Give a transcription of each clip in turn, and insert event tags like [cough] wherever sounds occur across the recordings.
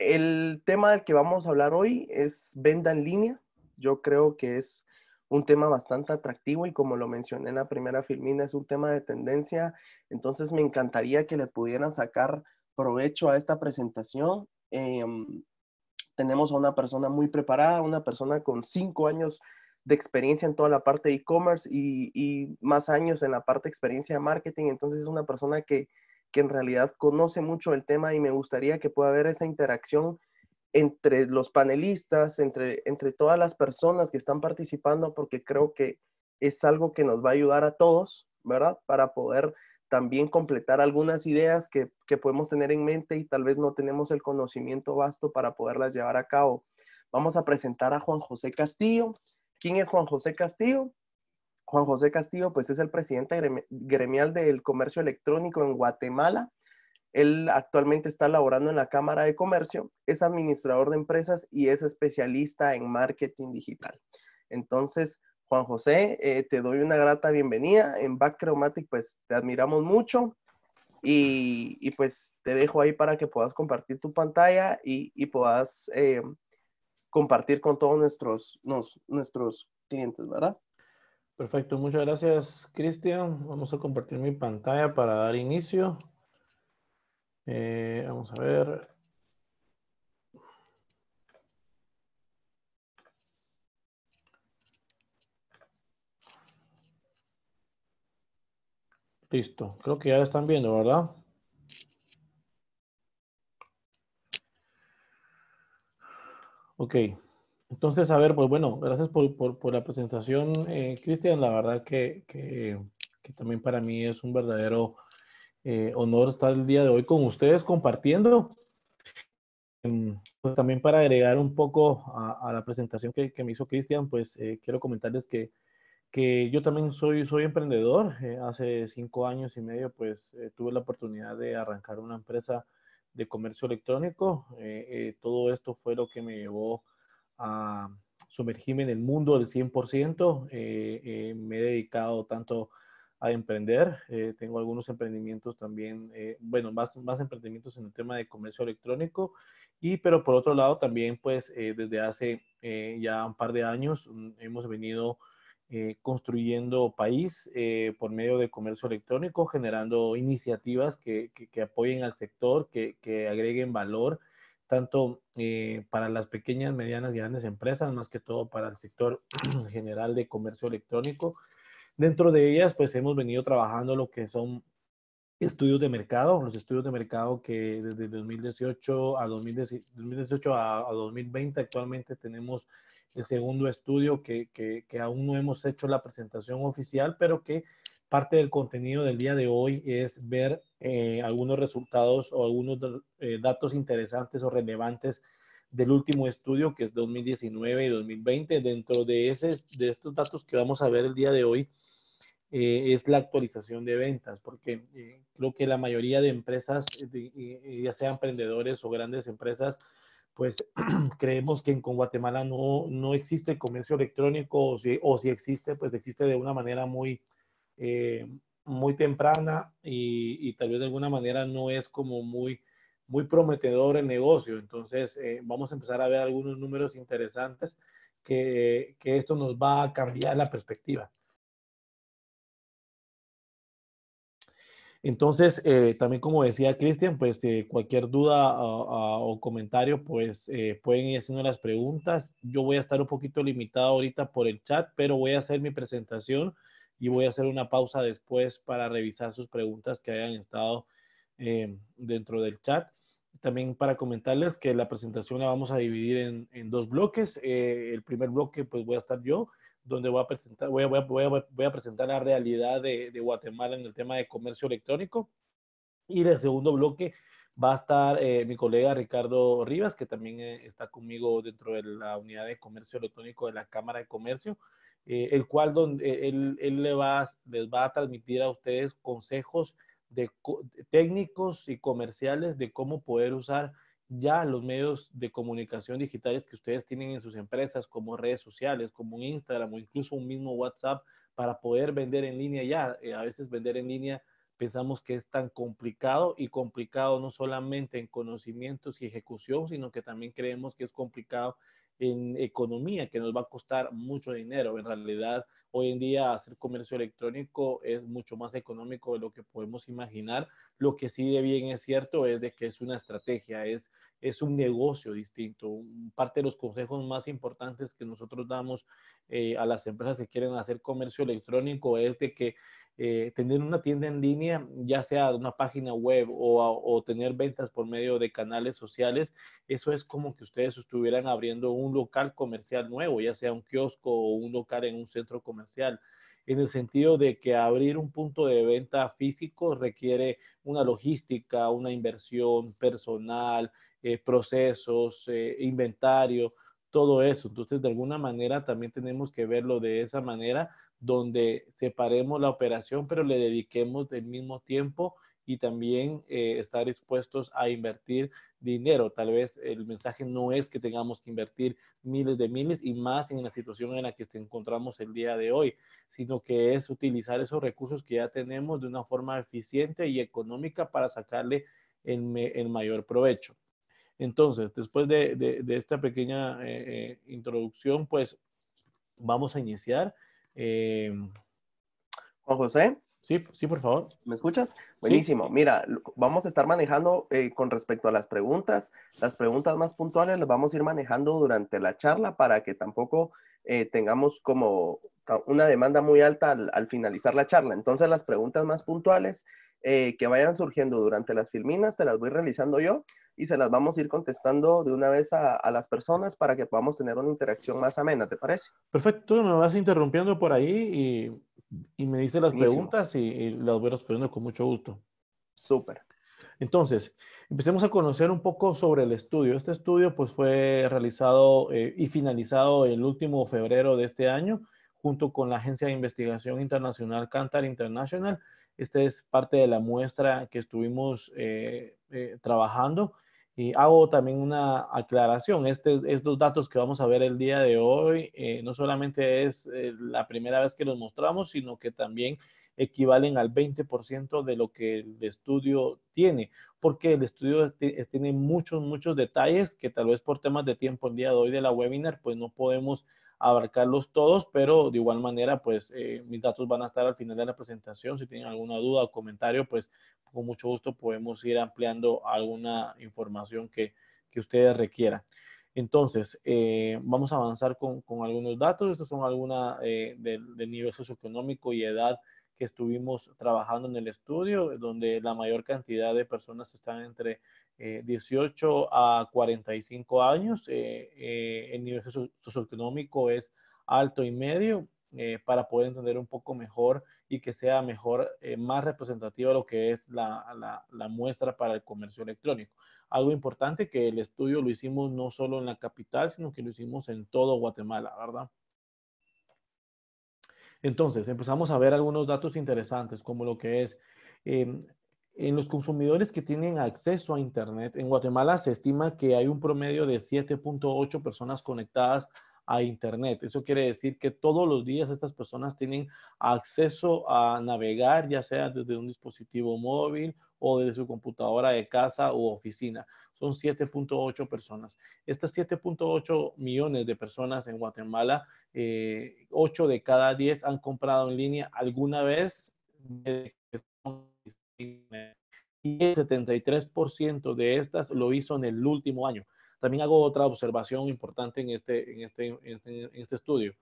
El tema del que vamos a hablar hoy es venta en línea. Yo creo que es un tema bastante atractivo y como lo mencioné en la primera filmina, es un tema de tendencia. Entonces me encantaría que le pudieran sacar provecho a esta presentación. Em, tenemos a una persona muy preparada, una persona con cinco años de experiencia en toda la parte de e-commerce y, y más años en la parte de experiencia de marketing. Entonces es una persona que que en realidad conoce mucho el tema y me gustaría que pueda haber esa interacción entre los panelistas, entre, entre todas las personas que están participando, porque creo que es algo que nos va a ayudar a todos, ¿verdad? Para poder también completar algunas ideas que, que podemos tener en mente y tal vez no tenemos el conocimiento vasto para poderlas llevar a cabo. Vamos a presentar a Juan José Castillo. ¿Quién es Juan José Castillo? Juan José Castillo, pues es el presidente gremial del comercio electrónico en Guatemala. Él actualmente está laborando en la Cámara de Comercio, es administrador de empresas y es especialista en marketing digital. Entonces, Juan José, eh, te doy una grata bienvenida. En Back pues te admiramos mucho y, pues te dejo ahí para que puedas compartir tu pantalla y, y puedas eh, compartir con todos nuestros, nuestros clientes, ¿verdad? Perfecto, muchas gracias Cristian. Vamos a compartir mi pantalla para dar inicio. Eh, vamos a ver. Listo, creo que ya están viendo, ¿verdad? Ok. Entonces, a ver, pues bueno, gracias por, por, la presentación, eh, Cristian. La verdad que, que, también para mí es un verdadero eh, honor estar el día de hoy con ustedes compartiendo. Em, pues también para agregar un poco a, la presentación que, que me hizo Cristian, pues eh, quiero comentarles que, que yo también soy, soy emprendedor. hace cinco años y medio, pues tuve la oportunidad de arrancar una empresa de comercio electrónico. todo esto fue lo que me llevó a sumergirme en el mundo del 100%. Eh, eh, me he dedicado tanto a emprender, eh, tengo algunos emprendimientos también, bueno, más, más emprendimientos en el tema de comercio electrónico, y pero por otro lado también pues desde hace ya un par de años mm, hemos venido construyendo país por medio de comercio electrónico, generando iniciativas que, que, que apoyen al sector, que, que agreguen valor tanto eh, para las pequeñas, medianas y grandes empresas, más que todo para el sector [clears throat] general de comercio electrónico. Dentro de ellas, pues hemos venido trabajando lo que son estudios de mercado, los estudios de mercado que desde 2018 a, 2018 a, 2020 actualmente tenemos el segundo estudio que, que, aún no hemos hecho la presentación oficial, pero que Parte del contenido del día de hoy es ver eh, algunos resultados o algunos eh, datos interesantes o relevantes del último estudio que es 2019 y 2020. Dentro de, ese, de estos datos que vamos a ver el día de hoy eh, es la actualización de ventas, porque creo que la mayoría de empresas, ya sean emprendedores o grandes empresas, pues [clears throat] creemos que en Guatemala no, no existe comercio electrónico o si existe, pues existe de una manera muy, eh, muy temprana y, tal vez de alguna manera no es como muy, muy prometedor el negocio. Entonces, eh, vamos a empezar a ver algunos números interesantes que, que esto nos va a cambiar la perspectiva. Entonces, eh, también como decía Cristian, pues cualquier duda o, comentario, pues pueden ir haciendo las preguntas. Yo voy a estar un poquito limitado ahorita por el chat, pero voy a hacer mi presentación y voy a hacer una pausa después para revisar sus preguntas que hayan estado eh, dentro del chat. También para comentarles que la presentación la vamos a dividir en, dos bloques. Eh, el primer bloque, pues voy a estar yo, donde voy a presentar, voy a, presentar la realidad de, Guatemala en el tema de comercio electrónico. Y el segundo bloque va a estar eh, mi colega Ricardo Rivas, que también está conmigo dentro de la unidad de comercio electrónico de la Cámara de Comercio. Eh, el cual donde eh, él, él le va, les va a transmitir a ustedes consejos de, técnicos y comerciales de cómo poder usar ya los medios de comunicación digitales que ustedes tienen en sus empresas, como redes sociales, como un Instagram o incluso un mismo WhatsApp, para poder vender en línea ya. Eh, a veces vender en línea pensamos que es tan complicado y complicado no solamente en conocimientos y ejecución, sino que también creemos que es complicado en economía que nos va a costar mucho dinero. En realidad, hoy en día hacer comercio electrónico es mucho más económico de lo que podemos imaginar. Lo que sí de bien es cierto es de que es una estrategia, es, es un negocio distinto. Parte de los consejos más importantes que nosotros damos eh, a las empresas que quieren hacer comercio electrónico es de que eh, tener una tienda en línea, ya sea una página web o, tener ventas por medio de canales sociales, eso es como que ustedes estuvieran abriendo un local comercial nuevo, ya sea un kiosco o un local en un centro comercial. En el sentido de que abrir un punto de venta físico requiere una logística, una inversión personal, eh, procesos, eh, inventario, todo eso. Entonces, de alguna manera también tenemos que verlo de esa manera donde separemos la operación, pero le dediquemos el mismo tiempo y también eh, estar dispuestos a invertir dinero. Tal vez el mensaje no es que tengamos que invertir miles de miles y más en la situación en la que te encontramos el día de hoy, sino que es utilizar esos recursos que ya tenemos de una forma eficiente y económica para sacarle el, mayor provecho. Entonces, después de, esta pequeña eh, eh, introducción, pues vamos a iniciar. Eh, Juan José. Sí, sí, por favor. ¿Me escuchas? Buenísimo. Mira, vamos a estar manejando eh, con respecto a las preguntas. Las preguntas más puntuales las vamos a ir manejando durante la charla para que tampoco eh, tengamos como una demanda muy alta al, finalizar la charla. Entonces las preguntas más puntuales eh, que vayan surgiendo durante las filminas te las voy realizando yo y se las vamos a ir contestando de una vez a, las personas para que podamos tener una interacción más amena, ¿te parece? Perfecto, me vas interrumpiendo por ahí y, y me dices las preguntas y, las voy respondiendo con mucho gusto. Súper. Entonces, empecemos a conocer un poco sobre el estudio. Este estudio pues fue realizado eh, y finalizado el último febrero de este año junto con la agencia de investigación internacional Cantar International. Esta es parte de la muestra que estuvimos eh, eh, trabajando. Y hago también una aclaración. Este estos datos que vamos a ver el día de hoy eh, no solamente es la primera vez que los mostramos, sino que también equivalen al 20% de lo que el estudio tiene, porque el estudio tiene muchos, muchos detalles que tal vez por temas de tiempo el día de hoy de la webinar, pues no podemos abarcarlos todos, pero de igual manera, pues eh, mis datos van a estar al final de la presentación. Si tienen alguna duda o comentario, pues con mucho gusto podemos ir ampliando alguna información que, ustedes requieran. Entonces, eh, vamos a avanzar con, algunos datos. Estos son algunos eh, del nivel socioeconómico y edad que estuvimos trabajando en el estudio, donde la mayor cantidad de personas están entre 18 eh, a 45 años. Eh, eh, el nivel socioeconómico es alto y medio. para poder entender un poco mejor y que sea mejor, más representativa lo que es la, la muestra para el comercio electrónico. Algo importante que el estudio lo hicimos no solo en la capital, sino que lo hicimos en todo Guatemala, ¿verdad? Entonces, empezamos a ver algunos datos interesantes, como lo que es em, en los consumidores que tienen acceso a Internet. En Guatemala se estima que hay un promedio de 7.8 personas conectadas a Internet. Eso quiere decir que todos los días estas personas tienen acceso a navegar, ya sea desde un dispositivo móvil o desde su computadora de casa u oficina. Son 7.8 personas. Estas 7.8 millones de personas en Guatemala, eh, 8 de cada 10 han comprado en línea alguna vez. y el 73% de estas lo hizo en el último año. También hago otra observación importante en este, en este, este, este estudio.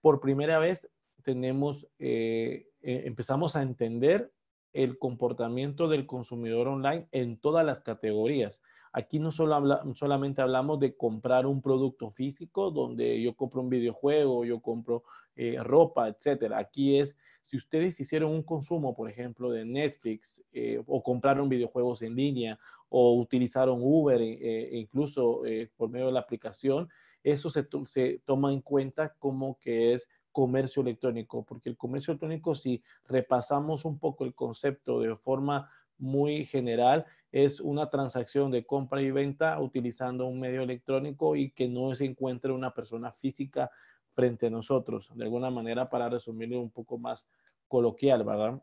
Por primera vez tenemos, eh, eh, empezamos a entender el comportamiento del consumidor online en todas las categorías. Aquí no solo solamente hablamos de comprar un producto físico donde yo compro un videojuego, yo compro eh, ropa, etc. Aquí es, si ustedes hicieron un consumo, por ejemplo, de Netflix o compraron videojuegos en línea o utilizaron Uber eh, eh, incluso eh, por medio de la aplicación, eso se, se toma en cuenta como que es comercio electrónico, porque el comercio electrónico, si repasamos un poco el concepto de forma muy general, es una transacción de compra y venta utilizando un medio electrónico y que no se encuentre una persona física frente a nosotros, de alguna manera para resumirlo un poco más coloquial, ¿verdad?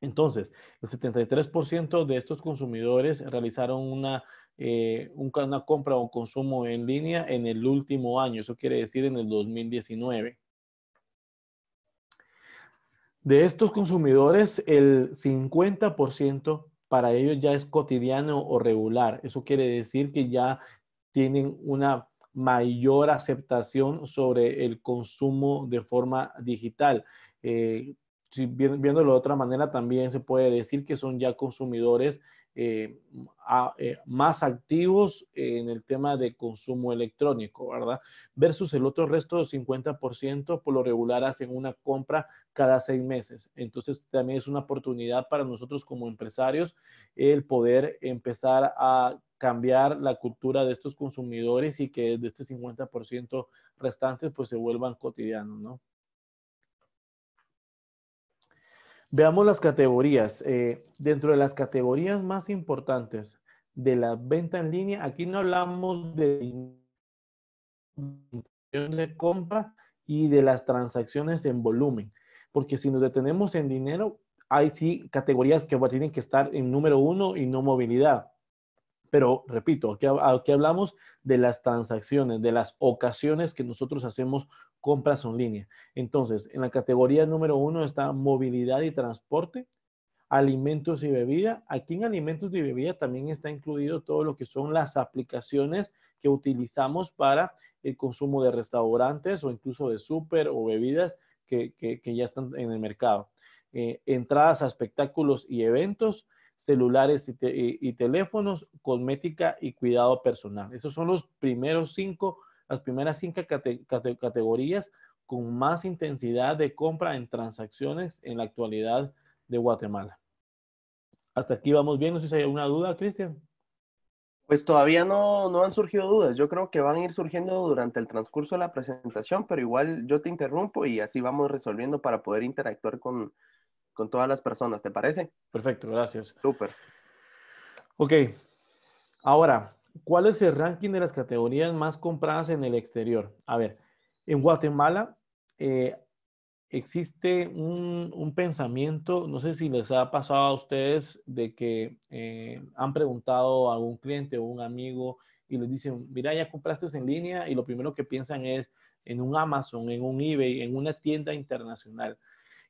Entonces, el 73% de estos consumidores realizaron una, eh, una compra o consumo en línea en el último año, eso quiere decir en el 2019. De estos consumidores, el 50% para ellos ya es cotidiano o regular. Eso quiere decir que ya tienen una mayor aceptación sobre el consumo de forma digital. Eh, si, viéndolo de otra manera, también se puede decir que son ya consumidores eh, eh, más activos en el tema de consumo electrónico, ¿verdad? Versus el otro resto del 50%, por lo regular hacen una compra cada seis meses. Entonces, también es una oportunidad para nosotros como empresarios el poder empezar a cambiar la cultura de estos consumidores y que de este 50% restante pues se vuelvan cotidianos, ¿no? Veamos las categorías. Eh, dentro de las categorías más importantes de la venta en línea, aquí no hablamos de de compra y de las transacciones en volumen, porque si nos detenemos en dinero, hay sí categorías que tienen que estar en número uno y no movilidad. Pero repito, aquí, hablamos de las transacciones, de las ocasiones que nosotros hacemos compras en línea. Entonces, en la categoría número uno está movilidad y transporte, alimentos y bebida. Aquí en alimentos y bebida también está incluido todo lo que son las aplicaciones que utilizamos para el consumo de restaurantes o incluso de súper o bebidas que, ya están en el mercado. Eh, entradas a espectáculos y eventos, celulares y, teléfonos, cosmética y cuidado personal. Esos son los primeros cinco, las primeras cinco categorías con más intensidad de compra en transacciones en la actualidad de Guatemala. Hasta aquí vamos bien, no sé si hay alguna duda, Cristian. Pues todavía no, no han surgido dudas. Yo creo que van a ir surgiendo durante el transcurso de la presentación, pero igual yo te interrumpo y así vamos resolviendo para poder interactuar con, con todas las personas, ¿te parece? Perfecto, gracias. Súper. Ok, ahora, ¿cuál es el ranking de las categorías más compradas en el exterior? A ver, en Guatemala eh, existe un, pensamiento, no sé si les ha pasado a ustedes, de que eh, han preguntado a un cliente o un amigo y les dicen, mira, ya compraste en línea y lo primero que piensan es en un Amazon, en un eBay, en una tienda internacional.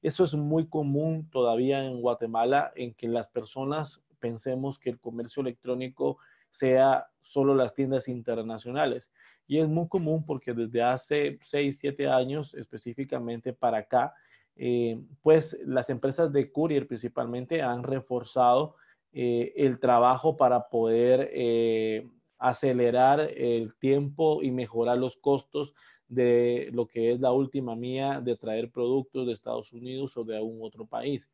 Eso es muy común todavía en Guatemala, en que las personas pensemos que el comercio electrónico sea solo las tiendas internacionales. Y es muy común porque desde hace 6, 7 años específicamente para acá, eh, pues las empresas de courier principalmente han reforzado eh, el trabajo para poder eh, acelerar el tiempo y mejorar los costos de lo que es la última mía de traer productos de Estados Unidos o de algún otro país.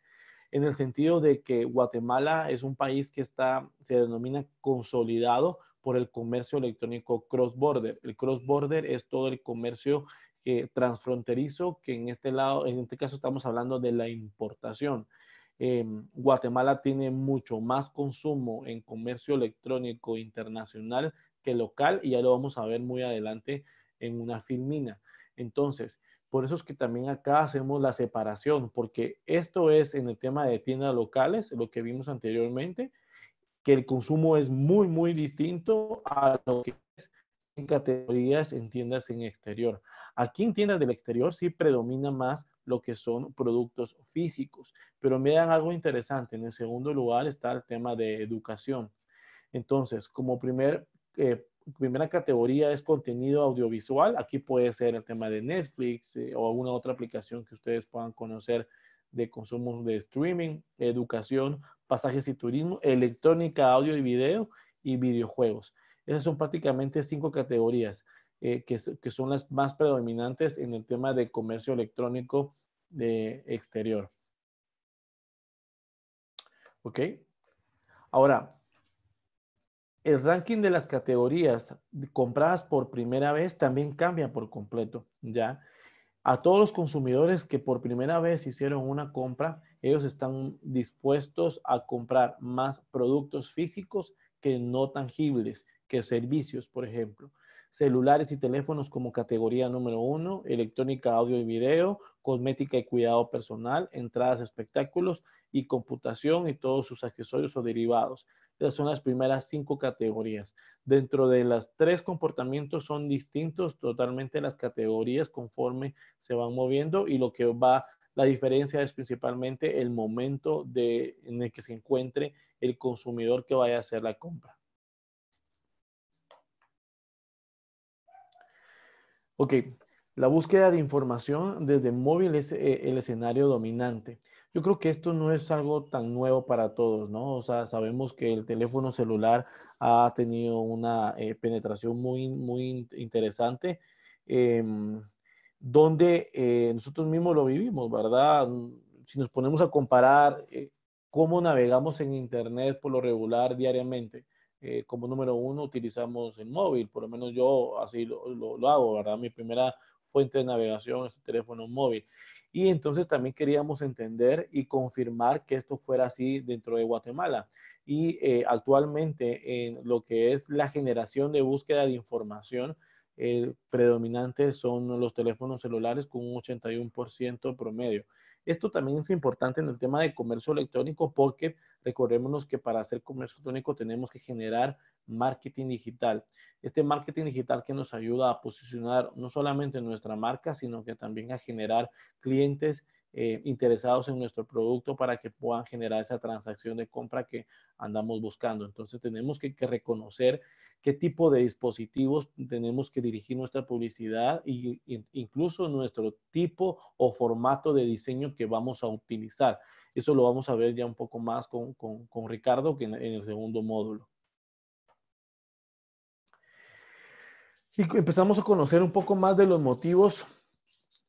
En el sentido de que Guatemala es un país que está, se denomina consolidado por el comercio electrónico cross-border. El cross-border es todo el comercio que, transfronterizo, que en este, lado, en este caso estamos hablando de la importación. Eh, Guatemala tiene mucho más consumo en comercio electrónico internacional que local y ya lo vamos a ver muy adelante en una filmina. Entonces, por eso es que también acá hacemos la separación, porque esto es en el tema de tiendas locales, lo que vimos anteriormente, que el consumo es muy, muy distinto a lo que es en categorías en tiendas en exterior. Aquí en tiendas del exterior sí predomina más lo que son productos físicos, pero me dan algo interesante, en el segundo lugar está el tema de educación. Entonces, como primer eh, primera categoría es contenido audiovisual. Aquí puede ser el tema de Netflix eh, o alguna otra aplicación que ustedes puedan conocer de consumo de streaming, educación, pasajes y turismo, electrónica, audio y video y videojuegos. Esas son prácticamente cinco categorías eh, que, son las más predominantes en el tema de comercio electrónico de exterior. ¿Ok? Ahora, el ranking de las categorías compradas por primera vez también cambia por completo, ¿ya? A todos los consumidores que por primera vez hicieron una compra, ellos están dispuestos a comprar más productos físicos que no tangibles, que servicios, por ejemplo celulares y teléfonos como categoría número uno, electrónica, audio y video, cosmética y cuidado personal, entradas, espectáculos y computación y todos sus accesorios o derivados. Esas son las primeras cinco categorías. Dentro de las tres comportamientos son distintos totalmente las categorías conforme se van moviendo y lo que va la diferencia es principalmente el momento de, en el que se encuentre el consumidor que vaya a hacer la compra. Ok, la búsqueda de información desde móvil es eh, el escenario dominante. Yo creo que esto no es algo tan nuevo para todos, ¿no? O sea, sabemos que el teléfono celular ha tenido una eh, penetración muy, muy interesante, em, donde eh, nosotros mismos lo vivimos, ¿verdad? Si nos ponemos a comparar cómo navegamos en Internet por lo regular diariamente, eh, como número uno utilizamos el móvil, por lo menos yo así lo, lo, hago, ¿verdad? Mi primera fuente de navegación es el teléfono móvil. Y entonces también queríamos entender y confirmar que esto fuera así dentro de Guatemala. Y eh, actualmente en lo que es la generación de búsqueda de información, el predominante son los teléfonos celulares con un 81% promedio. Esto también es importante en el tema de comercio electrónico porque recordémonos que para hacer comercio electrónico tenemos que generar marketing digital. Este marketing digital que nos ayuda a posicionar no solamente nuestra marca, sino que también a generar clientes eh, interesados en nuestro producto para que puedan generar esa transacción de compra que andamos buscando. Entonces tenemos que, reconocer qué tipo de dispositivos tenemos que dirigir nuestra publicidad e incluso nuestro tipo o formato de diseño que vamos a utilizar. Eso lo vamos a ver ya un poco más con, Ricardo que en el segundo módulo. Y empezamos a conocer un poco más de los motivos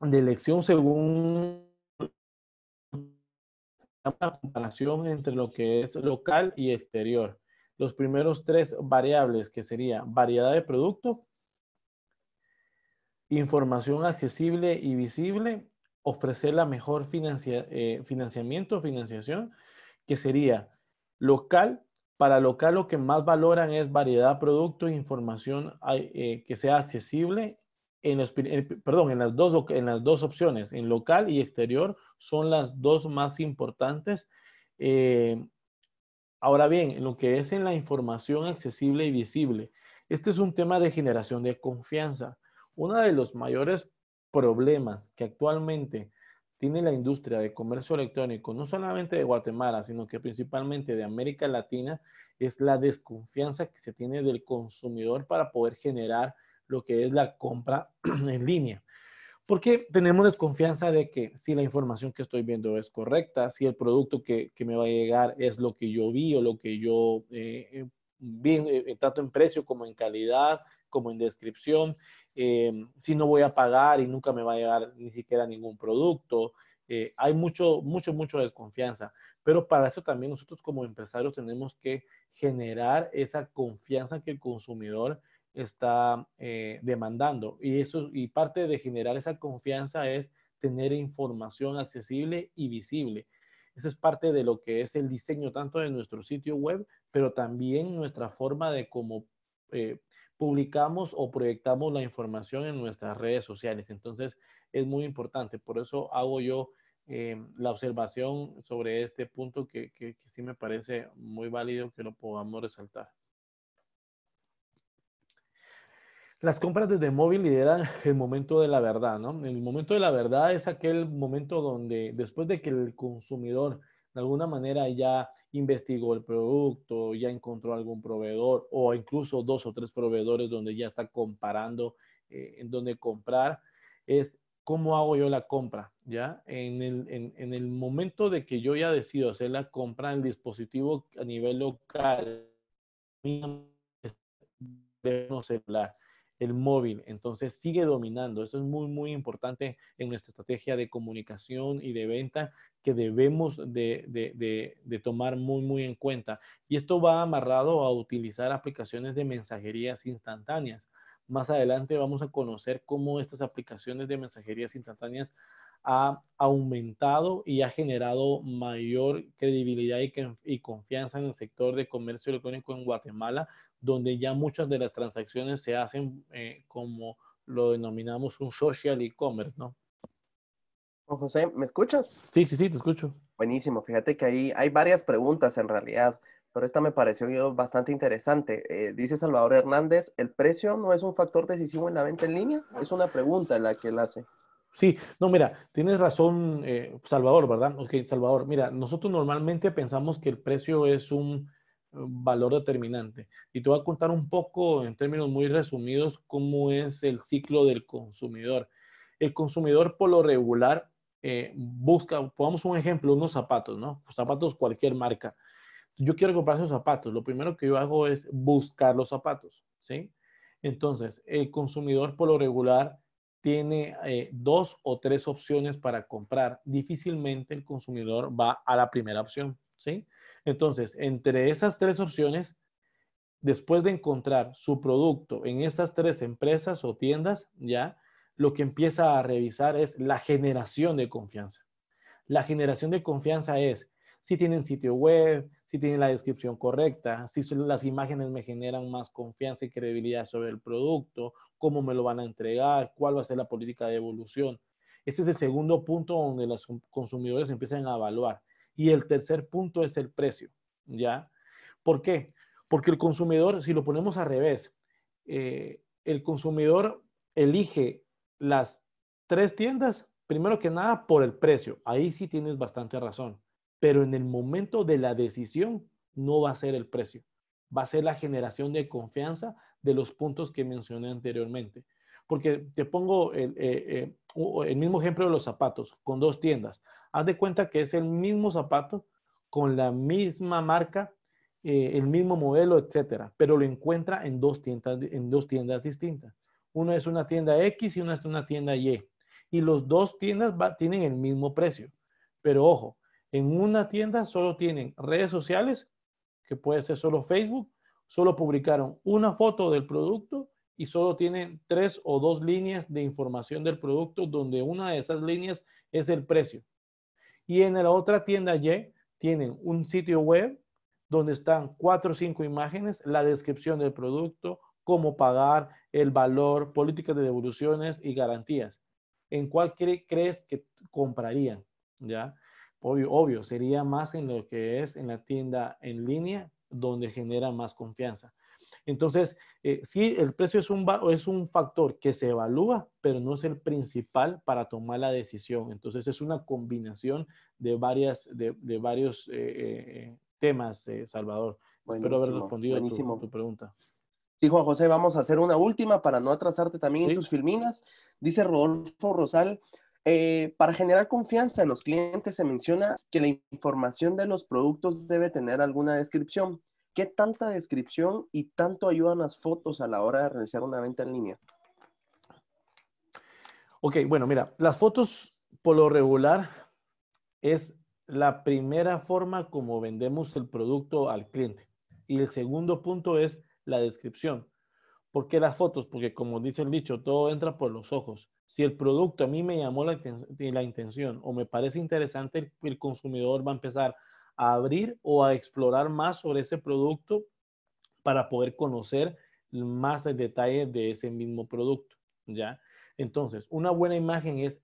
de elección según la comparación entre lo que es local y exterior. Los primeros tres variables que sería variedad de producto, información accesible y visible, ofrecer la mejor eh, financiamiento o financiación, que sería local. Para local lo que más valoran es variedad de productos, información eh, que sea accesible en perdón, en las, dos, en las dos opciones, en local y exterior, son las dos más importantes. Eh, ahora bien, en lo que es en la información accesible y visible, este es un tema de generación de confianza. Uno de los mayores problemas que actualmente tiene la industria de comercio electrónico, no solamente de Guatemala, sino que principalmente de América Latina, es la desconfianza que se tiene del consumidor para poder generar lo que es la compra [clears throat] en línea. Porque tenemos desconfianza de que si la información que estoy viendo es correcta, si el producto que, me va a llegar es lo que yo vi o lo que yo eh, eh, vi, eh, tanto en precio como en calidad, como en descripción, si no voy a pagar y nunca me va a llegar ni siquiera ningún producto. hay mucho, mucho, mucho desconfianza, pero para eso también nosotros como empresarios tenemos que generar esa confianza que el consumidor está eh, demandando. Y, eso, y parte de generar esa confianza es tener información accesible y visible. Eso es parte de lo que es el diseño tanto de nuestro sitio web, pero también nuestra forma de cómo eh, publicamos o proyectamos la información en nuestras redes sociales. Entonces, es muy importante. Por eso hago yo eh, la observación sobre este punto que, que, que sí me parece muy válido que lo podamos resaltar. Las compras desde móvil lideran [laughs] el momento de la verdad, ¿no? El momento de la verdad es aquel momento donde después de que el consumidor de alguna manera ya investigó el producto, ya encontró algún proveedor o incluso dos o tres proveedores donde ya está comparando eh, en donde comprar, es cómo hago yo la compra, ¿ya? En el, en, el, momento de que yo ya decido hacer la compra, el dispositivo a nivel local, el móvil. Entonces sigue dominando. Eso es muy, muy importante en nuestra estrategia de comunicación y de venta que debemos de, tomar muy, muy en cuenta. Y esto va amarrado a utilizar aplicaciones de mensajerías instantáneas. Más adelante vamos a conocer cómo estas aplicaciones de mensajerías instantáneas ha aumentado y ha generado mayor credibilidad y, confianza en el sector de comercio electrónico en Guatemala, donde ya muchas de las transacciones se hacen eh, como lo denominamos un social e-commerce, ¿no? Juan José, ¿me escuchas? Sí, sí, sí, te escucho. Buenísimo, fíjate que ahí hay varias preguntas en realidad, pero esta me pareció bastante interesante. Eh, dice Salvador Hernández, ¿el precio no es un factor decisivo en la venta en línea? Es una pregunta la que él hace. Sí, no, mira, tienes razón, eh, Salvador, ¿verdad? Ok, Salvador, mira, nosotros normalmente pensamos que el precio es un eh, valor determinante. Y te voy a contar un poco, en términos muy resumidos, cómo es el ciclo del consumidor. El consumidor, por lo regular, eh, busca, pongamos un ejemplo, unos zapatos, ¿no? Zapatos cualquier marca. Yo quiero comprar esos zapatos. Lo primero que yo hago es buscar los zapatos, ¿sí? Entonces, el consumidor, por lo regular, tiene eh, dos o tres opciones para comprar, difícilmente el consumidor va a la primera opción, ¿sí? Entonces, entre esas tres opciones, después de encontrar su producto en estas tres empresas o tiendas, ya lo que empieza a revisar es la generación de confianza. La generación de confianza es si tienen sitio web, si tiene la descripción correcta, si las imágenes me generan más confianza y credibilidad sobre el producto, cómo me lo van a entregar, cuál va a ser la política de evolución. Ese es el segundo punto donde los consumidores empiezan a evaluar. Y el tercer punto es el precio, ¿ya? ¿Por qué? Porque el consumidor, si lo ponemos al revés, eh, el consumidor elige las tres tiendas, primero que nada, por el precio. Ahí sí tienes bastante razón pero en el momento de la decisión no va a ser el precio, va a ser la generación de confianza de los puntos que mencioné anteriormente. Porque te pongo el, eh, eh, mismo ejemplo de los zapatos, con dos tiendas. Haz de cuenta que es el mismo zapato con la misma marca, eh, el mismo modelo, etcétera, pero lo encuentra en dos, tiendas, en dos tiendas distintas. Una es una tienda X y una es una tienda Y. Y los dos tiendas tienen el mismo precio. Pero ojo, en una tienda solo tienen redes sociales, que puede ser solo Facebook, solo publicaron una foto del producto y solo tienen tres o dos líneas de información del producto, donde una de esas líneas es el precio. Y en la otra tienda Y tienen un sitio web donde están cuatro o cinco imágenes, la descripción del producto, cómo pagar, el valor, políticas de devoluciones y garantías. ¿En cuál crees que comprarían? ¿Ya? obvio, sería más en lo que es en la tienda en línea, donde genera más confianza. Entonces, eh, sí, el precio es un, es un factor que se evalúa, pero no es el principal para tomar la decisión. Entonces, es una combinación de, varias, de, varios eh, eh, temas, Salvador. Espero haber respondido A, tu, pregunta. Sí, Juan José, vamos a hacer una última para no atrasarte también en tus filminas. Dice Rodolfo Rosal, eh, para generar confianza en los clientes se menciona que la información de los productos debe tener alguna descripción. ¿Qué tanta descripción y tanto ayudan las fotos a la hora de realizar una venta en línea? Ok, bueno, mira, las fotos por lo regular es la primera forma como vendemos el producto al cliente. Y el segundo punto es la descripción. ¿Por qué las fotos? Porque como dice el dicho, todo entra por los ojos. Si el producto a mí me llamó eh, la, intención o me parece interesante, el, consumidor va a empezar a abrir o a explorar más sobre ese producto para poder conocer más el detalle de ese mismo producto, ¿ya? Entonces, una buena imagen es,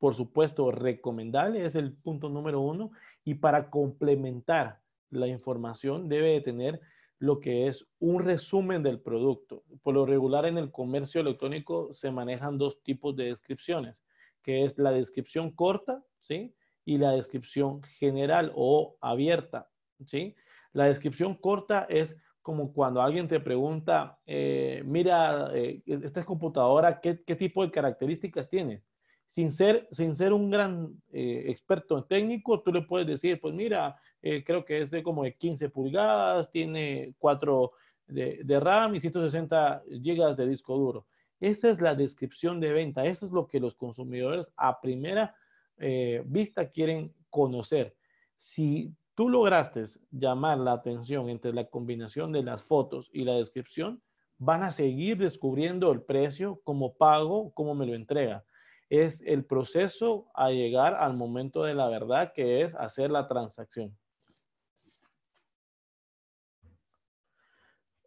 por supuesto, recomendable, es el punto número uno, y para complementar la información debe de tener lo que es un resumen del producto. Por lo regular en el comercio electrónico se manejan dos tipos de descripciones, que es la descripción corta, ¿sí? Y la descripción general o abierta, ¿sí? La descripción corta es como cuando alguien te pregunta, eh, mira, eh, esta computadora, ¿qué, tipo de características tienes? sin ser, un gran eh, experto técnico, tú le puedes decir, pues mira, eh, creo que es de como de 15 pulgadas, tiene 4 de, RAM y 160 GB de disco duro. Esa es la descripción de venta, eso es lo que los consumidores a primera eh, vista quieren conocer. Si tú lograste llamar la atención entre la combinación de las fotos y la descripción, van a seguir descubriendo el precio, cómo pago, cómo me lo entrega es el proceso a llegar al momento de la verdad, que es hacer la transacción.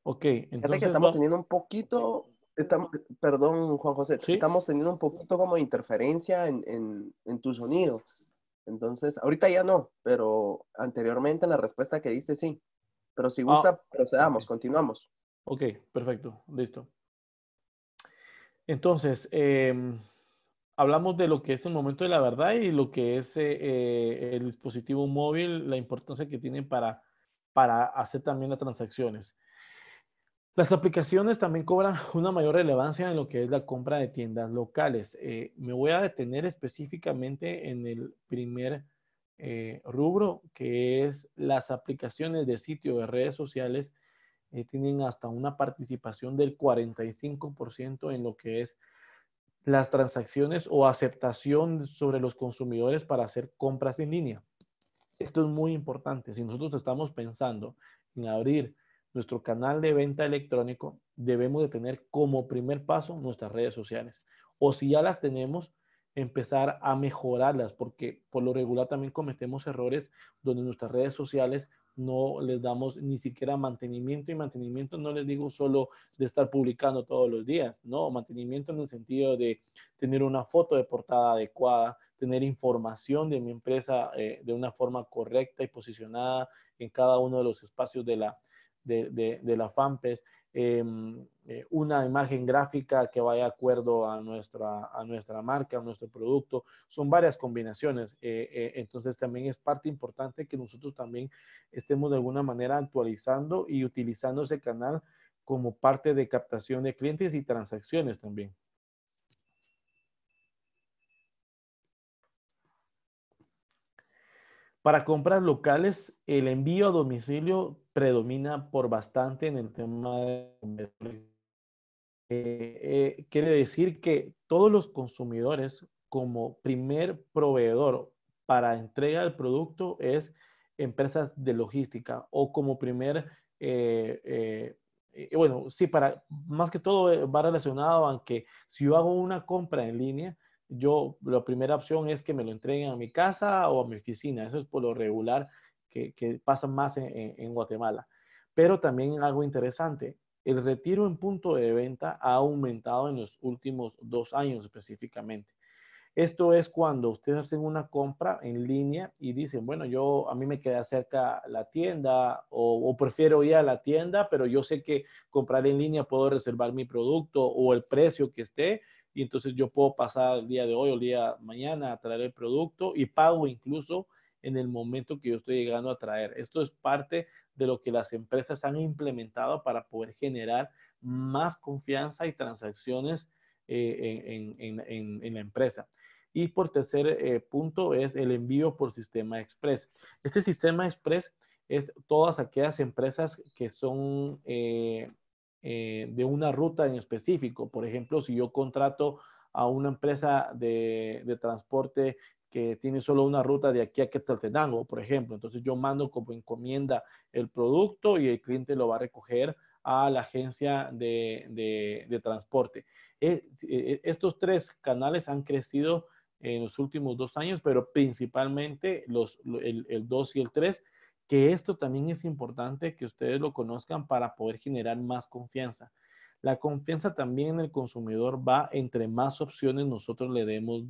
Ok, entonces... estamos teniendo un poquito, perdón Juan José, estamos teniendo un poquito como interferencia en, en, tu sonido. Entonces, ahorita ya no, pero anteriormente en la respuesta que diste, sí. Pero si ah, gusta, procedamos, continuamos. Ok, perfecto, listo. Entonces, em, hablamos de lo que es el momento de la verdad y lo que es eh, eh, el dispositivo móvil, la importancia que tienen para, para hacer también las transacciones. Las aplicaciones también cobran [laughs] una mayor relevancia en lo que es la compra de tiendas locales. Eh, me voy a detener específicamente en el primer rubro, que es las aplicaciones de sitio de redes sociales, tienen hasta una participación del 45% en lo que es las transacciones o aceptación sobre los consumidores para hacer compras en línea. Esto es muy importante. Si nosotros estamos pensando en abrir nuestro canal de venta electrónico, debemos de tener como primer paso nuestras redes sociales. O si ya las tenemos, empezar a mejorarlas, porque por lo regular también cometemos errores donde nuestras redes sociales no les damos ni siquiera mantenimiento y mantenimiento no les digo solo de estar publicando todos los días, no, mantenimiento en el sentido de tener una foto de portada adecuada, tener información de mi empresa eh, de una forma correcta y posicionada en cada uno de los espacios de la, de, Em, eh, una imagen gráfica que vaya de acuerdo a nuestra, a nuestra marca, a nuestro producto. Son varias combinaciones. Eh, eh, entonces también es parte importante que nosotros también estemos de alguna manera actualizando y utilizando ese canal como parte de captación de clientes y transacciones también. Para compras locales, el envío a domicilio predomina por bastante en el tema de... Eh, eh, quiere decir que todos los consumidores como primer proveedor para entrega del producto es empresas de logística o como primer, eh, bueno, sí, para, más que todo va relacionado a que si yo hago una compra en línea, yo la primera opción es que me lo entreguen a mi casa o a mi oficina. Eso es por lo regular que, que pasa más en, Guatemala. Pero también algo interesante, el retiro en punto de venta ha aumentado en los últimos dos años específicamente. Esto es cuando ustedes hacen una compra en línea y dicen, bueno, yo a mí me queda cerca la tienda o prefiero ir a la tienda, pero yo sé que comprar en línea puedo reservar mi producto o el precio que esté y entonces yo puedo pasar el día de hoy o el día de mañana a traer el producto y pago incluso en el momento que yo estoy llegando a traer. Esto es parte de lo que las empresas han implementado para poder generar más confianza y transacciones eh, en, la empresa. Y por tercer eh, punto es el envío por sistema express. Este sistema express es todas aquellas empresas que son eh, eh, de una ruta en específico. Por ejemplo, si yo contrato a una empresa de, transporte que tiene solo una ruta de aquí a Quetzaltenango, por ejemplo. Entonces yo mando como encomienda el producto y el cliente lo va a recoger a la agencia de, transporte. Eh, eh, estos tres canales han crecido en los últimos dos años, pero principalmente los, el, el 2 y el 3 que esto también es importante que ustedes lo conozcan para poder generar más confianza. La confianza también en el consumidor va entre más opciones nosotros le demos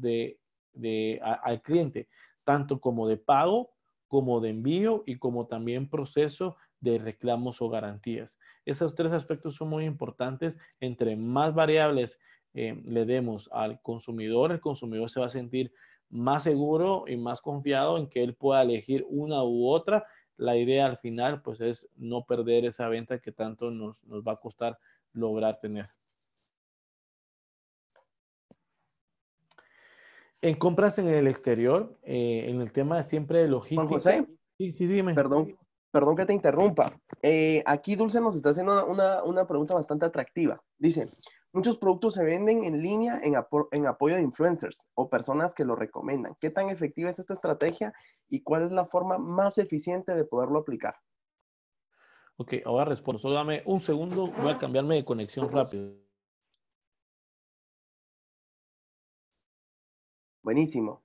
al cliente, tanto como de pago, como de envío y como también proceso de reclamos o garantías. Esos tres aspectos son muy importantes. Entre más variables eh, le demos al consumidor, el consumidor se va a sentir más seguro y más confiado en que él pueda elegir una u otra la idea al final pues es no perder esa venta que tanto nos, nos va a costar lograr tener. En compras en el exterior, eh, en el tema siempre de logística. Juan José, sí, sí, dime. Perdón, perdón que te interrumpa. Eh, aquí Dulce nos está haciendo una, una, una pregunta bastante atractiva. Dice, Muchos productos se venden en línea en, apoyo de influencers o personas que lo recomiendan. ¿Qué tan efectiva es esta estrategia y cuál es la forma más eficiente de poderlo aplicar? Ok, ahora respondo. Solo dame un segundo, voy a cambiarme de conexión rápido. Buenísimo.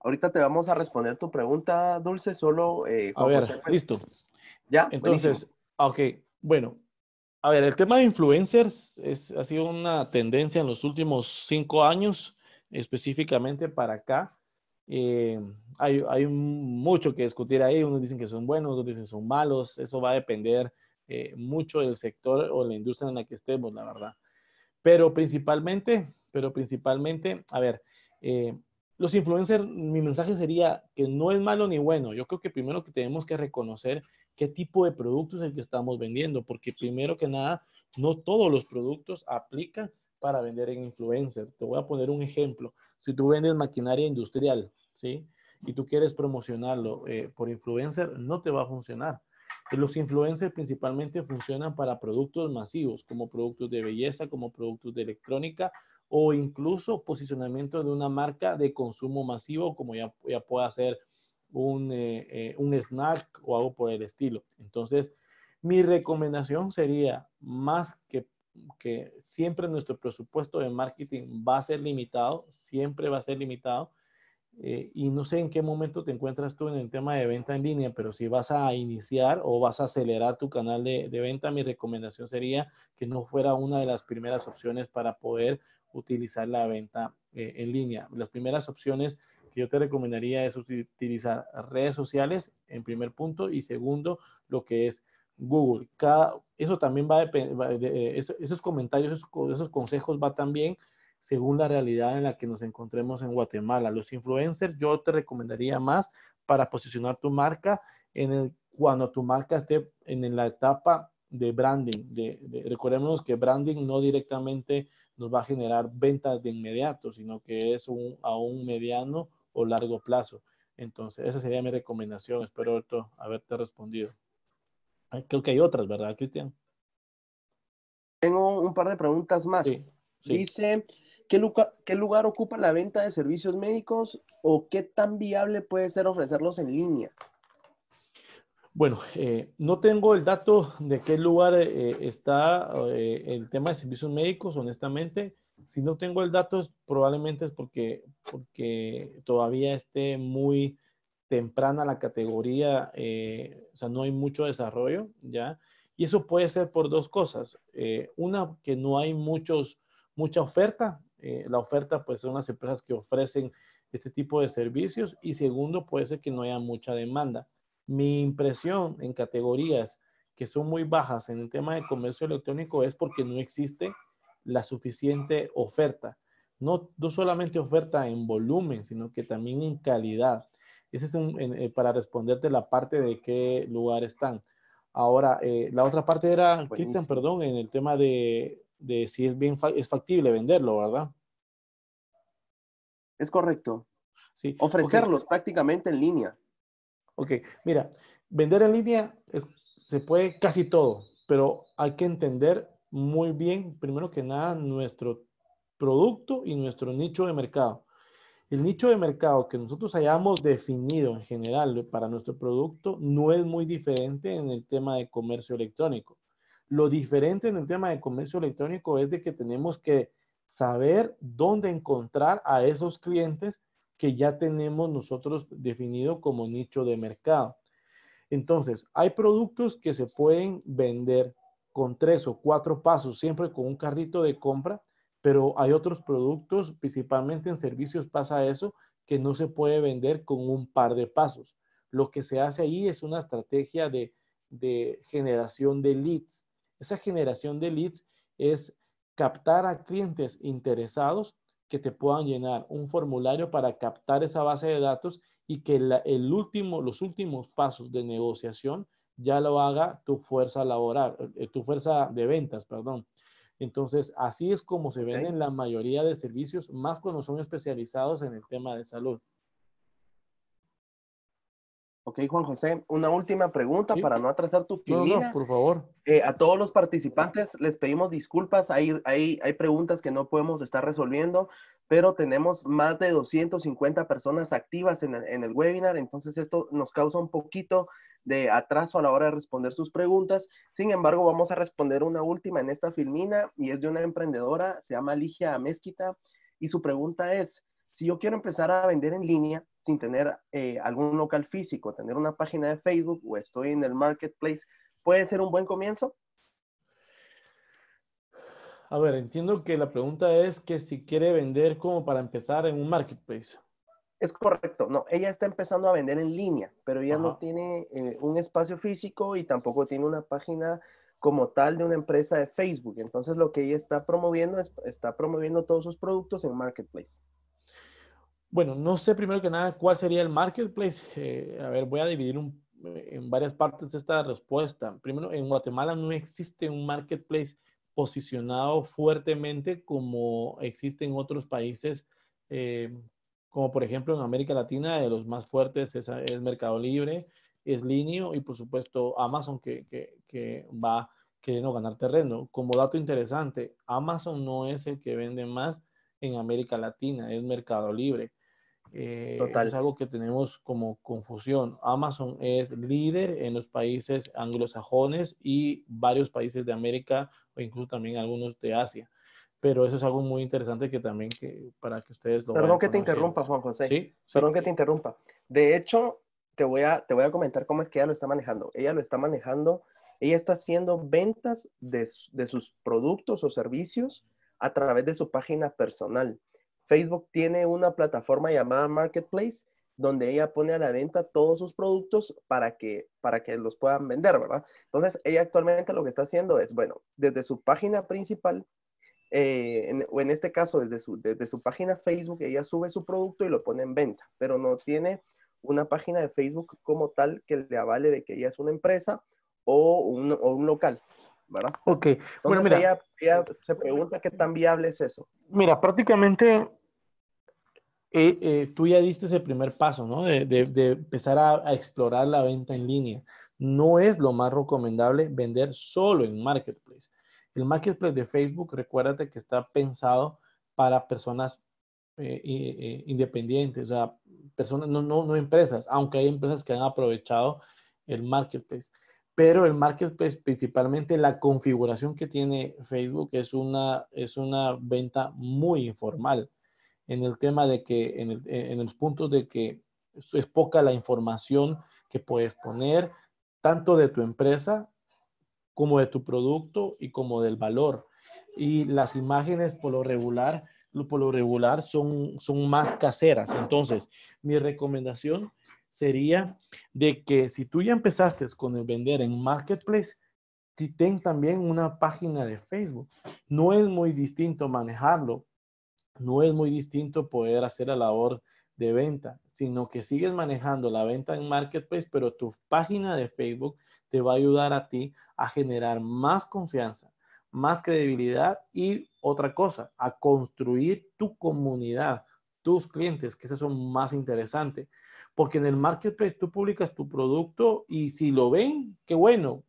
Ahorita te vamos a responder tu pregunta, Dulce, solo... Eh, a ver, pues. listo. Ya, Entonces, buenísimo. Ah, ok, bueno, a ver, el tema de influencers es, ha sido una tendencia en los últimos cinco años, específicamente para acá. Eh, hay, hay, mucho que discutir ahí. Unos dicen que son buenos, otros dicen que son malos. Eso va a depender eh, mucho del sector o la industria en la que estemos, la verdad. Pero principalmente, pero principalmente, a ver, eh, los influencers, mi mensaje sería que no es malo ni bueno. Yo creo que primero que tenemos que reconocer qué tipo de productos es el que estamos vendiendo, porque primero que nada, no todos los productos aplican para vender en influencer. Te voy a poner un ejemplo. Si tú vendes maquinaria industrial, ¿sí? Y tú quieres promocionarlo eh, por influencer, no te va a funcionar. Eh, los influencers principalmente funcionan para productos masivos, como productos de belleza, como productos de electrónica o incluso posicionamiento de una marca de consumo masivo, como ya, ya pueda ser eh, eh, un, snack o algo por el estilo. Entonces, mi recomendación sería más que, que siempre nuestro presupuesto de marketing va a ser limitado, siempre va a ser limitado. Eh, y no sé en qué momento te encuentras tú en el tema de venta en línea, pero si vas a iniciar o vas a acelerar tu canal de, venta, mi recomendación sería que no fuera una de las primeras opciones para poder utilizar la venta en línea. Las primeras opciones yo te recomendaría eso, utilizar redes sociales en primer punto y segundo, lo que es Google. Cada, eso también va a depender, eh, esos, esos comentarios, esos, consejos va también según la realidad en la que nos encontremos en Guatemala. Los influencers yo te recomendaría más para posicionar tu marca en cuando tu marca esté en la etapa de branding. De, recordemos que branding no directamente nos va a generar ventas de inmediato, sino que es un, a un mediano o largo plazo. Entonces, esa sería mi recomendación. Espero haberte, respondido. Creo que hay otras, ¿verdad, Cristian? Tengo un par de preguntas más. Dice, ¿qué, lugar, ¿qué lugar ocupa la venta de servicios médicos o qué tan viable puede ser ofrecerlos en línea? Bueno, eh, no tengo el dato de qué lugar eh, está eh, el tema de servicios médicos, honestamente. Si no tengo el dato, probablemente es porque, porque todavía esté muy temprana la categoría, eh, o sea, no hay mucho desarrollo, ¿ya? Y eso puede ser por dos cosas. Eh, una, que no hay muchos, mucha oferta. Eh, la oferta, pues, son las empresas que ofrecen este tipo de servicios. Y segundo, puede ser que no haya mucha demanda. Mi impresión en categorías que son muy bajas en el tema de comercio electrónico es porque no existe la suficiente oferta. No, no solamente oferta en volumen, sino que también en calidad. Ese es eh, para responderte la parte de qué lugar están. Ahora, eh, la otra parte era, Cristian, perdón, en el tema de, si es bien es factible venderlo, ¿verdad? Es correcto. Sí. Ofrecerlos prácticamente en línea. Ok, mira, vender en línea se puede casi todo, pero hay que entender muy bien, primero que nada, nuestro producto y nuestro nicho de mercado. El nicho de mercado que nosotros hayamos definido en general para nuestro producto no es muy diferente en el tema de comercio electrónico. Lo diferente en el tema de comercio electrónico es de que tenemos que saber dónde encontrar a esos clientes que ya tenemos nosotros definido como nicho de mercado. Entonces, hay productos que se pueden vender con tres o cuatro pasos, siempre con un carrito de compra, pero hay otros productos, principalmente en servicios pasa eso, que no se puede vender con un par de pasos. Lo que se hace ahí es una estrategia de, generación de leads. Esa generación de leads es captar a clientes interesados que te puedan llenar un formulario para captar esa base de datos y que el último, los últimos pasos de negociación ya lo haga tu fuerza laboral, eh, tu fuerza de ventas, perdón. Entonces, así es como se ven en la mayoría de servicios, más cuando son especializados en el tema de salud. Ok, Juan José, una última pregunta para no atrasar tu filmina. por favor. Eh, a todos los participantes les pedimos disculpas. Hay, hay, hay preguntas que no podemos estar resolviendo, pero tenemos más de 250 personas activas en en el webinar, entonces esto nos causa un poquito de atraso a la hora de responder sus preguntas. Sin embargo, vamos a responder una última en esta filmina y es de una emprendedora, se llama Ligia Mezquita y su pregunta es, si yo quiero empezar a vender en línea sin tener eh, algún local físico, tener una página de Facebook o estoy en el marketplace, ¿puede ser un buen comienzo? A ver, entiendo que la pregunta es que si quiere vender como para empezar en un marketplace. Es correcto, no, ella está empezando a vender en línea, pero ella no tiene eh, un espacio físico y tampoco tiene una página como tal de una empresa de Facebook. Entonces lo que ella está promoviendo es, está promoviendo todos sus productos en Marketplace. Bueno, no sé primero que nada cuál sería el Marketplace. Eh, a ver, voy a dividir en varias partes esta respuesta. Primero, en Guatemala no existe un Marketplace posicionado fuertemente como existe en otros países eh, como por ejemplo en América Latina, de los más fuertes es, es Mercado Libre, es Linio y por supuesto Amazon que, que, que va queriendo ganar terreno. Como dato interesante, Amazon no es el que vende más en América Latina, es Mercado Libre. Eh, Total. Es algo que tenemos como confusión. Amazon es líder en los países anglosajones y varios países de América o incluso también algunos de Asia pero eso es algo muy interesante que también que, para que ustedes lo Perdón que te interrumpa, Juan José. Sí, Perdón que te interrumpa. De hecho, te voy, a, te voy a comentar cómo es que ella lo está manejando. Ella lo está manejando, ella está haciendo ventas de, sus productos o servicios a través de su página personal. Facebook tiene una plataforma llamada Marketplace donde ella pone a la venta todos sus productos para que, para que los puedan vender, ¿verdad? Entonces, ella actualmente lo que está haciendo es, bueno, desde su página principal, eh, en, o en este caso desde su, página Facebook, ella sube su producto y lo pone en venta, pero no tiene una página de Facebook como tal que le avale de que ella es una empresa o un, local, ¿verdad? Ok, Entonces mira, ella, se pregunta qué tan viable es eso. Mira, prácticamente eh, eh, tú ya diste ese primer paso, ¿no? De, empezar a, explorar la venta en línea. No es lo más recomendable vender solo en Marketplace. El marketplace de Facebook, recuérdate que está pensado para personas eh, eh, eh, independientes, o sea, personas, no, empresas, aunque hay empresas que han aprovechado el marketplace. Pero el marketplace, principalmente la configuración que tiene Facebook, es una, es una venta muy informal en el tema de que, en, en los puntos de que es poca la información que puedes poner, tanto de tu empresa como de tu producto y como del valor. Y las imágenes por lo regular, por lo regular son, son más caseras. Entonces, mi recomendación sería de que si tú ya empezaste con el vender en Marketplace, ten también una página de Facebook. No es muy distinto manejarlo, no es muy distinto poder hacer la labor de venta, sino que sigues manejando la venta en Marketplace, pero tu página de Facebook te va a ayudar a ti a generar más confianza, más credibilidad y otra cosa, a construir tu comunidad, tus clientes, que esas son más interesantes. Porque en el marketplace tú publicas tu producto y si lo ven, qué bueno,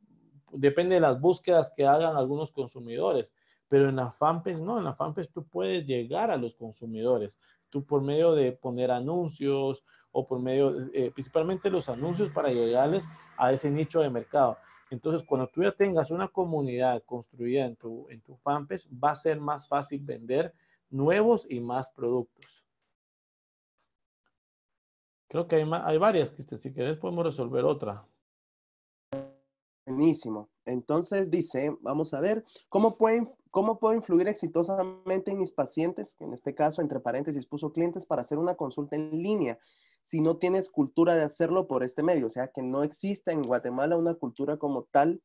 depende de las búsquedas que hagan algunos consumidores. Pero en la fanpage no, en la fanpage tú puedes llegar a los consumidores. Tú por medio de poner anuncios o por medio, eh, principalmente los anuncios para llegarles a ese nicho de mercado. Entonces, cuando tú ya tengas una comunidad construida en tu, en fanpage, va a ser más fácil vender nuevos y más productos. Creo que hay, varias, Si querés, podemos resolver otra. Buenísimo. Entonces dice, vamos a ver, ¿cómo, ¿cómo puedo influir exitosamente en mis pacientes? En este caso, entre paréntesis, puso clientes para hacer una consulta en línea si no tienes cultura de hacerlo por este medio, o sea, que no existe en Guatemala una cultura como tal.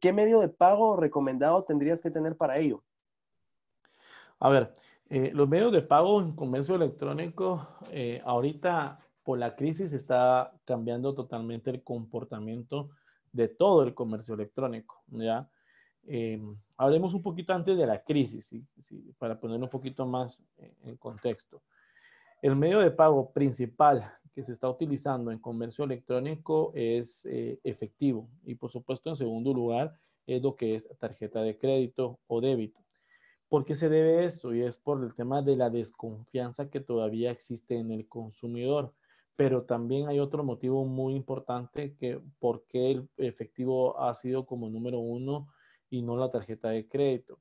¿Qué medio de pago recomendado tendrías que tener para ello? A ver, eh, los medios de pago en comercio electrónico, eh, ahorita por la crisis está cambiando totalmente el comportamiento de todo el comercio electrónico, ¿ya? Eh, hablemos un poquito antes de la crisis, para poner un poquito más en contexto. El medio de pago principal que se está utilizando en comercio electrónico es eh, efectivo y por supuesto en segundo lugar es lo que es tarjeta de crédito o débito. ¿Por qué se debe esto? Y es por el tema de la desconfianza que todavía existe en el consumidor. Pero también hay otro motivo muy importante que por qué el efectivo ha sido como número uno y no la tarjeta de crédito.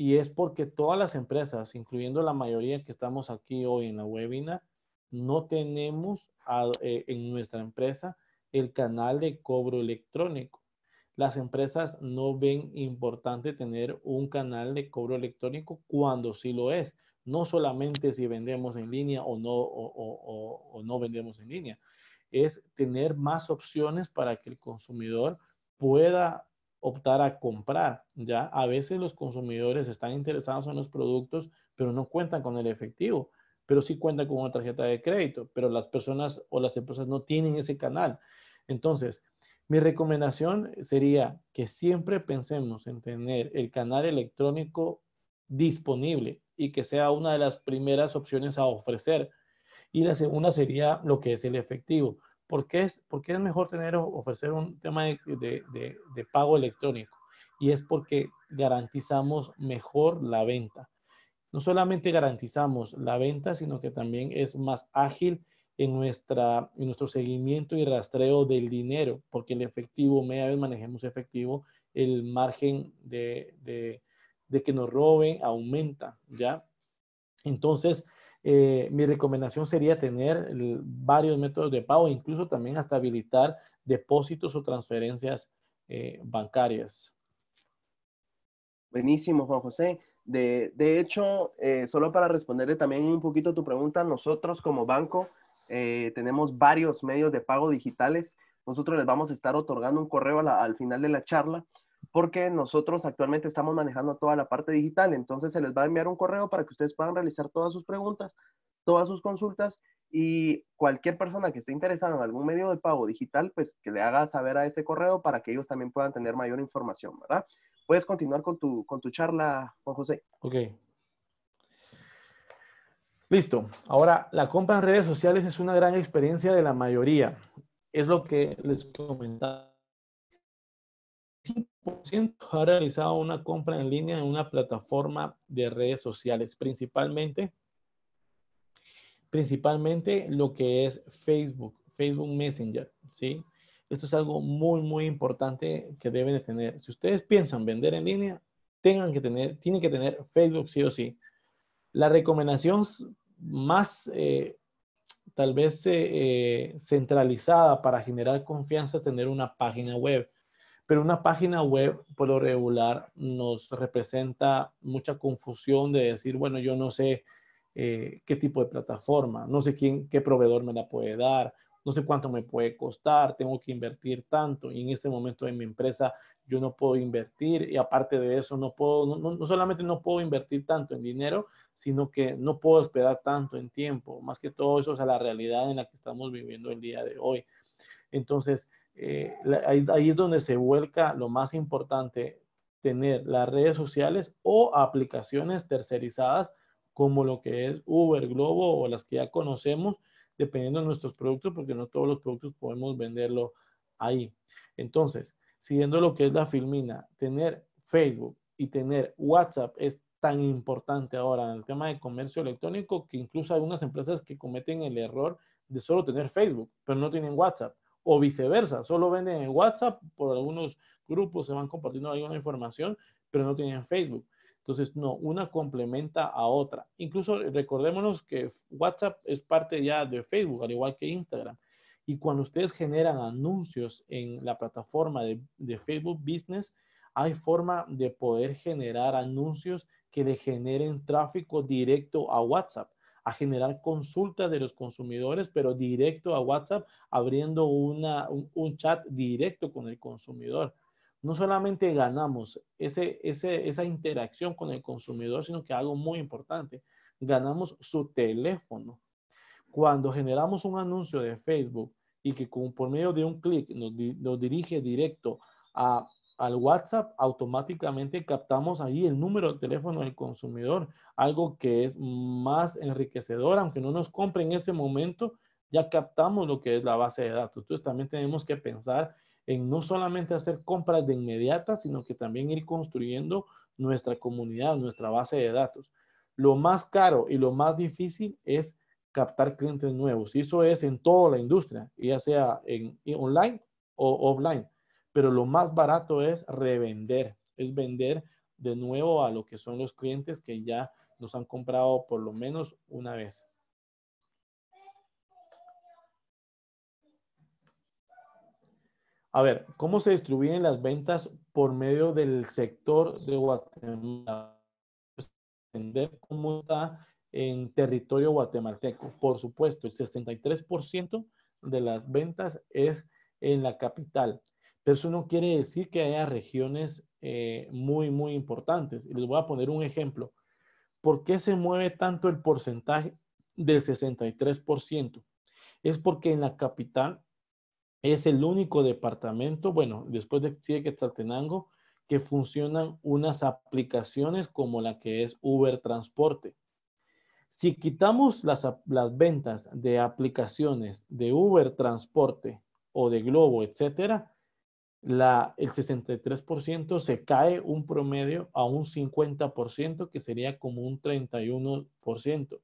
Y es porque todas las empresas, incluyendo la mayoría que estamos aquí hoy en la webinar, no tenemos eh, en nuestra empresa el canal de cobro electrónico. Las empresas no ven importante tener un canal de cobro electrónico cuando sí lo es. No solamente si vendemos en línea o no, o, no vendemos en línea. Es tener más opciones para que el consumidor pueda optar a comprar, ¿ya? A veces los consumidores están interesados en los productos, pero no cuentan con el efectivo, pero sí cuentan con una tarjeta de crédito, pero las personas o las empresas no tienen ese canal. Entonces, mi recomendación sería que siempre pensemos en tener el canal electrónico disponible y que sea una de las primeras opciones a ofrecer. Y la segunda sería lo que es el efectivo. ¿Por qué es, porque es mejor tener, ofrecer un tema de, pago electrónico? Y es porque garantizamos mejor la venta. No solamente garantizamos la venta, sino que también es más ágil en, nuestra, nuestro seguimiento y rastreo del dinero, porque el efectivo, media vez manejemos efectivo, el margen de, de que nos roben aumenta, ¿ya? Entonces, eh, mi recomendación sería tener varios métodos de pago, incluso también hasta habilitar depósitos o transferencias eh, bancarias. Buenísimo, Juan José. De, hecho, eh, solo para responderle también un poquito a tu pregunta, nosotros como banco tenemos varios medios de pago digitales. Nosotros les vamos a estar otorgando un correo al final de la charla porque nosotros actualmente estamos manejando toda la parte digital, entonces se les va a enviar un correo para que ustedes puedan realizar todas sus preguntas, todas sus consultas y cualquier persona que esté interesada en algún medio de pago digital, pues que le haga saber a ese correo para que ellos también puedan tener mayor información, ¿verdad? Puedes continuar con tu, con tu charla, Juan José. Ok. Listo. Ahora, la compra en redes sociales es una gran experiencia de la mayoría. Es lo que les comentaba ha realizado una compra en línea en una plataforma de redes sociales, principalmente, principalmente lo que es Facebook, Facebook Messenger, ¿sí? Esto es algo muy, muy importante que deben de tener. Si ustedes piensan vender en línea, tengan que tener, tienen que tener Facebook sí o sí. La recomendación más eh, tal vez eh, eh, centralizada para generar confianza es tener una página web pero una página web por lo regular nos representa mucha confusión de decir, bueno, yo no sé eh, qué tipo de plataforma, no sé quién, qué proveedor me la puede dar, no sé cuánto me puede costar, tengo que invertir tanto y en este momento en mi empresa yo no puedo invertir y aparte de eso no puedo, no, solamente no puedo invertir tanto en dinero, sino que no puedo esperar tanto en tiempo, más que todo eso es a la realidad en la que estamos viviendo el día de hoy. Entonces, eh, ahí, es donde se vuelca lo más importante, tener las redes sociales o aplicaciones tercerizadas como lo que es Uber, Globo o las que ya conocemos, dependiendo de nuestros productos, porque no todos los productos podemos venderlo ahí. Entonces, siguiendo lo que es la filmina, tener Facebook y tener WhatsApp es tan importante ahora en el tema de comercio electrónico que incluso algunas empresas que cometen el error de solo tener Facebook, pero no tienen WhatsApp o viceversa, solo venden en WhatsApp, por algunos grupos se van compartiendo alguna información, pero no tienen Facebook. Entonces, no, una complementa a otra. Incluso recordémonos que WhatsApp es parte ya de Facebook, al igual que Instagram. Y cuando ustedes generan anuncios en la plataforma de, de Facebook Business, hay forma de poder generar anuncios que le generen tráfico directo a WhatsApp a generar consultas de los consumidores, pero directo a WhatsApp, abriendo una, un, chat directo con el consumidor. No solamente ganamos ese, esa interacción con el consumidor, sino que algo muy importante, ganamos su teléfono. Cuando generamos un anuncio de Facebook y que por medio de un clic nos, nos dirige directo a al WhatsApp, automáticamente captamos ahí el número de teléfono del consumidor, algo que es más enriquecedor, aunque no nos compre en ese momento, ya captamos lo que es la base de datos. Entonces también tenemos que pensar en no solamente hacer compras de inmediata, sino que también ir construyendo nuestra comunidad, nuestra base de datos. Lo más caro y lo más difícil es captar clientes nuevos. Y eso es en toda la industria, ya sea en online o offline pero lo más barato es revender, es vender de nuevo a lo que son los clientes que ya nos han comprado por lo menos una vez. A ver, ¿cómo se distribuyen las ventas por medio del sector de Guatemala? Vender cómo está en territorio guatemalteco. Por supuesto, el 63% de las ventas es en la capital, pero eso no quiere decir que haya regiones eh, muy, muy importantes. Y les voy a poner un ejemplo. ¿Por qué se mueve tanto el porcentaje del 63%? Es porque en la capital es el único departamento, bueno, después de sigue que funcionan unas aplicaciones como la que es Uber Transporte. Si quitamos las, las ventas de aplicaciones de Uber Transporte o de Globo, etcétera, el 63% se cae un promedio a un 50%, que sería como un 31%.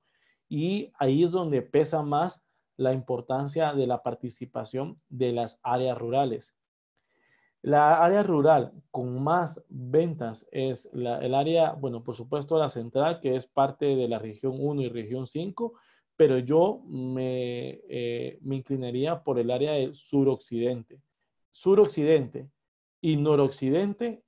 Y ahí es donde pesa más la importancia de la participación de las áreas rurales. La área rural con más ventas es el área, bueno, por supuesto la central, que es parte de la región 1 y región 5, pero yo me, eh, me inclinaría por el área del suroccidente suroccidente y noroccidente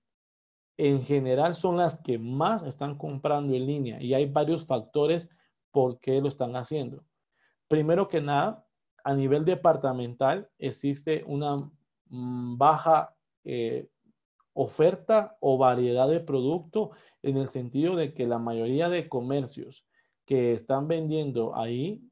en general son las que más están comprando en línea y hay varios factores por qué lo están haciendo. Primero que nada, a nivel departamental existe una mm, baja eh, oferta o variedad de producto en el sentido de que la mayoría de comercios que están vendiendo ahí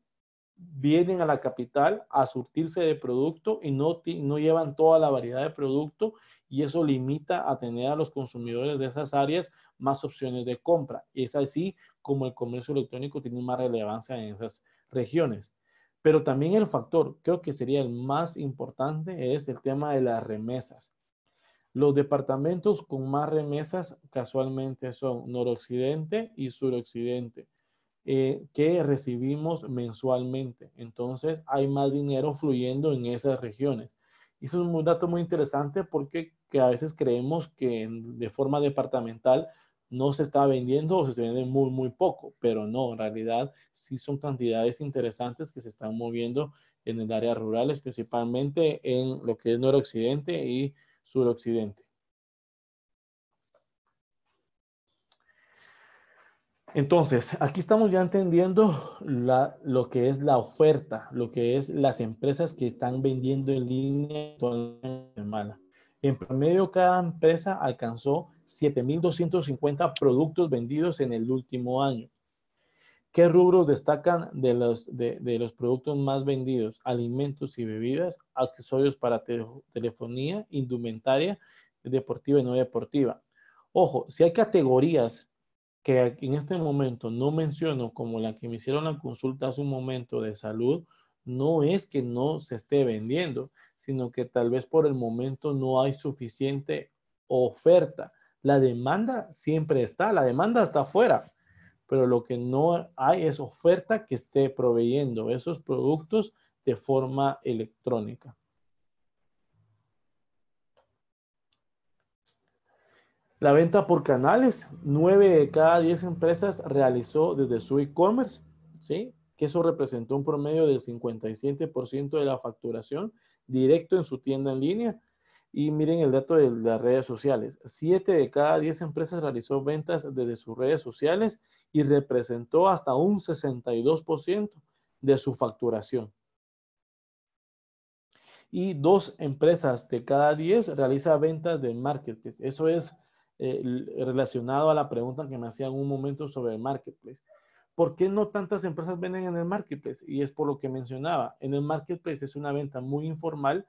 vienen a la capital a surtirse de producto y no, llevan toda la variedad de producto y eso limita a tener a los consumidores de esas áreas más opciones de compra. Es así como el comercio electrónico tiene más relevancia en esas regiones. Pero también el factor, creo que sería el más importante, es el tema de las remesas. Los departamentos con más remesas casualmente son noroccidente y suroccidente. Eh, que recibimos mensualmente. Entonces, hay más dinero fluyendo en esas regiones. Y eso es un dato muy interesante porque que a veces creemos que de forma departamental no se está vendiendo o se vende muy, muy poco, pero no, en realidad sí son cantidades interesantes que se están moviendo en el área rural, principalmente en lo que es noroccidente y suroccidente. Entonces, aquí estamos ya entendiendo lo que es la oferta, lo que es las empresas que están vendiendo en línea toda En promedio, cada empresa alcanzó 7.250 productos vendidos en el último año. ¿Qué rubros destacan de los, de, los productos más vendidos? Alimentos y bebidas, accesorios para telefonía, indumentaria deportiva y no deportiva. Ojo, si hay categorías que en este momento no menciono como la que me hicieron la consulta hace un momento de salud, no es que no se esté vendiendo, sino que tal vez por el momento no hay suficiente oferta. La demanda siempre está, la demanda está afuera, pero lo que no hay es oferta que esté proveyendo esos productos de forma electrónica. La venta por canales, 9 de cada 10 empresas realizó desde su e-commerce, ¿sí? que eso representó un promedio del 57% de la facturación directo en su tienda en línea. Y miren el dato de las redes sociales. 7 de cada 10 empresas realizó ventas desde sus redes sociales y representó hasta un 62% de su facturación y dos empresas de cada 10 realiza ventas de marketing. Eso es eh, relacionado a la pregunta que me hacía en un momento sobre el marketplace. ¿Por qué no tantas empresas venden en el marketplace? Y es por lo que mencionaba. En el marketplace es una venta muy informal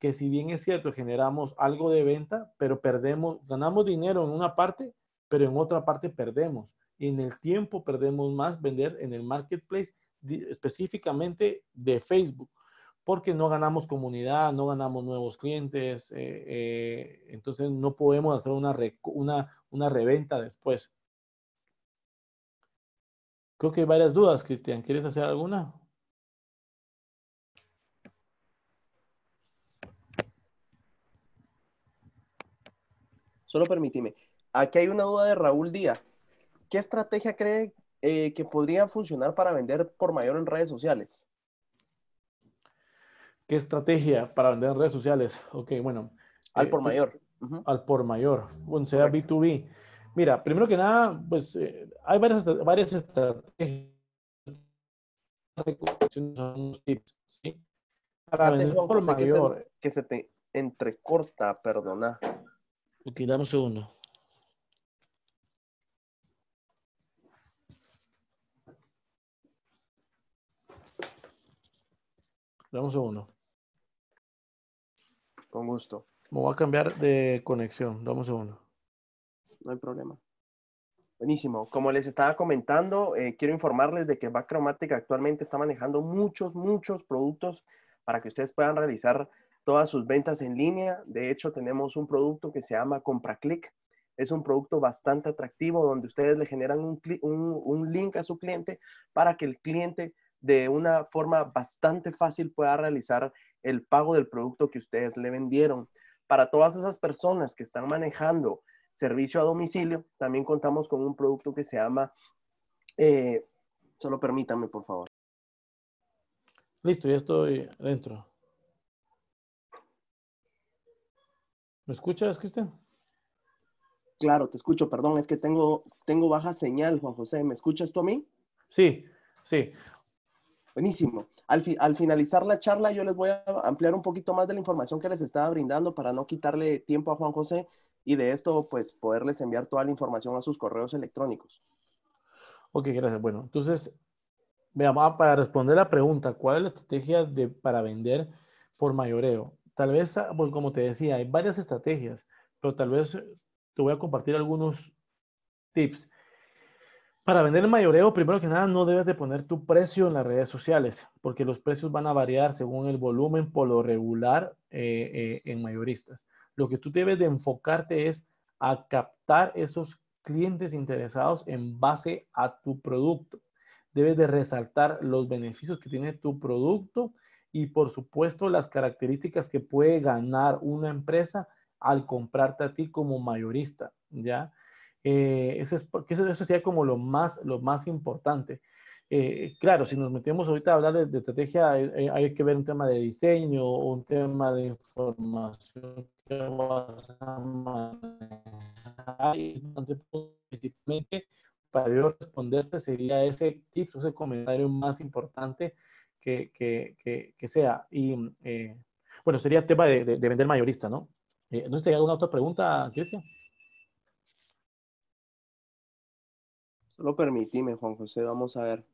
que si bien es cierto, generamos algo de venta, pero perdemos, ganamos dinero en una parte, pero en otra parte perdemos. Y en el tiempo perdemos más vender en el marketplace específicamente de Facebook porque no ganamos comunidad, no ganamos nuevos clientes, eh, eh, entonces no podemos hacer una, reventa después. Creo que hay varias dudas, Cristian. ¿Quieres hacer alguna? Solo permíteme. Aquí hay una duda de Raúl Díaz. ¿Qué estrategia cree eh, que podría funcionar para vender por mayor en redes sociales? ¿Qué estrategia para vender en redes sociales? Ok, bueno. Al eh, por mayor. Al por mayor. Bueno, sea B2B. Mira, primero que nada, pues eh, hay varias, estrategias. ¿sí? Para vender al por pues, mayor. Que se, te entrecorta, perdona. Ok, damos uno. segundo. uno. Con gusto. Me voy a cambiar de conexión. Dame un segundo. No hay problema. Buenísimo. Como les estaba comentando, eh, quiero informarles de que Chromatic actualmente está manejando muchos, muchos productos para que ustedes puedan realizar todas sus ventas en línea. De hecho, tenemos un producto que se llama CompraClick. Es un producto bastante atractivo donde ustedes le generan un link a su cliente para que el cliente de una forma bastante fácil pueda realizar el pago del producto que ustedes le vendieron. Para todas esas personas que están manejando servicio a domicilio, también contamos con un producto que se llama, eh, solo permítanme por favor. Listo, ya estoy dentro. ¿Me escuchas, Cristian? Claro, te escucho, perdón, es que tengo, tengo baja señal, Juan José. ¿Me escuchas tú a mí? Sí, sí. Buenísimo. Al, al, finalizar la charla, yo les voy a ampliar un poquito más de la información que les estaba brindando para no quitarle tiempo a Juan José y de esto, pues, poderles enviar toda la información a sus correos electrónicos. Ok, gracias. Bueno, entonces, veamos, ah, para responder la pregunta, ¿cuál es la estrategia de, para vender por mayoreo? Tal vez, pues, como te decía, hay varias estrategias, pero tal vez te voy a compartir algunos tips para vender el mayoreo, primero que nada, no debes de poner tu precio en las redes sociales, porque los precios van a variar según el volumen por lo regular eh, eh, en mayoristas. Lo que tú debes de enfocarte es a captar esos clientes interesados en base a tu producto. Debes de resaltar los beneficios que tiene tu producto y, por supuesto, las características que puede ganar una empresa al comprarte a ti como mayorista, ¿ya? Eh, eso, es, eso, eso, sería como lo más, lo más importante. Eh, claro, si nos metemos ahorita a hablar de, estrategia, hay que ver un tema de diseño, un tema de información que vas a manejar. para yo responderte sería ese tips, ese comentario más importante que, que, que, sea. Y eh, bueno, sería el tema de, vender mayorista, ¿no? Eh, no sé si otra pregunta, Cristian. Solo permitime, Juan José, vamos a ver.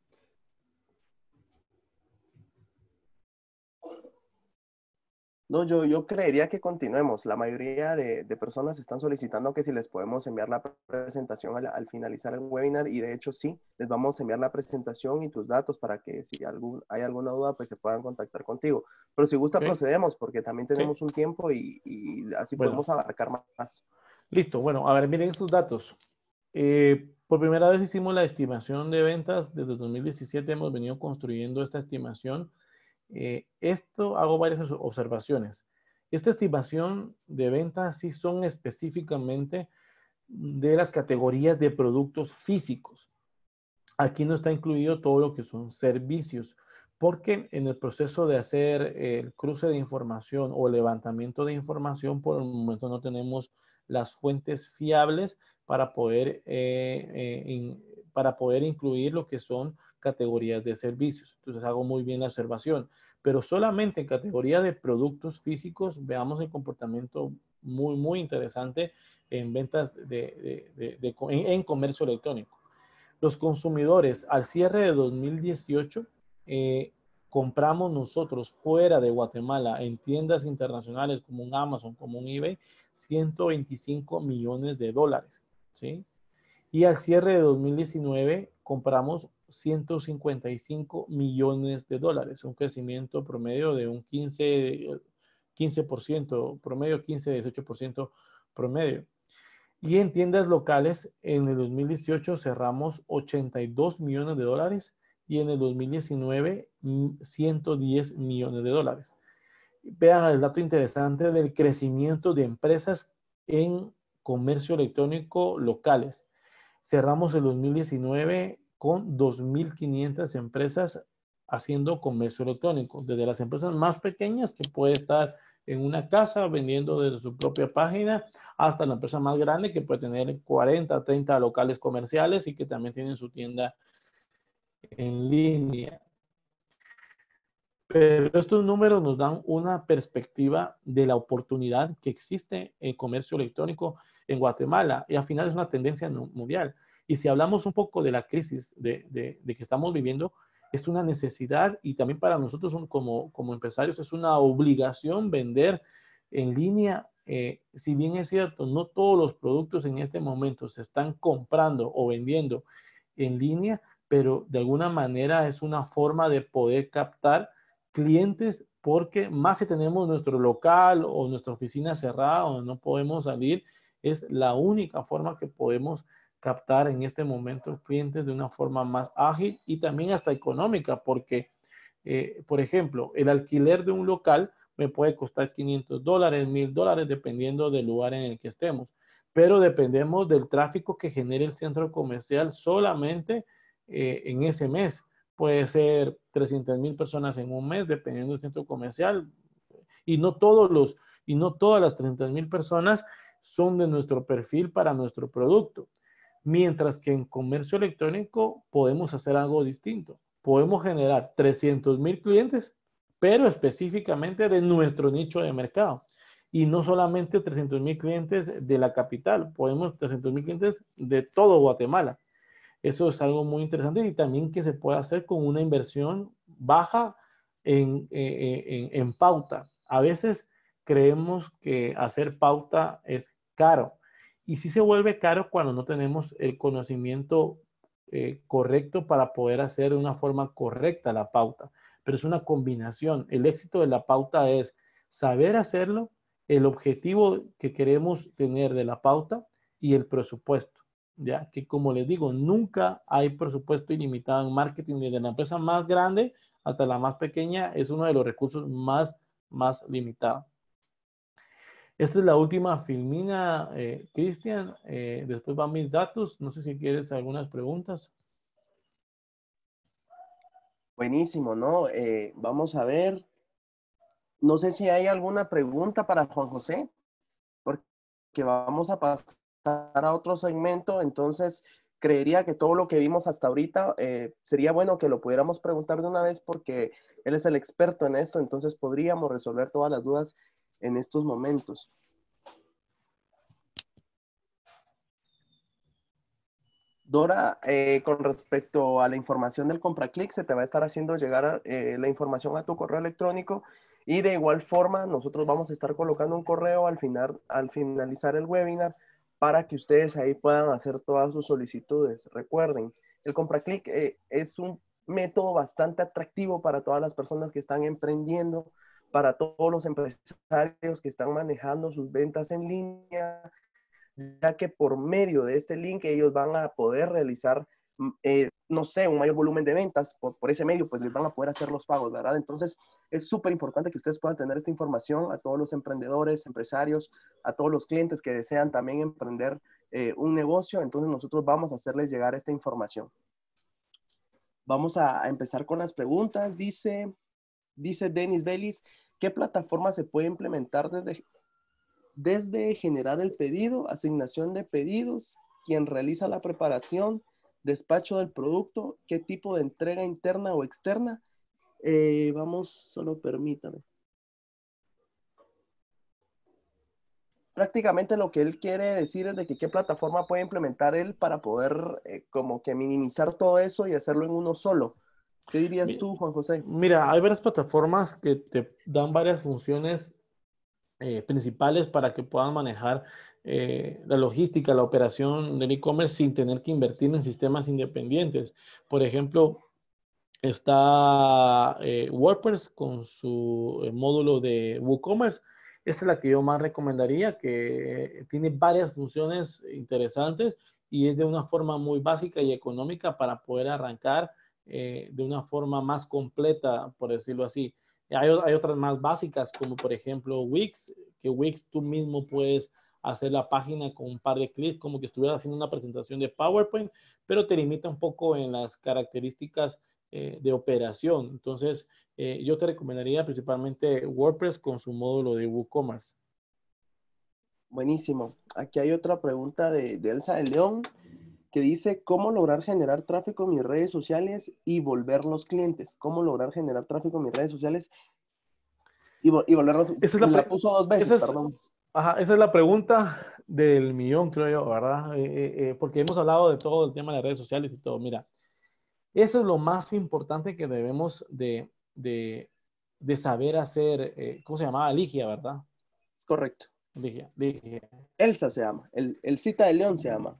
No, yo, yo creería que continuemos. La mayoría de, personas están solicitando que si les podemos enviar la presentación al, finalizar el webinar y de hecho sí, les vamos a enviar la presentación y tus datos para que si algún, hay alguna duda pues se puedan contactar contigo. Pero si gusta procedemos porque también tenemos un tiempo y, así podemos abarcar más. Listo, bueno, a ver, miren estos datos. Eh, por primera vez hicimos la estimación de ventas. Desde 2017 hemos venido construyendo esta estimación. Eh, esto hago varias observaciones. Esta estimación de ventas sí son específicamente de las categorías de productos físicos. Aquí no está incluido todo lo que son servicios, porque en el proceso de hacer el cruce de información o levantamiento de información, por el momento no tenemos las fuentes fiables para poder, eh, eh, para poder incluir lo que son categorías de servicios. Entonces hago muy bien la observación, pero solamente en categoría de productos físicos veamos el comportamiento muy, muy interesante en ventas de, en, comercio electrónico. Los consumidores al cierre de 2018 eh, compramos nosotros fuera de Guatemala en tiendas internacionales como un Amazon, como un eBay, 125 millones de dólares, ¿sí? Y al cierre de 2019 compramos 155 millones de dólares, un crecimiento promedio de un 15, 15% promedio, 15-18% promedio. Y en tiendas locales, en el 2018 cerramos 82 millones de dólares y en el 2019 110 millones de dólares. Vean el dato interesante del crecimiento de empresas en comercio electrónico locales. Cerramos el 2019 con 2.500 empresas haciendo comercio electrónico, desde las empresas más pequeñas que puede estar en una casa vendiendo desde su propia página hasta la empresa más grande que puede tener 40, 30 locales comerciales y que también tienen su tienda en línea. Pero estos números nos dan una perspectiva de la oportunidad que existe en comercio electrónico en Guatemala y al final es una tendencia mundial. Y si hablamos un poco de la crisis de, que estamos viviendo, es una necesidad y también para nosotros como, como, empresarios es una obligación vender en línea. Eh, si bien es cierto, no todos los productos en este momento se están comprando o vendiendo en línea, pero de alguna manera es una forma de poder captar clientes porque más si tenemos nuestro local o nuestra oficina cerrada o no podemos salir, es la única forma que podemos captar en este momento clientes de una forma más ágil y también hasta económica, porque, eh, por ejemplo, el alquiler de un local me puede costar 500 dólares, 1000 dólares, dependiendo del lugar en el que estemos, pero dependemos del tráfico que genere el centro comercial solamente eh, en ese mes. Puede ser 300 mil personas en un mes, dependiendo del centro comercial. Y no, todos los, y no todas las 300 mil personas son de nuestro perfil para nuestro producto. Mientras que en comercio electrónico podemos hacer algo distinto. Podemos generar 300 mil clientes, pero específicamente de nuestro nicho de mercado y no solamente 300 mil clientes de la capital, podemos 300 mil clientes de todo Guatemala. Eso es algo muy interesante y también que se puede hacer con una inversión baja eh, eh, en, pauta. A veces creemos que hacer pauta es caro y sí se vuelve caro cuando no tenemos el conocimiento eh, correcto para poder hacer de una forma correcta la pauta. Pero es una combinación. El éxito de la pauta es saber hacerlo, el objetivo que queremos tener de la pauta y el presupuesto ya que como les digo, nunca hay presupuesto ilimitado en marketing, desde la empresa más grande hasta la más pequeña, es uno de los recursos más, más limitados. Esta es la última filmina, eh, Cristian. Eh, después van mis datos. No sé si quieres algunas preguntas. Buenísimo, ¿no? Eh, vamos a ver. No sé si hay alguna pregunta para Juan José, porque vamos a pasar a otro segmento, entonces creería que todo lo que vimos hasta ahorita eh, sería bueno que lo pudiéramos preguntar de una vez porque él es el experto en esto, entonces podríamos resolver todas las dudas en estos momentos. Dora, eh, con respecto a la información del compra clic, se te va a estar haciendo llegar eh, la información a tu correo electrónico y de igual forma nosotros vamos a estar colocando un correo al, final, al finalizar el webinar para que ustedes ahí puedan hacer todas sus solicitudes. Recuerden, el CompraClick eh, es un método bastante atractivo para todas las personas que están emprendiendo, para todos los empresarios que están manejando sus ventas en línea, ya que por medio de este link ellos van a poder realizar eh, no sé, un mayor volumen de ventas por, ese medio, pues les van a poder hacer los pagos, ¿verdad? Entonces, es súper importante que ustedes puedan tener esta información a todos los emprendedores, empresarios, a todos los clientes que desean también emprender eh, un negocio. Entonces, nosotros vamos a hacerles llegar esta información. Vamos a, empezar con las preguntas. Dice, dice Denis Vélez, ¿qué plataforma se puede implementar desde, desde generar el pedido, asignación de pedidos, quien realiza la preparación, despacho del producto, qué tipo de entrega interna o externa. Eh, vamos, solo permítame. Prácticamente lo que él quiere decir es de que qué plataforma puede implementar él para poder eh, como que minimizar todo eso y hacerlo en uno solo. ¿Qué dirías tú, Juan José? Mira, hay varias plataformas que te dan varias funciones eh, principales para que puedan manejar eh, la logística, la operación del e-commerce sin tener que invertir en sistemas independientes. Por ejemplo, está eh, WordPress con su eh, módulo de WooCommerce. Esa es la que yo más recomendaría, que tiene varias funciones interesantes y es de una forma muy básica y económica para poder arrancar eh, de una forma más completa, por decirlo así. Hay, hay otras más básicas, como por ejemplo Wix, que Wix tú mismo puedes hacer la página con un par de clics, como que estuvieras haciendo una presentación de PowerPoint, pero te limita un poco en las características eh, de operación. Entonces, eh, yo te recomendaría principalmente WordPress con su módulo de WooCommerce. Buenísimo. Aquí hay otra pregunta de, Elsa de León que dice, ¿cómo lograr generar tráfico en mis redes sociales y volver los clientes? ¿Cómo lograr generar tráfico en mis redes sociales y, volverlos? la, puso dos veces, perdón. Ajá, esa es la pregunta del millón, creo yo, ¿verdad? Eh, eh, eh, porque hemos hablado de todo el tema de las redes sociales y todo. Mira, eso es lo más importante que debemos de, saber hacer. ¿Cómo se llamaba? Ligia, ¿verdad? Es correcto. Ligia, Ligia. Elsa se llama. El, cita de León se llama.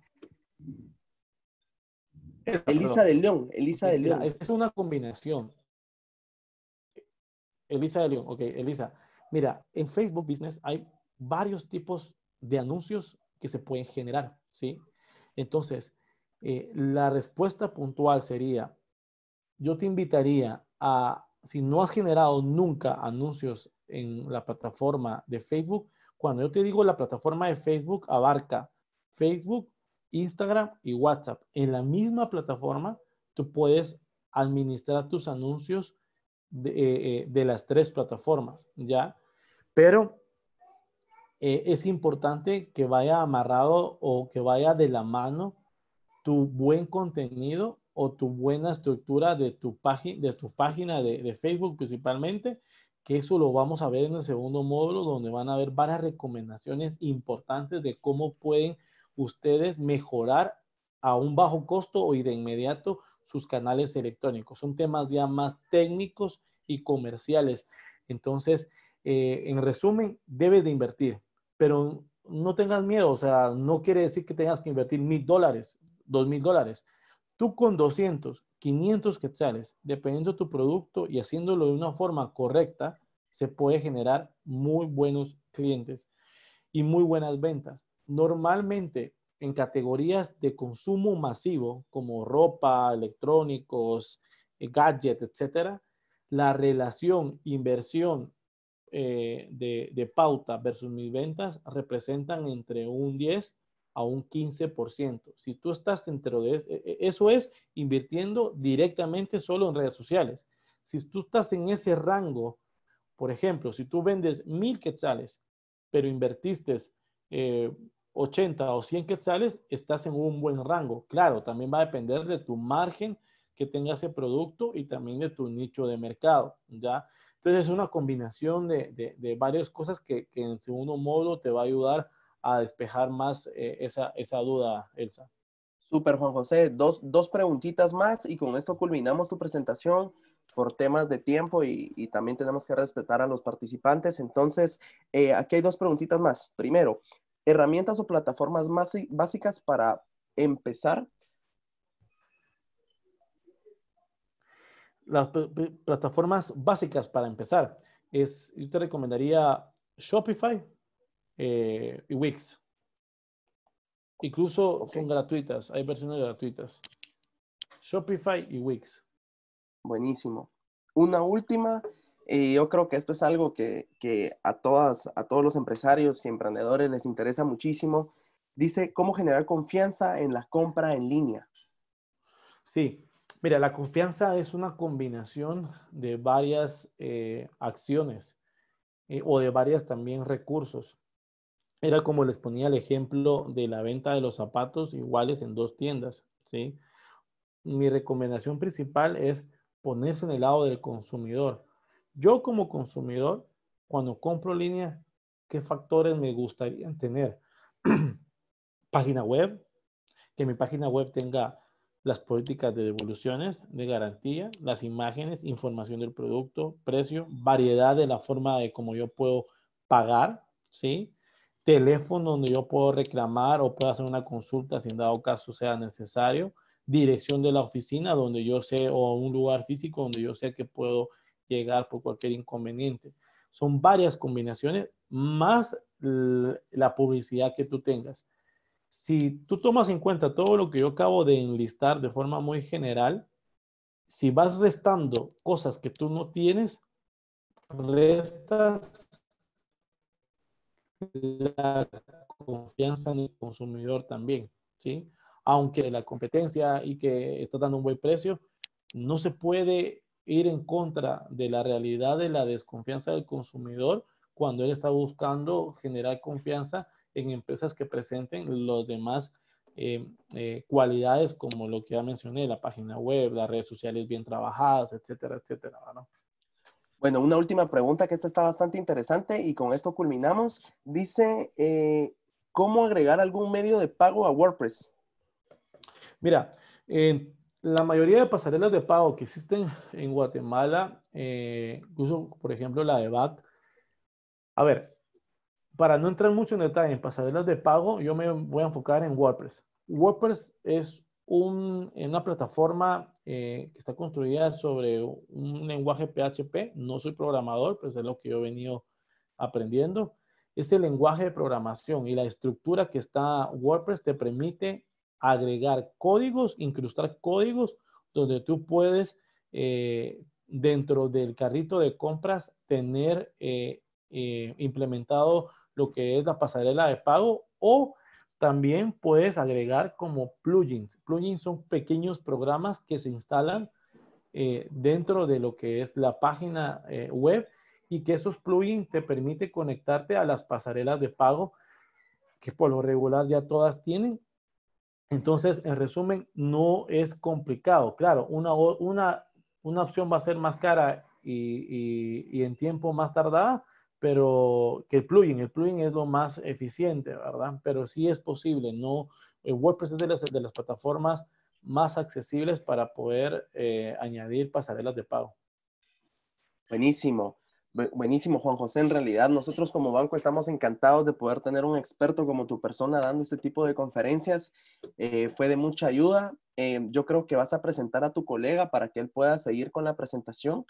Elisa de León. Elisa de León. Es una combinación. Elisa de León. Ok, Elisa. Mira, en Facebook Business hay varios tipos de anuncios que se pueden generar, ¿sí? Entonces, eh, la respuesta puntual sería, yo te invitaría a, si no has generado nunca anuncios en la plataforma de Facebook, cuando yo te digo la plataforma de Facebook abarca Facebook, Instagram y WhatsApp. En la misma plataforma, tú puedes administrar tus anuncios de eh, eh, las tres plataformas, ¿ya? Pero eh, es importante que vaya amarrado o que vaya de la mano tu buen contenido o tu buena estructura de tu, de tu página de, Facebook principalmente, que eso lo vamos a ver en el segundo módulo, donde van a haber varias recomendaciones importantes de cómo pueden ustedes mejorar a un bajo costo o y de inmediato sus canales electrónicos. Son temas ya más técnicos y comerciales. Entonces, eh, en resumen, debes de invertir pero no tengas miedo, o sea, no quiere decir que tengas que invertir mil dólares, dos mil dólares. Tú con 200, 500 quetzales, dependiendo de tu producto y haciéndolo de una forma correcta, se puede generar muy buenos clientes y muy buenas ventas. Normalmente en categorías de consumo masivo como ropa, electrónicos, eh, gadgets, etcétera, la relación inversión eh, de, pauta versus mis ventas representan entre un 10 a un 15%. Si tú estás dentro de eh, eh, eso es invirtiendo directamente solo en redes sociales. Si tú estás en ese rango, por ejemplo, si tú vendes mil quetzales, pero invertiste 80 o 100 quetzales, estás en un buen rango. Claro, también va a depender de tu margen que tenga ese producto y también de tu nicho de mercado, ¿ya? Entonces es una combinación de, varias cosas que, en segundo modo te va a ayudar a despejar más eh, esa, duda, Elsa. Súper, Juan José. Dos, preguntitas más y con esto culminamos tu presentación por temas de tiempo y, también tenemos que respetar a los participantes. Entonces, eh, aquí hay dos preguntitas más. Primero, herramientas o plataformas más básicas para empezar las plataformas básicas para empezar es, yo te recomendaría Shopify eh, y Wix. Incluso son gratuitas, hay versiones gratuitas. Shopify y Wix. Buenísimo. Una última, y yo creo que esto es algo que, que, a, todas, a todos los empresarios y emprendedores les interesa muchísimo. Dice, ¿cómo generar confianza en la compra en línea? Sí, Mira, la confianza es una combinación de varias eh, acciones eh, o de varias también recursos. Era como les ponía el ejemplo de la venta de los zapatos iguales en dos tiendas, ¿sí? Mi recomendación principal es ponerse en el lado del consumidor. Yo como consumidor, cuando compro línea, ¿qué factores me gustaría tener? [clears throat] página web, que mi página web tenga las políticas de devoluciones, de garantía, las imágenes, información del producto, precio, variedad de la forma de cómo yo puedo pagar, ¿sí? Teléfono donde yo puedo reclamar o puedo hacer una consulta si en dado caso sea necesario. Dirección de la oficina donde yo sé o un lugar físico donde yo sé que puedo llegar por cualquier inconveniente. Son varias combinaciones más la publicidad que tú tengas si tú tomas en cuenta todo lo que yo acabo de enlistar de forma muy general, si vas restando cosas que tú no tienes, restas la confianza en el consumidor también, ¿sí? Aunque la competencia y que está dando un buen precio, no se puede ir en contra de la realidad de la desconfianza del consumidor cuando él está buscando generar confianza en empresas que presenten los demás eh, eh, cualidades como lo que ya mencioné, la página web, las redes sociales bien trabajadas, etcétera, etcétera. Bueno, una última pregunta que esta está bastante interesante y con esto culminamos. Dice, eh, ¿cómo agregar algún medio de pago a WordPress? Mira, la mayoría de pasarelas de pago que existen en Guatemala, incluso por ejemplo la de BAC, a ver, para no entrar mucho en detalle en pasarelas de pago, yo me voy a enfocar en WordPress. WordPress es una plataforma eh, que está construida sobre un lenguaje PHP. No soy programador, pero es lo que yo he venido aprendiendo. Este lenguaje de programación y la estructura que está WordPress te permite agregar códigos, incrustar códigos donde tú puedes eh, dentro del carrito de compras tener eh, implementado lo que es la pasarela de pago o también puedes agregar como plugins. Plugins son pequeños programas que se instalan eh, dentro de lo que es la página eh, web y que esos plugins te permite conectarte a las pasarelas de pago que por lo regular ya todas tienen. Entonces, en resumen, no es complicado. Claro, una, opción va a ser más cara y en tiempo más tardada, pero que el plugin, el plugin es lo más eficiente, ¿verdad? Pero sí es posible, no, el WordPress es de las, de las plataformas más accesibles para poder eh, añadir pasarelas de pago. Buenísimo, buenísimo Juan José. En realidad nosotros como banco estamos encantados de poder tener un experto como tu persona dando este tipo de conferencias. Eh, fue de mucha ayuda. Eh, yo creo que vas a presentar a tu colega para que él pueda seguir con la presentación.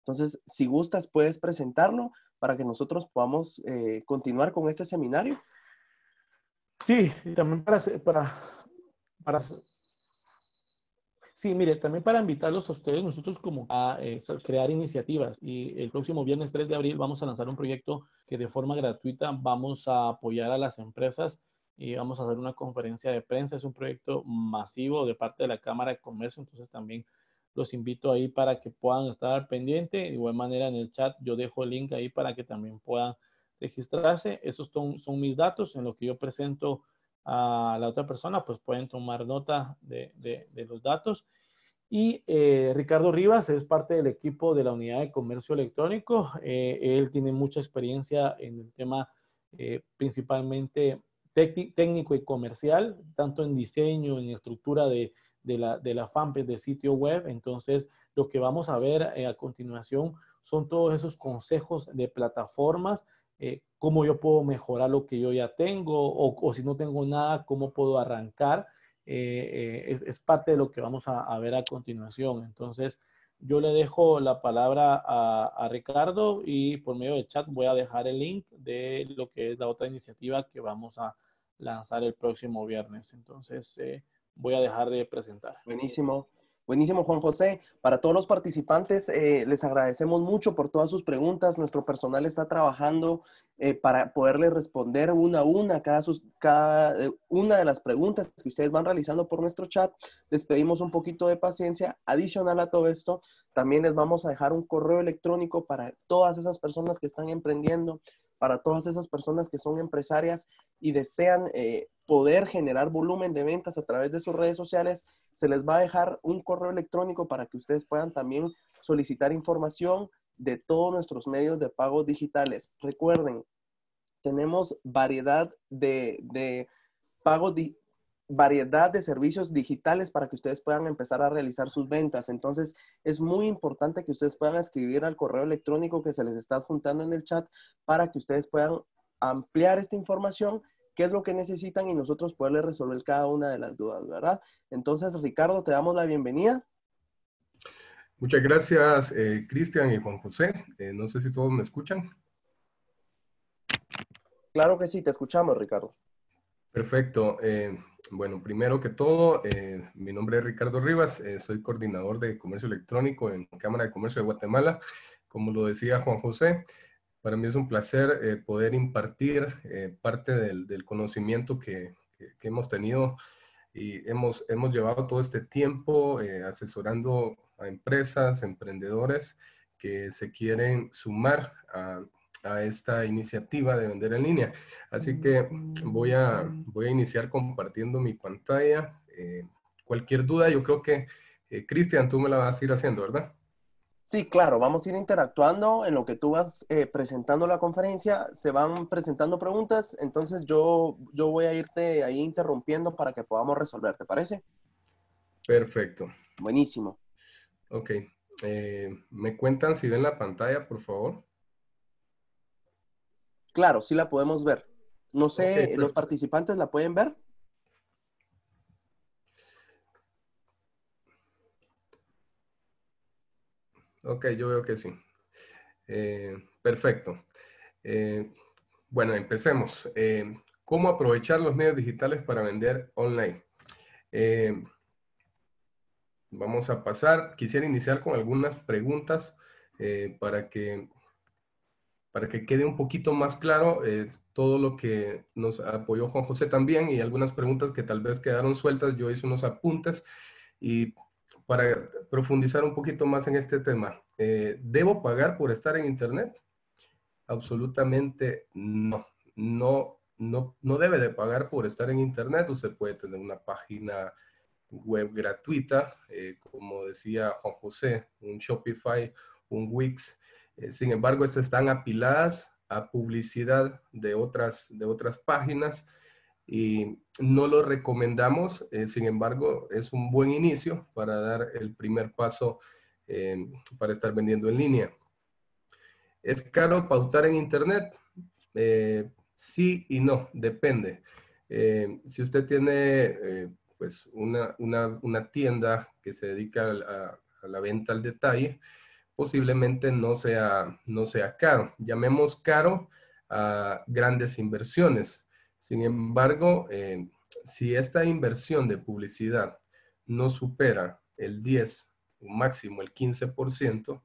Entonces, si gustas, puedes presentarlo para que nosotros podamos eh, continuar con este seminario. Sí, también para, para, para, Sí, mire, también para invitarlos a ustedes, nosotros como a eh, crear iniciativas y el próximo viernes 3 de abril vamos a lanzar un proyecto que de forma gratuita vamos a apoyar a las empresas y vamos a hacer una conferencia de prensa. Es un proyecto masivo de parte de la Cámara de Comercio, entonces también los invito ahí para que puedan estar pendiente. De igual manera en el chat yo dejo el link ahí para que también puedan registrarse. Esos son, son mis datos en lo que yo presento a la otra persona, pues pueden tomar nota de, los datos. Y eh, Ricardo Rivas es parte del equipo de la unidad de comercio electrónico. Eh, él tiene mucha experiencia en el tema eh, principalmente técnico y comercial, tanto en diseño, en estructura de, de la, de de sitio web. Entonces, lo que vamos a ver eh, a continuación son todos esos consejos de plataformas, eh, cómo yo puedo mejorar lo que yo ya tengo o, si no tengo nada, cómo puedo arrancar. Eh, es, parte de lo que vamos a, ver a continuación. Entonces, yo le dejo la palabra a, Ricardo y por medio del chat voy a dejar el link de lo que es la otra iniciativa que vamos a lanzar el próximo viernes. Entonces, voy a dejar de presentar. Buenísimo. Buenísimo, Juan José. Para todos los participantes, eh, les agradecemos mucho por todas sus preguntas. Nuestro personal está trabajando eh, para poderles responder una a una cada, cada eh, una de las preguntas que ustedes van realizando por nuestro chat. Les pedimos un poquito de paciencia. Adicional a todo esto, también les vamos a dejar un correo electrónico para todas esas personas que están emprendiendo, para todas esas personas que son empresarias y desean eh, poder generar volumen de ventas a través de sus redes sociales, se les va a dejar un correo electrónico para que ustedes puedan también solicitar información de todos nuestros medios de pago digitales. Recuerden, tenemos variedad de, pagos, di, variedad de servicios digitales para que ustedes puedan empezar a realizar sus ventas. Entonces, es muy importante que ustedes puedan escribir al correo electrónico que se les está adjuntando en el chat para que ustedes puedan ampliar esta información, qué es lo que necesitan y nosotros poderles resolver cada una de las dudas, ¿verdad? Entonces, Ricardo, te damos la bienvenida. Muchas gracias, eh, Cristian y Juan José. Eh, no sé si todos me escuchan. Claro que sí, te escuchamos, Ricardo. Perfecto. Eh, bueno, primero que todo, eh, mi nombre es Ricardo Rivas, eh, soy coordinador de comercio electrónico en Cámara de Comercio de Guatemala. Como lo decía Juan José, para mí es un placer poder impartir parte del, conocimiento que, hemos tenido y hemos, hemos llevado todo este tiempo asesorando a empresas, emprendedores que se quieren sumar a, a esta iniciativa de vender en línea. Así mm. que voy a, voy a iniciar compartiendo mi pantalla. Eh, cualquier duda, yo creo que, eh, Cristian, tú me la vas a ir haciendo, ¿verdad? Sí, claro, vamos a ir interactuando en lo que tú vas eh, presentando la conferencia, se van presentando preguntas, entonces yo, yo voy a irte ahí interrumpiendo para que podamos resolver, ¿te parece? Perfecto. Buenísimo. Ok, me cuentan si ven la pantalla, por favor. Claro, sí la podemos ver. No sé, ¿los participantes la pueden ver? Ok, yo veo que sí. Eh, perfecto. Eh, bueno, empecemos. Eh, ¿Cómo aprovechar los medios digitales para vender online? vamos a pasar. Quisiera iniciar con algunas preguntas para que para que quede un poquito más claro eh, todo lo que nos apoyó Juan José también y algunas preguntas que tal vez quedaron sueltas, yo hice unos apuntes y para profundizar un poquito más en este tema. Eh, ¿Debo pagar por estar en Internet? Absolutamente no. No, no, no debe de pagar por estar en Internet. Usted puede tener una página web gratuita, eh, como decía Juan José, un Shopify, un Wix, eh, sin embargo, estas están apiladas a publicidad de otras, de otras páginas y no lo recomendamos, eh, sin embargo, es un buen inicio para dar el primer paso em, para estar vendiendo en línea. ¿Es caro pautar en Internet? Eh, sí y no, depende. si usted tiene pues una, tienda que se dedica a la venta al detalle, posiblemente no sea, no sea caro. Llamemos caro a grandes inversiones. Sin embargo, eh, si esta inversión de publicidad no supera el 10, un máximo el 15%,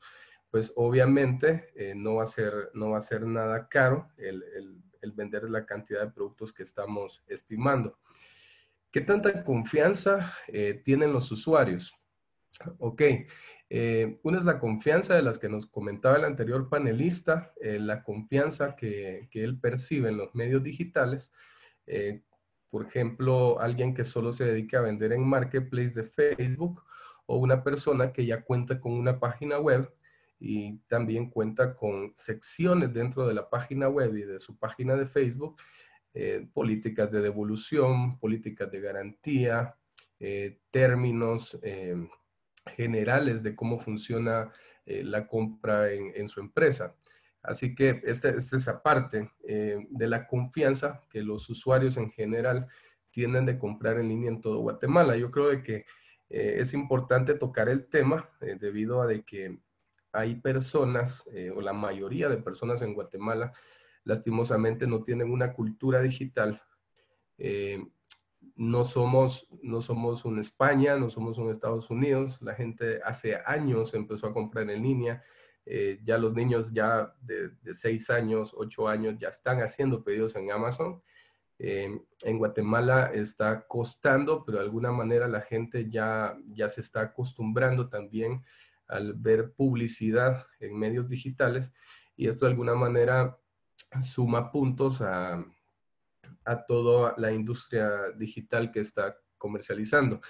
pues obviamente eh, no, va a ser, no va a ser nada caro el, vender la cantidad de productos que estamos estimando. ¿Qué tanta confianza eh, tienen los usuarios? Ok, eh, una es la confianza de las que nos comentaba el anterior panelista, eh, la confianza que, que, él percibe en los medios digitales. Eh, por ejemplo, alguien que solo se dedica a vender en marketplace de Facebook o una persona que ya cuenta con una página web y también cuenta con secciones dentro de la página web y de su página de Facebook, políticas de devolución, políticas de garantía, términos generales de cómo funciona eh, la compra en, su empresa. Así que esta, este es esa parte eh, de la confianza que los usuarios en general tienen de comprar en línea en todo Guatemala. Yo creo que eh, es importante tocar el tema debido a de que hay personas o la mayoría de personas en Guatemala lastimosamente no tienen una cultura digital no somos, no somos un España, no somos un Estados Unidos. La gente hace años empezó a comprar en línea. Eh, ya los niños ya de, 6 años, 8 años ya están haciendo pedidos en Amazon. Eh, en Guatemala está costando, pero de alguna manera la gente ya, ya se está acostumbrando también al ver publicidad en medios digitales y esto de alguna manera suma puntos a, a toda la industria digital que está comercializando.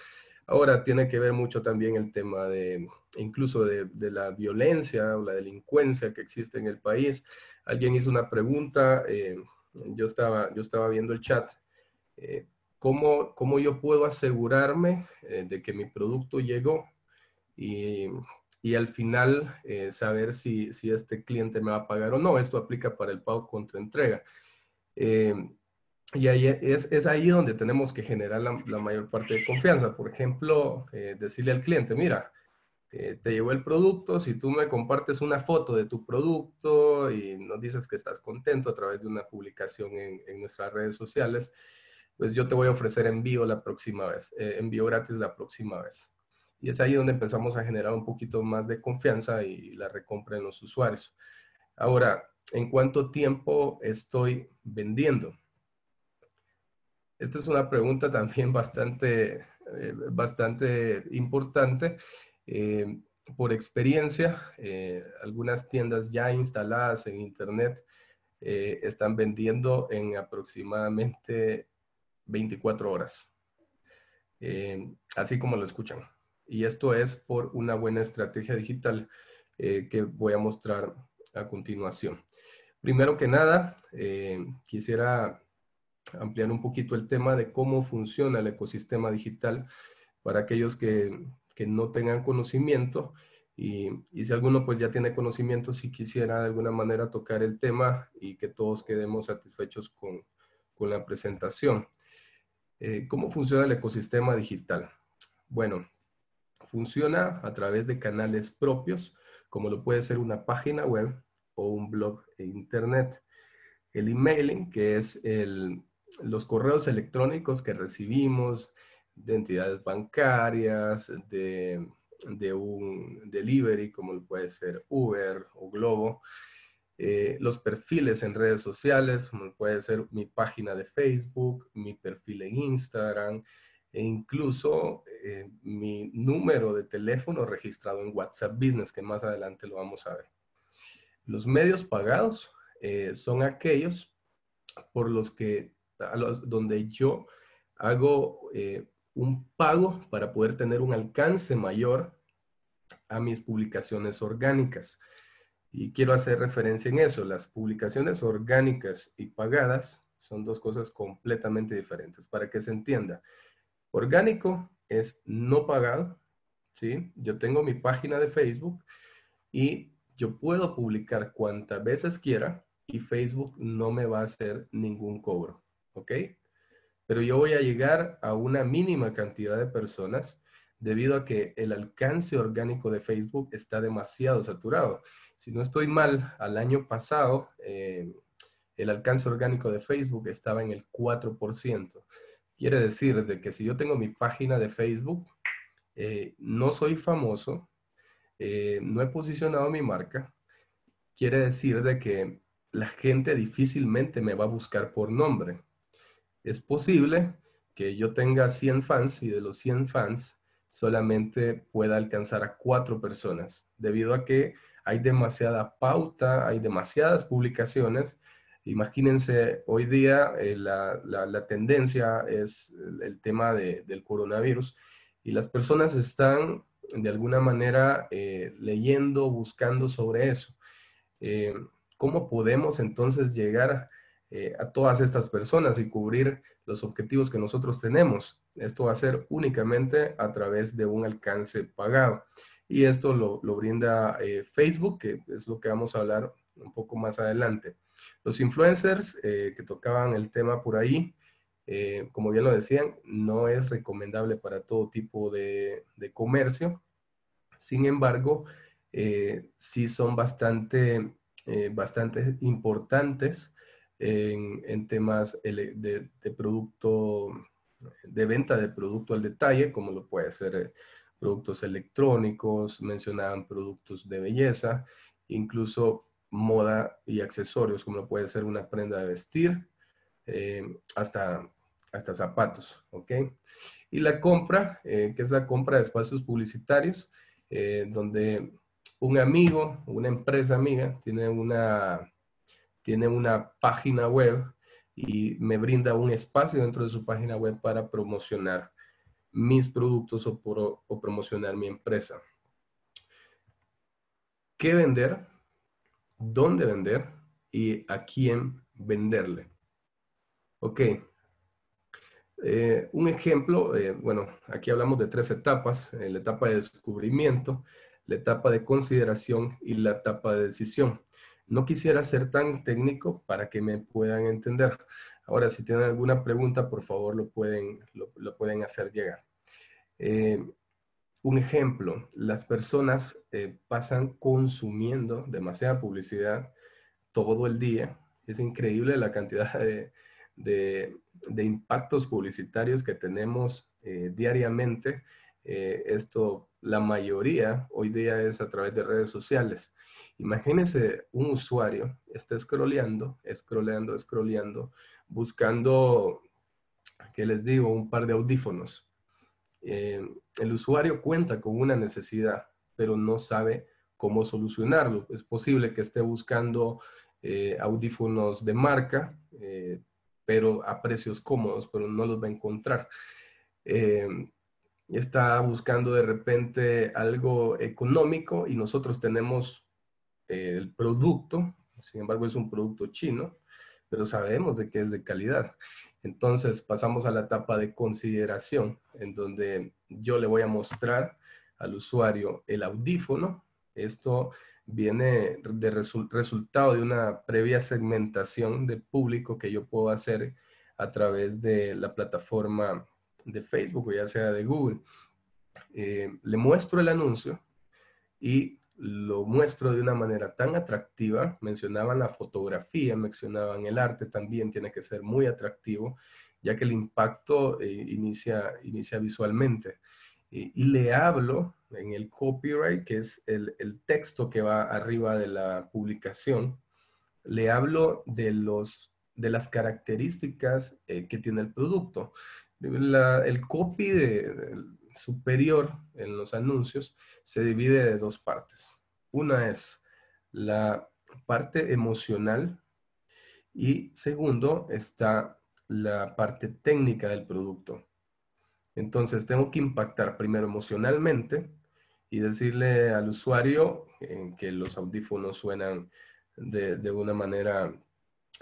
Ahora tiene que ver mucho también el tema de incluso de, la violencia o la delincuencia que existe en el país. Alguien hizo una pregunta, eh, yo, estaba, yo estaba viendo el chat, eh, ¿cómo, yo puedo asegurarme eh, de que mi producto llegó y, al final saber si, si, este cliente me va a pagar o no? Esto aplica para el pago contra entrega. Y ahí es, es, ahí donde tenemos que generar la, mayor parte de confianza. Por ejemplo, eh, decirle al cliente, mira, eh, te llevo el producto, si tú me compartes una foto de tu producto y nos dices que estás contento a través de una publicación en, en nuestras redes sociales, pues yo te voy a ofrecer envío la próxima vez, eh, envío gratis la próxima vez. Y es ahí donde empezamos a generar un poquito más de confianza y la recompra en los usuarios. Ahora, ¿en cuánto tiempo estoy vendiendo? Esta es una pregunta también [laughs] bastante, eh, bastante importante. Eh, por experiencia, eh, algunas tiendas ya instaladas en Internet están vendiendo en aproximadamente 24 horas, así como lo escuchan. Y esto es por una buena estrategia digital que voy a mostrar a continuación. Primero que nada, quisiera ampliar un poquito el tema de cómo funciona el ecosistema digital para aquellos que, no tengan conocimiento. Y, si alguno pues ya tiene conocimiento, si quisiera de alguna manera tocar el tema y que todos quedemos satisfechos con, la presentación. Eh, ¿Cómo funciona el ecosistema digital? Bueno, funciona a través de canales propios, como lo puede ser una página web o un blog e internet. El emailing, que es el, los correos electrónicos que recibimos de entidades bancarias, de, un delivery como puede ser Uber o Globo, eh, los perfiles en redes sociales como puede ser mi página de Facebook, mi perfil en Instagram e incluso eh, mi número de teléfono registrado en WhatsApp Business, que más adelante lo vamos a ver. Los medios pagados eh, son aquellos por los que donde yo hago eh, un pago para poder tener un alcance mayor a mis publicaciones orgánicas. Y quiero hacer referencia en eso. Las publicaciones orgánicas y pagadas son dos cosas completamente diferentes para que se entienda. Orgánico es no pagado, ¿sí? Yo tengo mi página de Facebook y yo puedo publicar cuantas veces quiera y Facebook no me va a hacer ningún cobro. ¿ok? Pero yo voy a llegar a una mínima cantidad de personas debido a que el alcance orgánico de Facebook está demasiado saturado. Si no estoy mal, al año pasado eh, el alcance orgánico de Facebook estaba en el 4%. Quiere decir de que si yo tengo mi página de Facebook, eh, no soy famoso, eh, no he posicionado mi marca, quiere decir de que la gente difícilmente me va a buscar por nombre es posible que yo tenga 100 fans y de los 100 fans solamente pueda alcanzar a cuatro personas, debido a que hay demasiada pauta, hay demasiadas publicaciones. Imagínense, hoy día eh, la, tendencia es el, tema del coronavirus y las personas están de alguna manera eh, leyendo, buscando sobre eso. Eh, ¿Cómo podemos entonces llegar a...? Eh, a todas estas personas y cubrir los objetivos que nosotros tenemos. Esto va a ser únicamente a través de un alcance pagado. Y esto lo, brinda eh, Facebook, que es lo que vamos a hablar un poco más adelante. Los influencers eh, que tocaban el tema por ahí, como bien lo decían, no es recomendable para todo tipo de, comercio. Sin embargo, sí son bastante, bastante importantes en, temas de, producto, de venta de producto al detalle, como lo puede ser eh, productos electrónicos, mencionaban productos de belleza, incluso moda y accesorios, como lo puede ser una prenda de vestir, eh, hasta, hasta zapatos, ¿ok? Y la compra, eh, que es la compra de espacios publicitarios, donde un amigo, una empresa amiga, tiene una, tiene una página web y me brinda un espacio dentro de su página web para promocionar mis productos o, promocionar mi empresa. ¿Qué vender? ¿Dónde vender? ¿Y a quién venderle? Ok. Eh, un ejemplo, eh, bueno, aquí hablamos de tres etapas, eh, la etapa de descubrimiento, la etapa de consideración y la etapa de decisión. No quisiera ser tan técnico para que me puedan entender. Ahora, si tienen alguna pregunta, por favor, lo pueden, lo, pueden hacer llegar. Eh, un ejemplo, las personas eh, pasan consumiendo demasiada publicidad todo el día. Es increíble la cantidad de, impactos publicitarios que tenemos eh, diariamente eh, esto, la mayoría hoy día es a través de redes sociales. Imagínense un usuario, está scrolleando, scrolleando, scrolleando, buscando, ¿qué les digo? Un par de audífonos. Eh, el usuario cuenta con una necesidad, pero no sabe cómo solucionarlo. Es posible que esté buscando eh, audífonos de marca, pero a precios cómodos, pero no los va a encontrar está buscando de repente algo económico y nosotros tenemos eh, el producto, sin embargo es un producto chino, pero sabemos de que es de calidad. Entonces pasamos a la etapa de consideración, en donde yo le voy a mostrar al usuario el audífono. Esto viene de resultado de una previa segmentación de público que yo puedo hacer a través de la plataforma de Facebook o ya sea de Google. Eh, le muestro el anuncio y lo muestro de una manera tan atractiva. Mencionaban la fotografía, mencionaban el arte también, tiene que ser muy atractivo, ya que el impacto eh, inicia, inicia visualmente. Y, le hablo en el copyright, que es el, texto que va arriba de la publicación, le hablo de los de las características eh, que tiene el producto el copy superior en los anuncios se divide de dos partes. Una es la parte emocional y segundo está la parte técnica del producto. Entonces tengo que impactar primero emocionalmente y decirle al usuario eh, que los audífonos suenan de, de una manera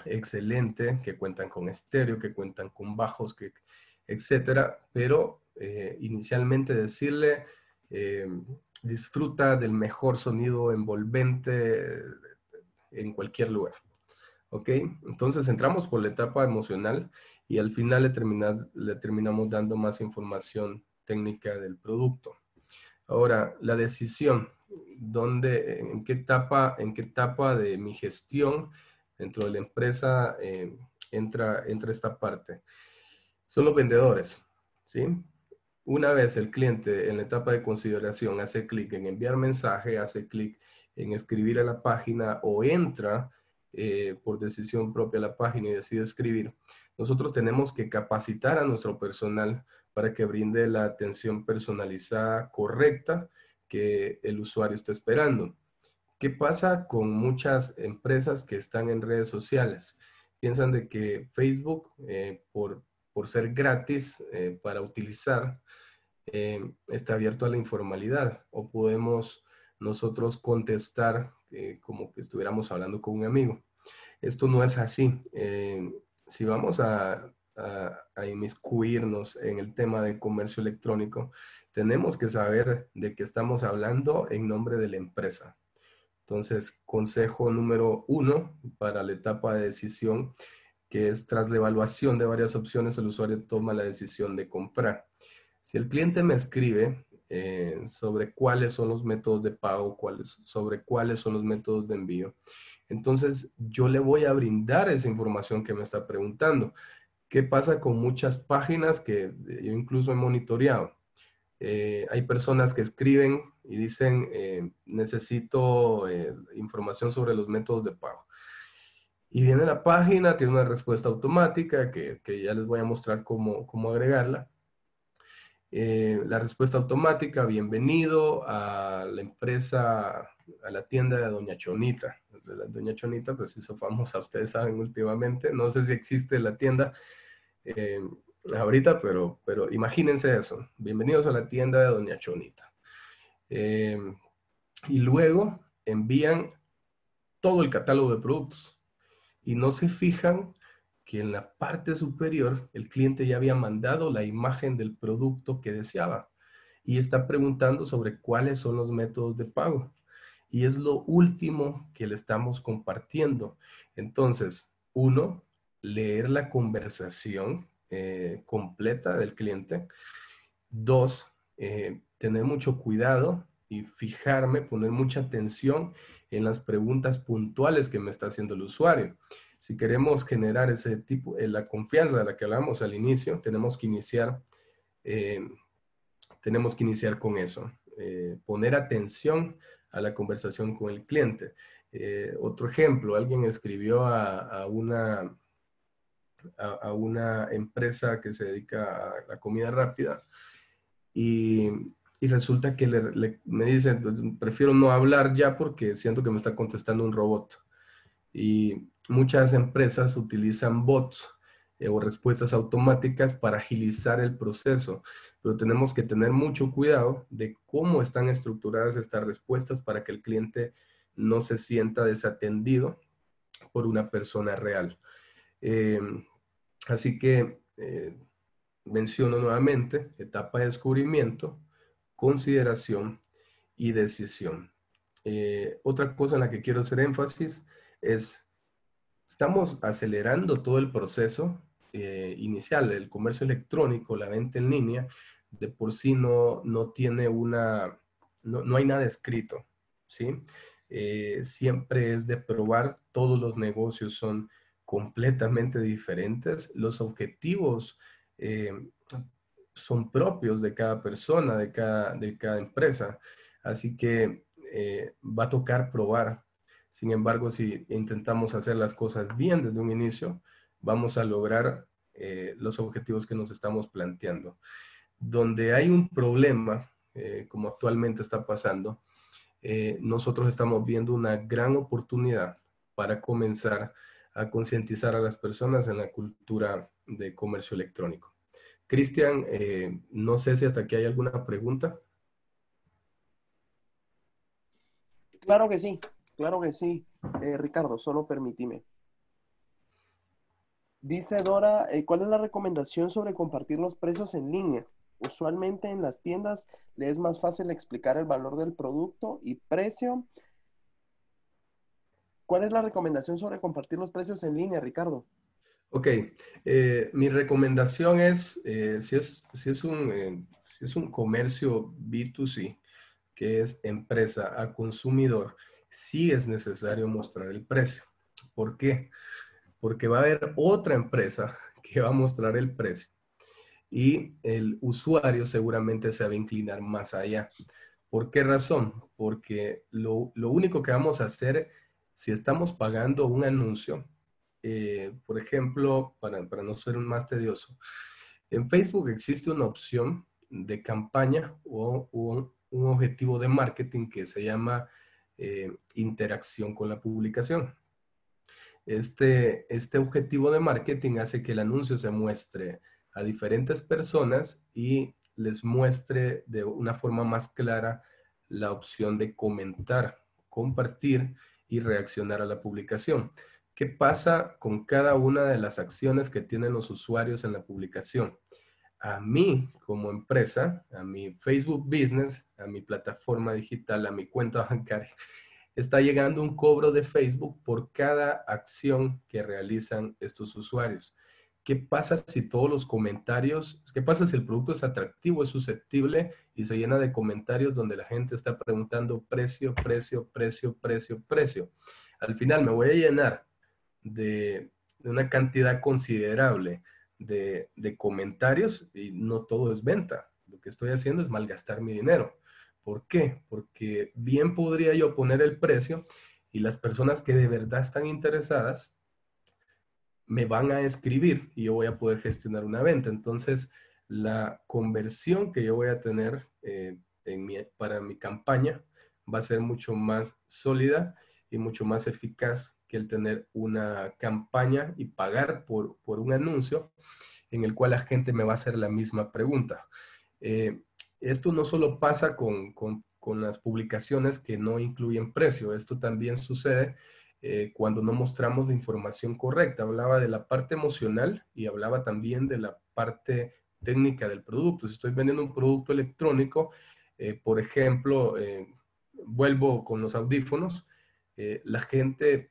excelente, que cuentan con estéreo, que cuentan con bajos, que, etcétera, pero eh, inicialmente decirle, eh, disfruta del mejor sonido envolvente en cualquier lugar. ¿Ok? Entonces entramos por la etapa emocional y al final le, le terminamos dando más información técnica del producto. Ahora, la decisión, ¿dónde, en, qué etapa, ¿en qué etapa de mi gestión dentro de la empresa eh, entra, entra esta parte? son los vendedores. ¿sí? Una vez el cliente en la etapa de consideración hace clic en enviar mensaje, hace clic en escribir a la página o entra eh, por decisión propia a la página y decide escribir, nosotros tenemos que capacitar a nuestro personal para que brinde la atención personalizada correcta que el usuario está esperando. ¿Qué pasa con muchas empresas que están en redes sociales? Piensan de que Facebook, eh, por por ser gratis eh, para utilizar, eh, está abierto a la informalidad o podemos nosotros contestar eh, como que estuviéramos hablando con un amigo. Esto no es así. si vamos a, a, a inmiscuirnos en el tema de comercio electrónico, tenemos que saber de qué estamos hablando en nombre de la empresa. Entonces, consejo número uno para la etapa de decisión que es tras la evaluación de varias opciones, el usuario toma la decisión de comprar. Si el cliente me escribe eh, sobre cuáles son los métodos de pago, sobre cuáles son los métodos de envío, entonces yo le voy a brindar esa información que me está preguntando. ¿Qué pasa con muchas páginas que eh, yo incluso he monitoreado? Eh, hay personas que escriben y dicen, necesito información sobre los métodos de pago. Y viene la página, tiene una respuesta automática que, ya les voy a mostrar cómo, agregarla. Eh, la respuesta automática, bienvenido a la empresa, a la tienda de Doña Chonita. La Doña Chonita pues hizo famosa, ustedes saben, últimamente. No sé si existe la tienda eh, ahorita, pero, pero imagínense eso. Bienvenidos a la tienda de Doña Chonita. Eh, y luego envían todo el catálogo de productos y no se fijan que en la parte superior el cliente ya había mandado la imagen del producto que deseaba y está preguntando sobre cuáles son los métodos de pago. Y es lo último que le estamos compartiendo. Entonces, uno, leer la conversación eh, completa del cliente. Dos, eh, tener mucho cuidado y fijarme, poner mucha atención en las preguntas puntuales que me está haciendo el usuario. Si queremos generar ese tipo, de eh, la confianza de la que hablamos al inicio, tenemos que iniciar, eh, tenemos que iniciar con eso. Eh, poner atención a la conversación con el cliente. otro ejemplo, alguien escribió a, una, a una empresa que se dedica a la comida rápida y y resulta que le, me dice pues, prefiero no hablar ya porque siento que me está contestando un robot. Y muchas empresas utilizan bots eh, o respuestas automáticas para agilizar el proceso, pero tenemos que tener mucho cuidado de cómo están estructuradas estas respuestas para que el cliente no se sienta desatendido por una persona real. Em, así que eh, menciono nuevamente etapa de descubrimiento, consideración y decisión. Eh, otra cosa en la que quiero hacer énfasis es, estamos acelerando todo el proceso eh, inicial, el comercio electrónico, la venta en línea, de por sí no, no tiene una, no, hay nada escrito, ¿sí? Eh, siempre es de probar, todos los negocios son completamente diferentes, los objetivos son propios de cada persona, de cada, de cada empresa. Así que eh, va a tocar probar. Sin embargo, si intentamos hacer las cosas bien desde un inicio, vamos a lograr eh, los objetivos que nos estamos planteando. Donde hay un problema, eh, como actualmente está pasando, nosotros estamos viendo una gran oportunidad para comenzar a concientizar a las personas en la cultura de comercio electrónico. Cristian, eh, no sé si hasta aquí hay alguna pregunta. Claro que sí, claro que sí, eh, Ricardo, solo permítime. Dice Dora, eh, ¿cuál es la recomendación sobre compartir los precios en línea? Usualmente en las tiendas le es más fácil explicar el valor del producto y precio. ¿Cuál es la recomendación sobre compartir los precios en línea, Ricardo? Ok, eh, mi recomendación eh, es, si es, un, eh, es un comercio B2C, que es empresa a consumidor, sí es necesario mostrar el precio. ¿Por qué? Porque va a haber otra empresa [laughs] que va a mostrar el precio y el usuario seguramente se va a inclinar más allá. ¿Por qué razón? Porque lo único que vamos a hacer si estamos pagando un anuncio eh, por ejemplo, para, no ser más tedioso, en Facebook existe una opción de campaña o, un objetivo de marketing que se llama eh, interacción con la publicación. Este, este objetivo de marketing hace que el anuncio se muestre a diferentes personas y les muestre de una forma más clara la opción de comentar, compartir y reaccionar a la publicación qué pasa con cada una de las acciones que tienen los usuarios en la publicación. A mí como empresa, a mi Facebook Business, a mi plataforma digital, a mi cuenta [laughs] bancaria, está llegando un cobro de Facebook por cada acción que realizan estos usuarios. ¿Qué pasa si todos los comentarios, qué pasa si el producto es atractivo, es susceptible y se llena de comentarios donde la gente está preguntando precio, precio, precio, precio, precio? Al final me voy a llenar de, una cantidad considerable de, comentarios y no todo es venta. Lo que estoy haciendo es malgastar mi dinero. ¿Por qué? Porque bien podría yo poner el precio y las personas que de verdad están interesadas me van a escribir y yo voy a poder gestionar una venta. Entonces, la conversión que yo voy a tener eh, para mi campaña va a ser mucho más sólida y mucho más eficaz que el tener una campaña y pagar por, por un anuncio en el cual la gente me va a hacer la misma pregunta. Eh, esto no solo pasa con, con, con, las publicaciones que no incluyen precio, esto también sucede eh, cuando no mostramos la información correcta. Hablaba de la parte emocional y hablaba también de la parte técnica del producto. Si estoy vendiendo un producto electrónico, eh, por ejemplo, vuelvo con los audífonos, la gente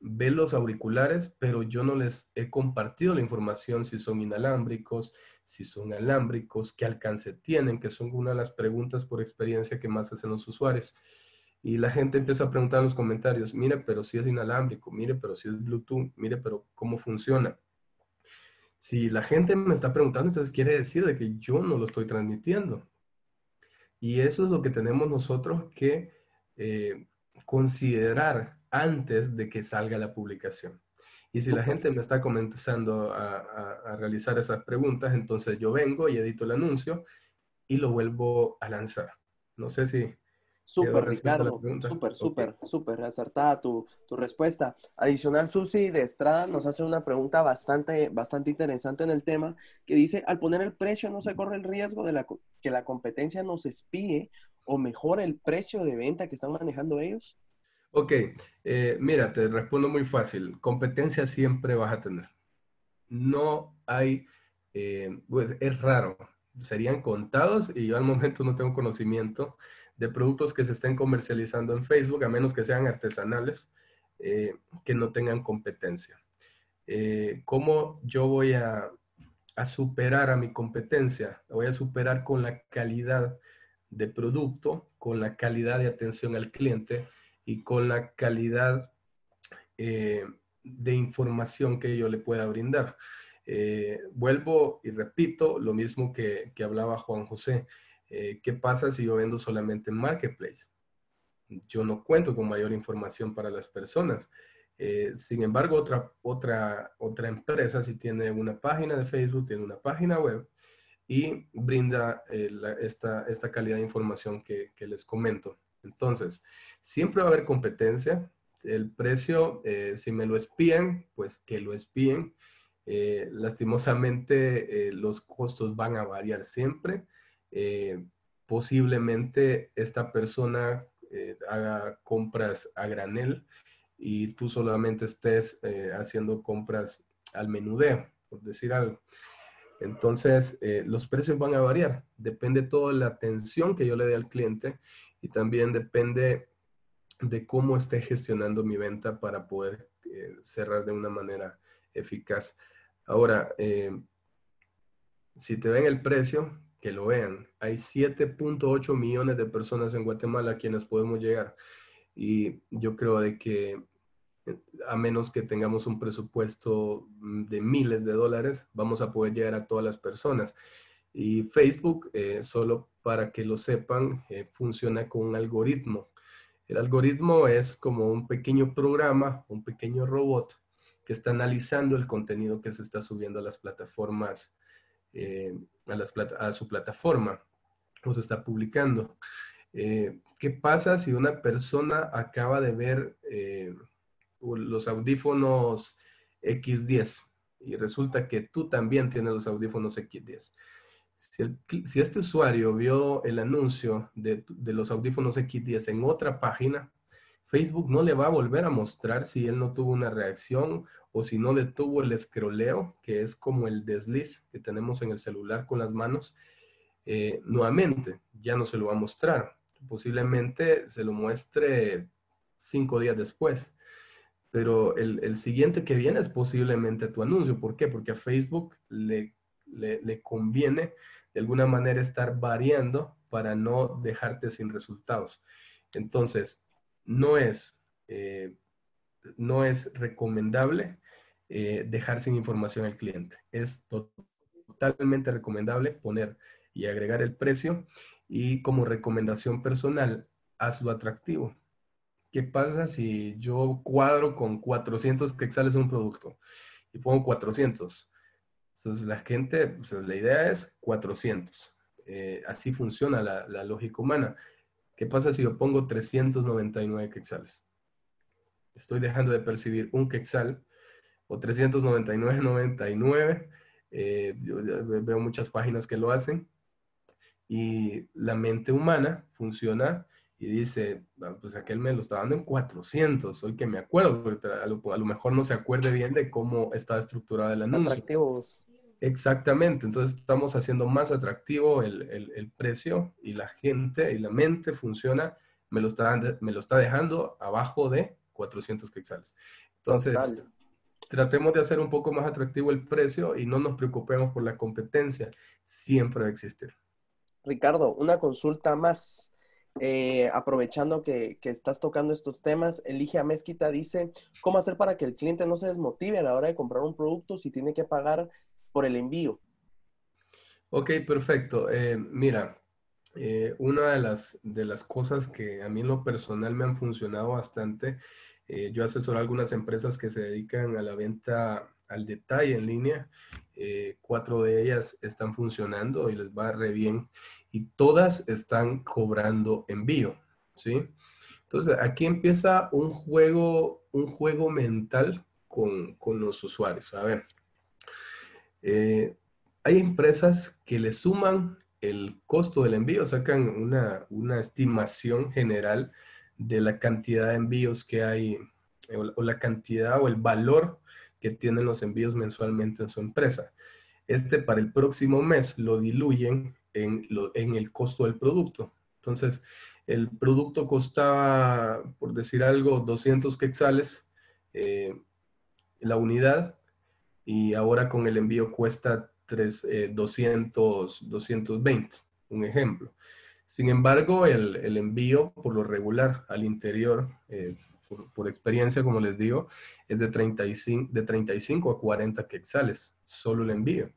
ve los auriculares, pero yo no les he compartido la información si son inalámbricos, si son alámbricos, qué alcance tienen, que son una de las preguntas por experiencia que más hacen los usuarios. Y la gente empieza a preguntar en los comentarios, mire, pero si es inalámbrico, mire, pero si es Bluetooth, mire, pero cómo funciona. Si la gente me está preguntando, entonces quiere decir de que yo no lo estoy transmitiendo. Y eso es lo que tenemos nosotros que eh, considerar antes de que salga la publicación. Y si la gente me está comenzando a, realizar esas preguntas, entonces yo vengo y edito el anuncio y lo vuelvo a lanzar. No sé si... Súper, Ricardo. Súper, súper, súper acertada tu, tu, respuesta. Adicional, Susi de Estrada nos hace una pregunta bastante, bastante interesante en el tema, que dice, al poner el precio no se corre el riesgo de la, que la competencia nos espíe o mejore el precio de venta que están manejando ellos. Ok, eh, mira, te respondo muy fácil. Competencia siempre vas a tener. No hay, eh, pues es raro. Serían contados y yo al momento no tengo conocimiento de productos que se estén comercializando en Facebook, a menos que sean artesanales, eh, que no tengan competencia. ¿Cómo yo voy a, superar a mi competencia? voy a superar con la calidad de producto, con la calidad de atención al cliente y con la calidad eh, de información que yo le pueda brindar. Eh, vuelvo y repito lo mismo que, que hablaba Juan José. Eh, ¿Qué pasa si yo vendo solamente en Marketplace? Yo no cuento con mayor información para las personas. sin embargo, otra, otra, otra empresa si tiene una página de Facebook, tiene una página web y brinda esta, esta, calidad de información que les comento. Entonces, siempre va a haber competencia. El precio, eh, si me lo espían, pues que lo espíen. Eh, lastimosamente, eh, los costos van a variar siempre. posiblemente esta persona haga compras a granel y tú solamente estés haciendo compras al menudeo, por decir algo. Entonces, eh, los precios van a variar. Depende toda la atención que yo le dé al cliente y también depende de cómo esté gestionando mi venta para poder eh, cerrar de una manera eficaz. Ahora, eh, si te ven el precio, que lo vean. Hay 7.8 millones de personas en Guatemala a quienes podemos llegar. Y yo creo de que a menos que tengamos un presupuesto mm, de miles de dólares, vamos a poder llegar a todas las personas. Y Facebook, eh, solo para que lo sepan, eh, funciona con un algoritmo. El algoritmo es como un pequeño programa, un pequeño robot que está analizando el contenido que se está subiendo a las plataformas, eh, a, las a su plataforma o se está publicando. ¿Qué pasa si una persona acaba de ver los audífonos X10 y resulta que tú también tienes los audífonos X10. Si, este usuario vio el anuncio de, los audífonos X10 en otra página, Facebook no le va a volver a mostrar si él no tuvo una reacción o si no le tuvo el escroleo, que es como el desliz que tenemos en el celular con las manos. Eh, nuevamente, ya no se lo va a mostrar. Posiblemente se lo muestre cinco días después pero el, siguiente que viene es posiblemente tu anuncio. ¿Por qué? Porque a Facebook le, conviene de alguna manera estar variando para no dejarte sin resultados. Entonces, no es, eh, recomendable eh, dejar sin información al cliente. Es totalmente recomendable poner y agregar el precio y como recomendación personal, hazlo atractivo ¿Qué pasa si yo cuadro con 400 quetzales un producto y pongo 400? Entonces la gente, la idea es 400. Eh, así funciona la, lógica humana. ¿Qué pasa si yo pongo 399 quetzales? Estoy dejando de percibir un quexal o 399.99. 99, eh, yo veo muchas páginas que lo hacen. Y la mente humana funciona y dice, ah, pues aquel me lo está dando en 400, Soy que me acuerdo, a lo, mejor no se acuerde bien de cómo está estructurada el anuncio. Atractivos. Exactamente, entonces estamos haciendo más atractivo el, precio y la gente y la mente funciona, me lo está, me lo está dejando abajo de 400 quetzales. Entonces, tratemos de hacer un poco más atractivo el precio y no nos preocupemos por la competencia, siempre va a existir. Ricardo, una consulta más. Eh, aprovechando que, estás tocando estos temas, elige a Mezquita dice, ¿cómo hacer para que el cliente no se desmotive a la hora de comprar un producto si tiene que pagar por el envío? Ok, perfecto. Eh, mira, eh, una de las, de las cosas que a mí en lo personal me han funcionado bastante, yo asesoro a algunas empresas que se dedican a la venta al detalle en línea. Eh, cuatro de ellas están funcionando y les va re bien. Y todas están cobrando envío, ¿sí? Entonces, aquí empieza un juego, un juego mental con, los usuarios. A ver, eh, hay empresas que le suman el costo del envío, sacan una, una estimación general de la cantidad de envíos que hay o la cantidad o el valor que tienen los envíos mensualmente en su empresa. Este para el próximo mes lo diluyen en, el costo del producto. Entonces, el producto costaba, por decir algo, 200 quetzales eh, la unidad y ahora con el envío cuesta 3, 200, 220, un ejemplo. Sin embargo, el, envío por lo regular al interior, eh, por, experiencia, como les digo, es de 35, de 35 a 40 quetzales, solo el envío.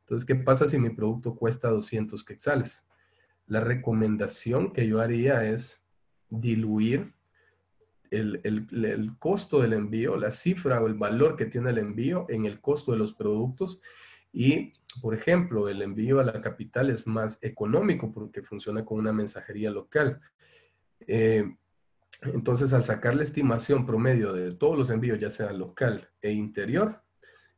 Entonces, ¿qué pasa si mi producto cuesta 200 quetzales? La recomendación que yo haría es diluir el, el costo del envío, la cifra o el valor que tiene el envío en el costo de los productos y, por ejemplo, el envío a la capital es más económico porque funciona con una mensajería local. Eh, entonces, al sacar la estimación promedio de todos los envíos, ya sea local e interior,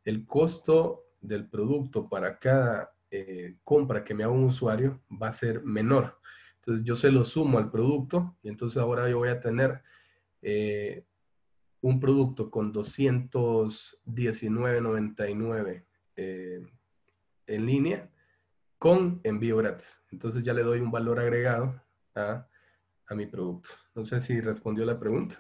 el costo del producto para cada eh, compra que me haga un usuario va a ser menor. Entonces, yo se lo sumo al producto y entonces ahora yo voy a tener eh, un producto con 219.99 eh, en línea con envío gratis. Entonces, ya le doy un valor agregado a a mi producto. No sé si respondió la pregunta.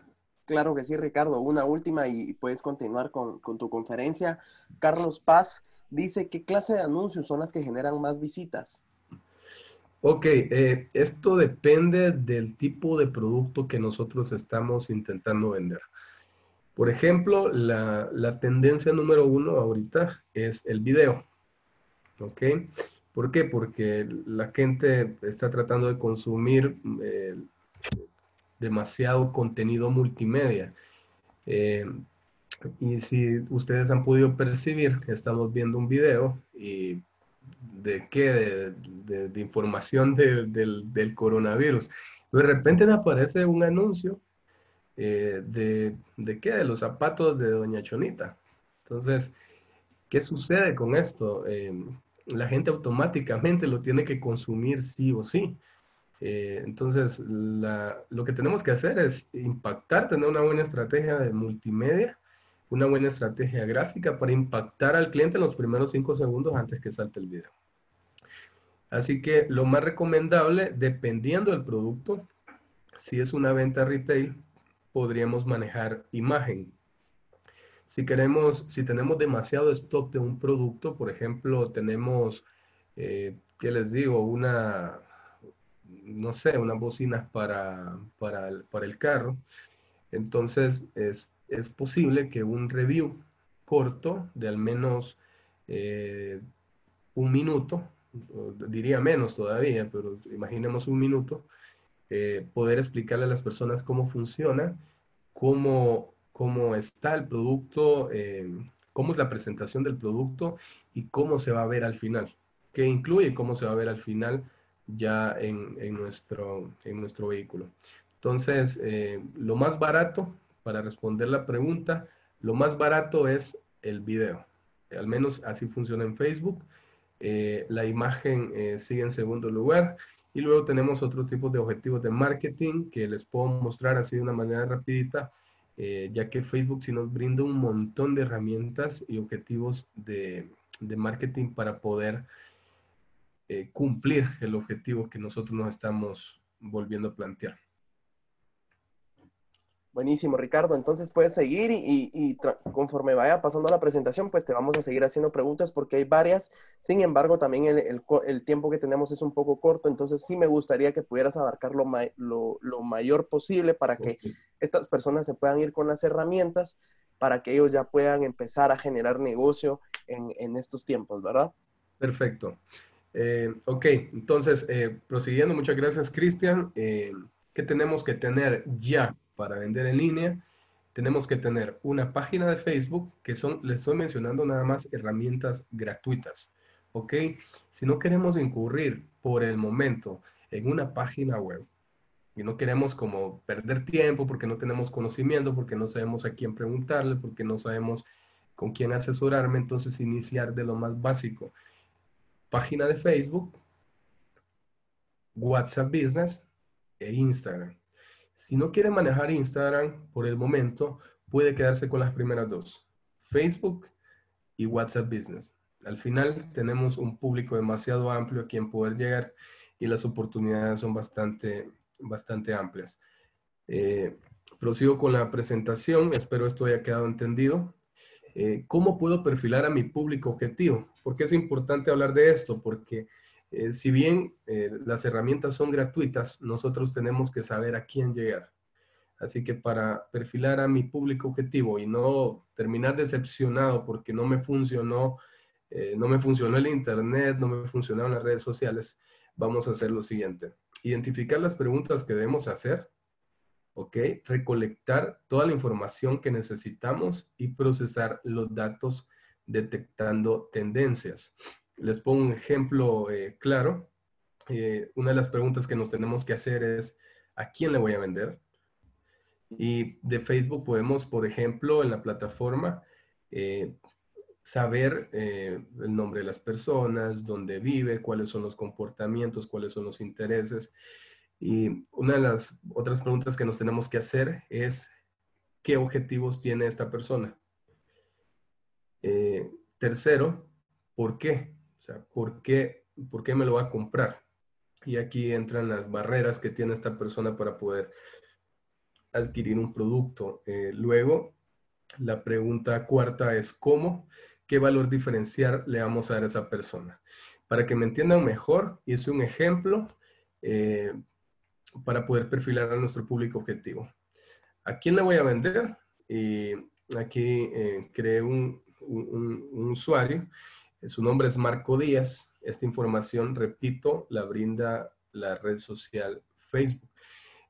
Claro que sí, Ricardo. Una última y puedes continuar con, tu conferencia. Carlos Paz dice, ¿qué clase de anuncios son las que generan más visitas? Ok, eh, esto depende del tipo de producto que nosotros estamos intentando vender. Por ejemplo, la, tendencia número uno ahorita es el video. ¿Ok? ¿Por qué? Porque la gente está tratando de consumir eh, demasiado contenido multimedia. Eh, y si ustedes han podido percibir, estamos viendo un video y de qué, de, información del, coronavirus. De repente me aparece un anuncio eh, de, de qué, de los zapatos de Doña Chonita. Entonces, ¿qué sucede con esto? Eh, la gente automáticamente lo tiene que consumir sí o sí. Eh, entonces, lo que tenemos que hacer es impactar, tener una buena estrategia de multimedia, una buena estrategia gráfica para impactar al cliente en los primeros cinco segundos antes que salte el video. Así que lo más recomendable, dependiendo del producto, si es una venta retail, podríamos manejar imagen. Si queremos, si tenemos demasiado stock de un producto, por ejemplo, tenemos, eh, ¿qué les digo? Una, no sé, unas bocinas para, el carro. Entonces, es, posible que un review corto de al menos eh, un minuto, diría menos todavía, pero imaginemos un minuto, eh, poder explicarle a las personas cómo funciona, cómo, está el producto, eh, cómo es la presentación del producto y cómo se va a ver al final, qué incluye cómo se va a ver al final ya en, nuestro, en nuestro vehículo. Entonces, eh, lo más barato, para responder la pregunta, lo más barato es el video. Al menos así funciona en Facebook. Eh, la imagen eh, sigue en segundo lugar. Y luego tenemos otros tipos de objetivos de marketing que les puedo mostrar así de una manera rapidita, ya que Facebook sí nos brinda un montón de herramientas y objetivos de, de marketing para poder eh, cumplir el objetivo que nosotros nos estamos volviendo a plantear. Buenísimo, Ricardo. Entonces puedes seguir y, conforme vaya pasando la presentación, pues te vamos a seguir haciendo preguntas porque hay varias. Sin embargo, también el, tiempo que tenemos es un poco corto, entonces sí me gustaría que pudieras abarcar lo, mayor posible para que estas personas se puedan ir con las herramientas, para que ellos ya puedan empezar a generar negocio en, en estos tiempos, ¿verdad? Perfecto. Eh, ok, entonces, eh, prosiguiendo, muchas gracias, Cristian. Eh, ¿Qué tenemos que tener ya para vender en línea? Tenemos que tener una página de Facebook, que son, les estoy mencionando nada más herramientas gratuitas. Ok, si no queremos incurrir por el momento en una página web y no queremos como perder tiempo porque no tenemos conocimiento, porque no sabemos a quién preguntarle, porque no sabemos con quién asesorarme, entonces iniciar de lo más básico página de Facebook, WhatsApp Business e Instagram. Si no quiere manejar Instagram por el momento, puede quedarse con las primeras dos, Facebook y WhatsApp Business. Al final tenemos un público demasiado amplio a quien poder llegar y las oportunidades son bastante, bastante amplias. Eh, prosigo con la presentación, espero esto haya quedado entendido. Eh, ¿cómo puedo perfilar a mi público objetivo? Porque es importante hablar de esto? Porque eh, si bien eh, las herramientas son gratuitas, nosotros tenemos que saber a quién llegar. Así que para perfilar a mi público objetivo y no terminar decepcionado porque no me funcionó, no me funcionó el Internet, no me funcionaron las redes sociales, vamos a hacer lo siguiente. Identificar las preguntas que debemos hacer ¿ok? Recolectar toda la información que necesitamos y procesar los datos detectando tendencias. Les pongo un ejemplo eh, claro. Eh, una de las preguntas que nos tenemos que hacer es, ¿a quién le voy a vender? Y de Facebook podemos, por ejemplo, en la plataforma, eh, saber el nombre de las personas, dónde vive, cuáles son los comportamientos, cuáles son los intereses. Y una de las otras preguntas que nos tenemos que hacer es, ¿qué objetivos tiene esta persona? Eh, tercero, ¿por qué? O sea, ¿por qué, ¿por qué me lo va a comprar? Y aquí entran las barreras que tiene esta persona para poder adquirir un producto. Eh, luego, la pregunta cuarta es cómo, qué valor diferenciar le vamos a dar a esa persona. Para que me entiendan mejor, y hice un ejemplo eh, para poder perfilar a nuestro público objetivo. ¿A quién le voy a vender? Y eh, aquí eh, creé un, usuario. Su nombre es Marco Díaz. Esta información, repito, la brinda la red social Facebook.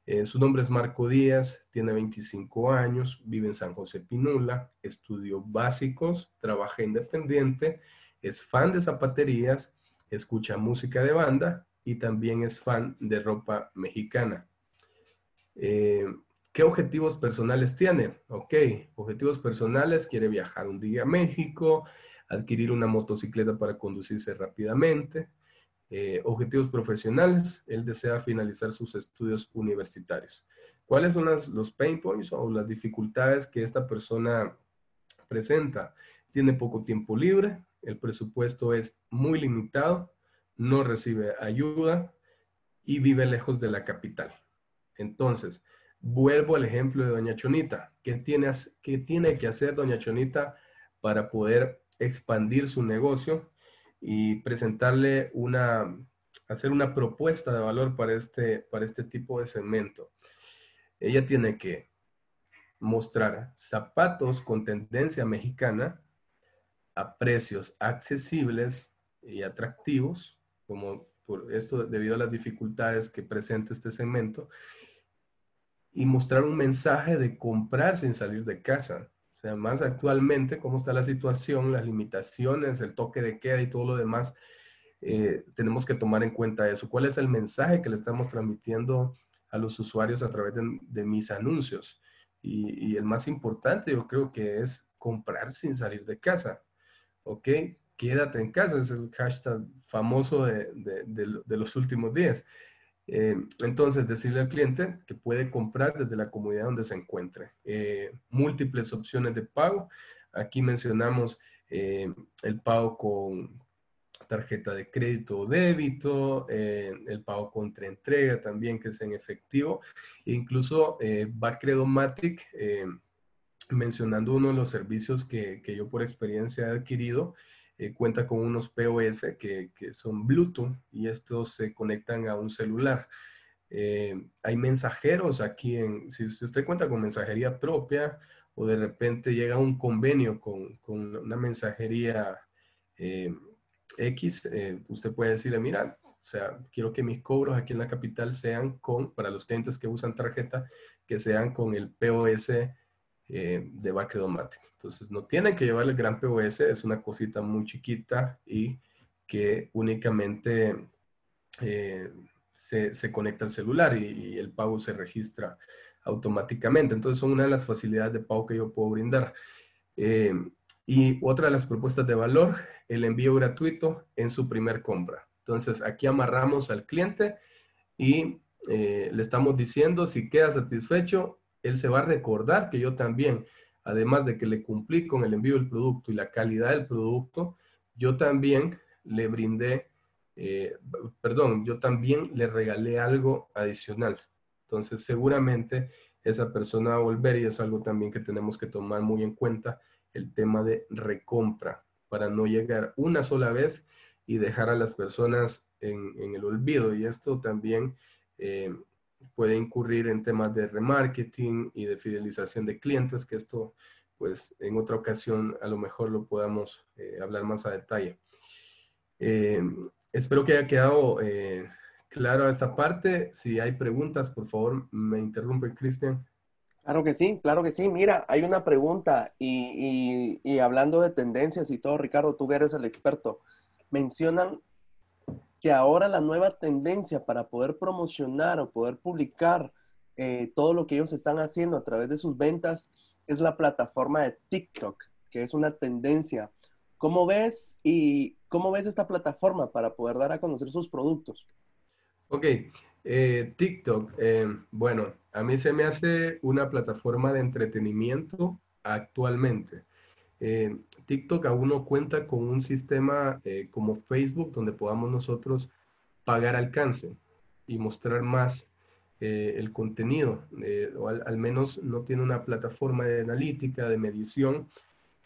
Eh, su nombre es Marco Díaz, tiene 25 años, vive en San José Pinula, estudió básicos, trabaja independiente, es fan de zapaterías, escucha música de banda y también es fan de ropa mexicana. Eh, ¿Qué objetivos personales tiene? Ok, objetivos personales, quiere viajar un día a México, adquirir una motocicleta para conducirse rápidamente. Eh, objetivos profesionales, él desea finalizar sus estudios universitarios. ¿Cuáles son los pain points o las dificultades que esta persona presenta? Tiene poco tiempo libre, el presupuesto es muy limitado, no recibe ayuda y vive lejos de la capital. Entonces, vuelvo al ejemplo de Doña Chonita. ¿Qué, tiene que hacer Doña Chonita para poder expandir su negocio y presentarle una, hacer una propuesta de valor para este, para este tipo de segmento? Ella tiene que mostrar zapatos con tendencia mexicana a precios accesibles y atractivos como por esto debido a las dificultades que presenta este segmento, y mostrar un mensaje de comprar sin salir de casa. O sea, más actualmente, cómo está la situación, las limitaciones, el toque de queda y todo lo demás, eh, tenemos que tomar en cuenta eso. ¿Cuál es el mensaje que le estamos transmitiendo a los usuarios a través de, mis anuncios? Y, el más importante, yo creo que es comprar sin salir de casa. ¿Ok? quédate en casa, es el hashtag famoso de, de, los últimos días. Eh, entonces, decirle al cliente que puede comprar desde la comunidad donde se encuentre. Eh, múltiples opciones de pago. Aquí mencionamos eh, el pago con tarjeta de crédito o débito, el pago contra entrega también que es en efectivo. incluso va Credomatic mencionando uno de los servicios que, que yo por experiencia he adquirido. Eh, cuenta con unos POS que, son Bluetooth y estos se conectan a un celular. Eh, hay mensajeros aquí, en, si, usted cuenta con mensajería propia o de repente llega un convenio con, una mensajería eh, X, usted puede decirle, mira, o sea, quiero que mis cobros aquí en la capital sean con, para los clientes que usan tarjeta, que sean con el POS eh, de domático Entonces, no tienen que llevar el gran POS, es una cosita muy chiquita y que únicamente eh, se, se, conecta al celular y, el pago se registra automáticamente. Entonces, son una de las facilidades de pago que yo puedo brindar. Eh, y otra de las propuestas de valor, el envío gratuito en su primer compra. Entonces, aquí amarramos al cliente y eh, le estamos diciendo si queda satisfecho, él se va a recordar que yo también, además de que le cumplí con el envío del producto y la calidad del producto, yo también le brindé, eh, perdón, yo también le regalé algo adicional. Entonces, seguramente esa persona va a volver y es algo también que tenemos que tomar muy en cuenta, el tema de recompra, para no llegar una sola vez y dejar a las personas en, el olvido. Y esto también eh, puede incurrir en temas de remarketing y de fidelización de clientes, que esto pues en otra ocasión a lo mejor lo podamos eh, hablar más a detalle. Eh, espero que haya quedado eh, claro esta parte. Si hay preguntas, por favor, me interrumpe, Cristian. Claro que sí, claro que sí. Mira, hay una pregunta y, hablando de tendencias y todo, Ricardo, tú eres el experto. Mencionan que ahora la nueva tendencia para poder promocionar o poder publicar eh, todo lo que ellos están haciendo a través de sus ventas es la plataforma de TikTok, que es una tendencia. ¿Cómo ves y cómo ves esta plataforma para poder dar a conocer sus productos? Ok, eh, TikTok, eh, bueno, a mí se me hace una plataforma de entretenimiento actualmente. Eh, TikTok aún no cuenta con un sistema eh, como Facebook donde podamos nosotros pagar alcance y mostrar más eh, el contenido, o al, menos no tiene una plataforma de analítica, de medición.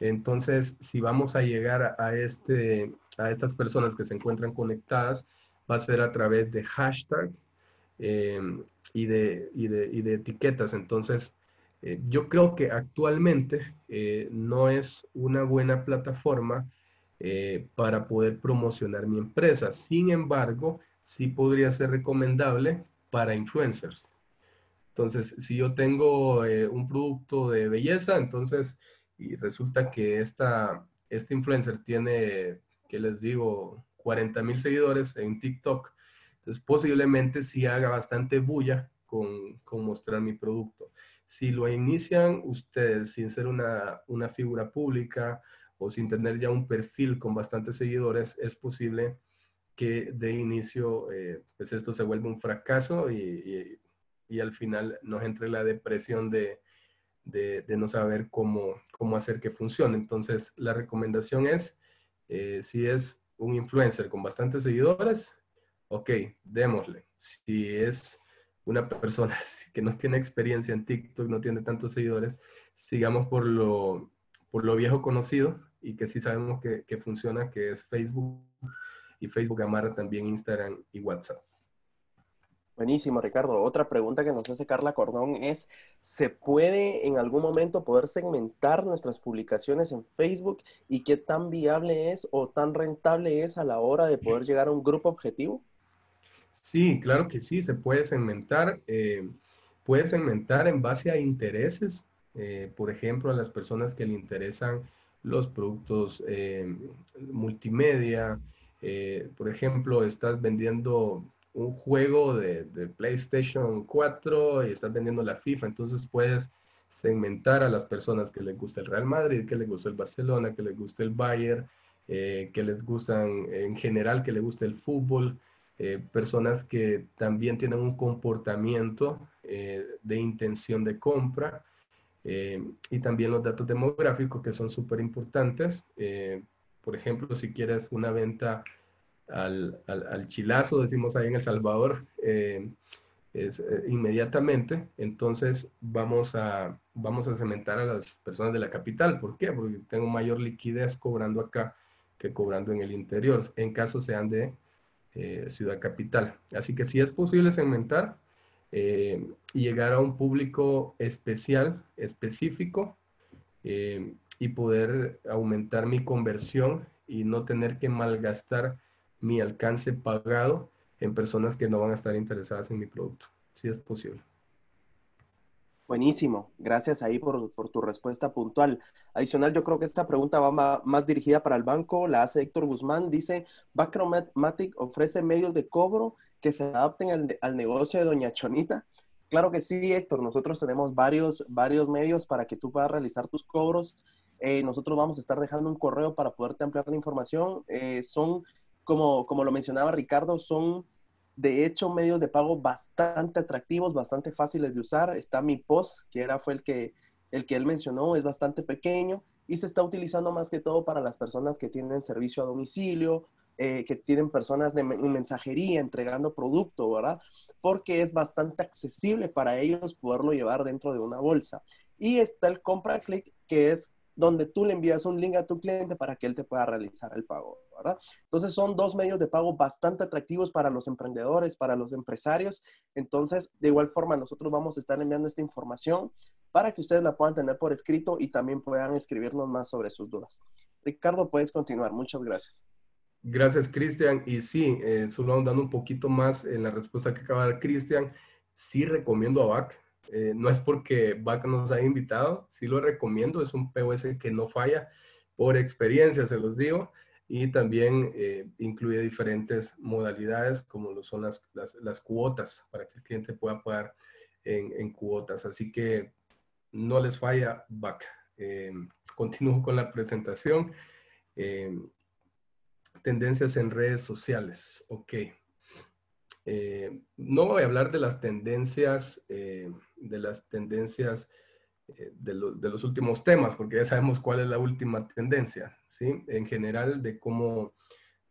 Entonces, si vamos a llegar a, este, a estas personas que se encuentran conectadas, va a ser a través de hashtag y de, de, y de etiquetas. Entonces, eh, yo creo que actualmente eh, no es una buena plataforma eh, para poder promocionar mi empresa. Sin embargo, sí podría ser recomendable para influencers. Entonces, si yo tengo un producto de belleza, entonces, y resulta que este influencer tiene, ¿qué les digo, 40 mil seguidores en TikTok, entonces posiblemente sí haga bastante bulla con mostrar mi producto si lo inician ustedes sin ser una, una figura pública o sin tener ya un perfil con bastantes seguidores, es posible que de inicio eh, pues esto se vuelva un fracaso y, y, al final nos entre la depresión de, de, no saber cómo, cómo, hacer que funcione. Entonces, la recomendación es, eh, si es un influencer con bastantes seguidores, ok, démosle. Si es una persona [laughs] que no tiene experiencia en TikTok, no tiene tantos seguidores, sigamos por lo, por lo viejo conocido y que sí sabemos que, funciona, que es Facebook y Facebook amarra también Instagram y WhatsApp. Buenísimo, Ricardo. Otra pregunta que nos hace Carla Cordón es, ¿se puede en algún momento poder segmentar nuestras publicaciones en Facebook y qué tan viable es o tan rentable es a la hora de poder llegar a un grupo objetivo? Sí, claro que sí, se puede segmentar. Puedes eh, puede segmentar en base a intereses, eh, por ejemplo, a las personas que le interesan los productos eh, multimedia. por ejemplo, estás vendiendo un juego de, PlayStation 4 y estás vendiendo la FIFA, entonces puedes segmentar a las personas que les gusta el Real Madrid, que les gusta el Barcelona, que les gusta el Bayern, que les gustan en general, que les gusta el fútbol. Eh, personas que también tienen un comportamiento eh, de intención de compra eh, y también los datos demográficos que son súper importantes. por ejemplo, si quieres una venta al, chilazo, decimos ahí en El Salvador, es, inmediatamente, entonces vamos a, vamos a cementar a las personas de la capital. ¿Por qué? Porque tengo mayor liquidez cobrando acá que cobrando en el interior, en caso sean de eh, ciudad capital. Así que si es posible segmentar eh, y llegar a un público especial, específico, eh, y poder aumentar mi conversión y no tener que malgastar mi alcance pagado en personas que no van a estar interesadas en mi producto, si es posible. Buenísimo, gracias ahí por, tu respuesta puntual. Adicional, yo creo que esta pregunta va más dirigida para el banco, la hace Héctor Guzmán, dice, ¿Bacromatic ofrece medios de cobro que se adapten al, negocio de Doña Chonita. Claro que sí, Héctor, nosotros tenemos varios, varios medios para que tú puedas realizar tus cobros. Eh, nosotros vamos a estar dejando un correo para poderte ampliar la información. Eh, son, como, como lo mencionaba Ricardo, son de hecho medios de pago bastante atractivos, bastante fáciles de usar. Está mi post, que era fue el que, el que él mencionó, es bastante pequeño y se está utilizando más que todo para las personas que tienen servicio a domicilio, eh, que tienen personas de mensajería entregando producto, ¿verdad? Porque es bastante accesible para ellos poderlo llevar dentro de una bolsa. Y está el compra que es donde tú le envías un link a tu cliente para que él te pueda realizar el pago. Entonces son dos medios de pago bastante atractivos para los emprendedores, para los empresarios. Entonces, de igual forma, nosotros vamos a estar enviando esta información para que ustedes la puedan tener por escrito y también puedan escribirnos más sobre sus dudas. Ricardo, puedes continuar. Muchas gracias. Gracias, Cristian. Y sí, eh, solo andando un poquito más en la respuesta que acaba de dar Cristian, sí recomiendo a BAC. Eh, no es porque BAC nos haya invitado, sí lo recomiendo. Es un POS que no falla. Por experiencia se los digo y también eh, incluye diferentes modalidades como lo son las, cuotas para que el cliente pueda pagar en, cuotas. Así que no les falla back. Eh, continúo con la presentación. Eh, tendencias en redes sociales. Ok. no voy a hablar de las tendencias, de las tendencias eh, de, los últimos temas, porque ya sabemos cuál es la última tendencia, ¿sí? En general, de cómo,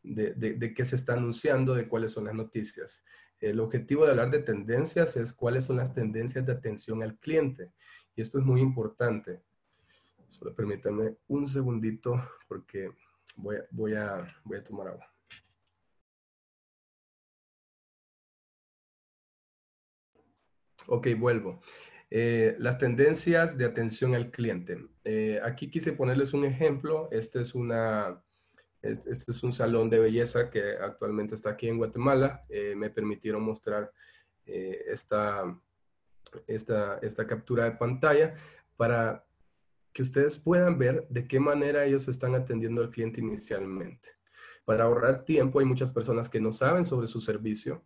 de, de, qué se está anunciando, de cuáles son las noticias. El objetivo de hablar de tendencias es cuáles son las tendencias de atención al cliente. Y esto es muy importante. Solo permítanme un segundito porque voy, voy, a, voy a tomar agua. Ok, vuelvo. Eh, las tendencias de atención al cliente. Eh, aquí quise ponerles un ejemplo. Este es, una, este, este es un salón de belleza que actualmente está aquí en Guatemala. Eh, me permitieron mostrar esta, esta, captura de pantalla para que ustedes puedan ver de qué manera ellos están atendiendo al cliente inicialmente. Para ahorrar tiempo, hay muchas personas que no saben sobre su servicio